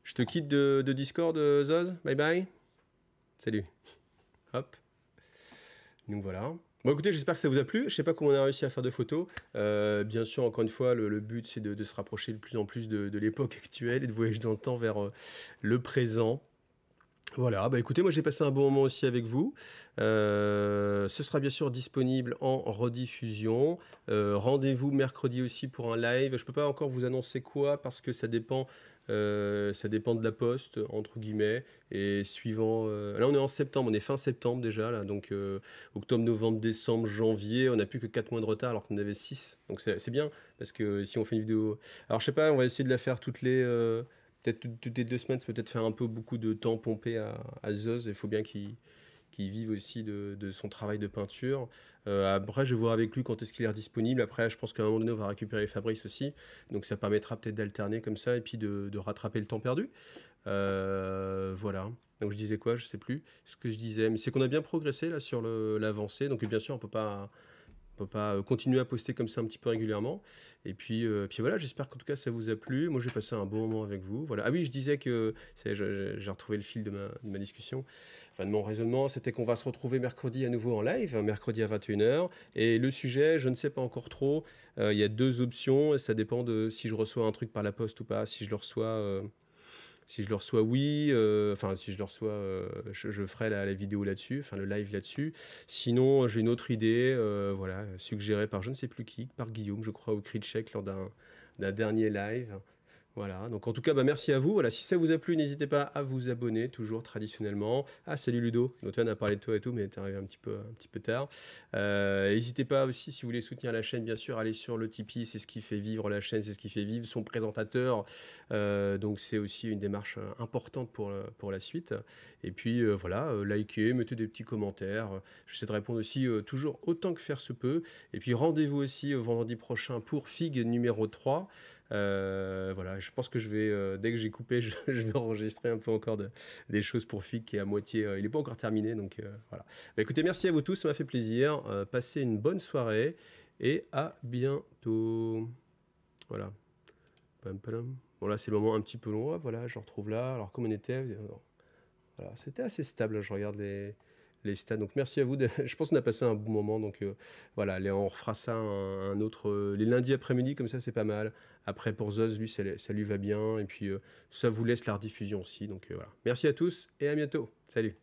je te quitte de, de, Discord, euh, Zoz. Bye bye. Salut. Hop. Nous voilà. Bon écoutez, j'espère que ça vous a plu. Je sais pas comment on a réussi à faire de photos. Euh, bien sûr, encore une fois, le, but c'est de, se rapprocher de plus en plus de, l'époque actuelle et de voyager dans le temps vers euh, le présent. Voilà, bah écoutez, moi j'ai passé un bon moment aussi avec vous. Euh, ce sera bien sûr disponible en rediffusion. Euh, rendez-vous mercredi aussi pour un live. Je ne peux pas encore vous annoncer quoi parce que ça dépend, euh, ça dépend de la poste, entre guillemets. Et suivant... là on est en septembre, on est fin septembre déjà, là, donc octobre, novembre, décembre, janvier, on n'a plus que 4 mois de retard alors qu'on avait 6. Donc c'est bien parce que si on fait une vidéo... Alors je sais pas, on va essayer de la faire toutes les peut-être toutes les deux semaines, c'est peut-être faire un peu beaucoup de temps pompé à, à Il faut bien qu'il vive aussi de, son travail de peinture. Euh, après, je vais voir avec lui quand est-ce qu'il est disponible. Après, je pense qu'à un moment donné, on va récupérer Fabrice aussi. Donc, ça permettra peut-être d'alterner comme ça et puis de, rattraper le temps perdu. Euh, voilà. Donc, je disais quoi Je sais plus ce que je disais. Mais c'est qu'on a bien progressé là sur l'avancée. Donc, bien sûr, on ne peut pas on peut pas euh, continuer à poster comme ça un petit peu régulièrement. Et puis, euh, puis voilà, j'espère qu'en tout cas ça vous a plu. Moi j'ai passé un bon moment avec vous. Voilà. Ah oui, je disais que j'ai retrouvé le fil de ma, discussion, enfin de mon raisonnement, c'était qu'on va se retrouver mercredi à nouveau en live, hein, mercredi à 21h. Et le sujet, je ne sais pas encore trop. Euh, il y a deux options et ça dépend de si je reçois un truc par la poste ou pas, si je le reçois si je le reçois, oui. Euh, enfin, si je le reçois, euh, je, ferai la, vidéo là-dessus, enfin le live là-dessus. Sinon, j'ai une autre idée, euh, voilà, suggérée par je ne sais plus qui, par Guillaume, je crois, au Cri de lors d'un dernier live. Voilà, donc en tout cas, bah, merci à vous. Voilà, si ça vous a plu, n'hésitez pas à vous abonner, toujours traditionnellement. Ah, salut Ludo, on a parlé de toi et tout, mais t'es arrivé un petit peu, un petit peu tard. Euh, n'hésitez pas aussi, si vous voulez soutenir la chaîne, bien sûr, allez sur le Tipeee, c'est ce qui fait vivre la chaîne, c'est ce qui fait vivre son présentateur. Euh, donc c'est aussi une démarche euh, importante pour, pour la suite. Et puis voilà, likez, mettez des petits commentaires. J'essaie de répondre aussi toujours autant que faire se peut. Et puis rendez-vous aussi vendredi prochain pour FIG numéro 3. Euh, voilà, je pense que je vais, euh, dès que j'ai coupé, je, vais enregistrer un peu encore des choses pour FIC qui est à moitié, euh, il n'est pas encore terminé, donc voilà. Bah, écoutez, merci à vous tous, ça m'a fait plaisir. passez une bonne soirée et à bientôt. Voilà. Bon là, c'est le moment un petit peu long. Voilà, je retrouve là. Alors, comme on était, voilà, c'était assez stable. Hein, je regarde les les stats. Donc merci à vous. Je pense qu'on a passé un bon moment. Donc voilà, on refera ça un, autre les lundis après-midi comme ça, c'est pas mal. Après, pour Zeus, lui, ça, ça, lui va bien. Et puis, euh, ça vous laisse la rediffusion aussi. Donc euh, voilà. Merci à tous et à bientôt. Salut.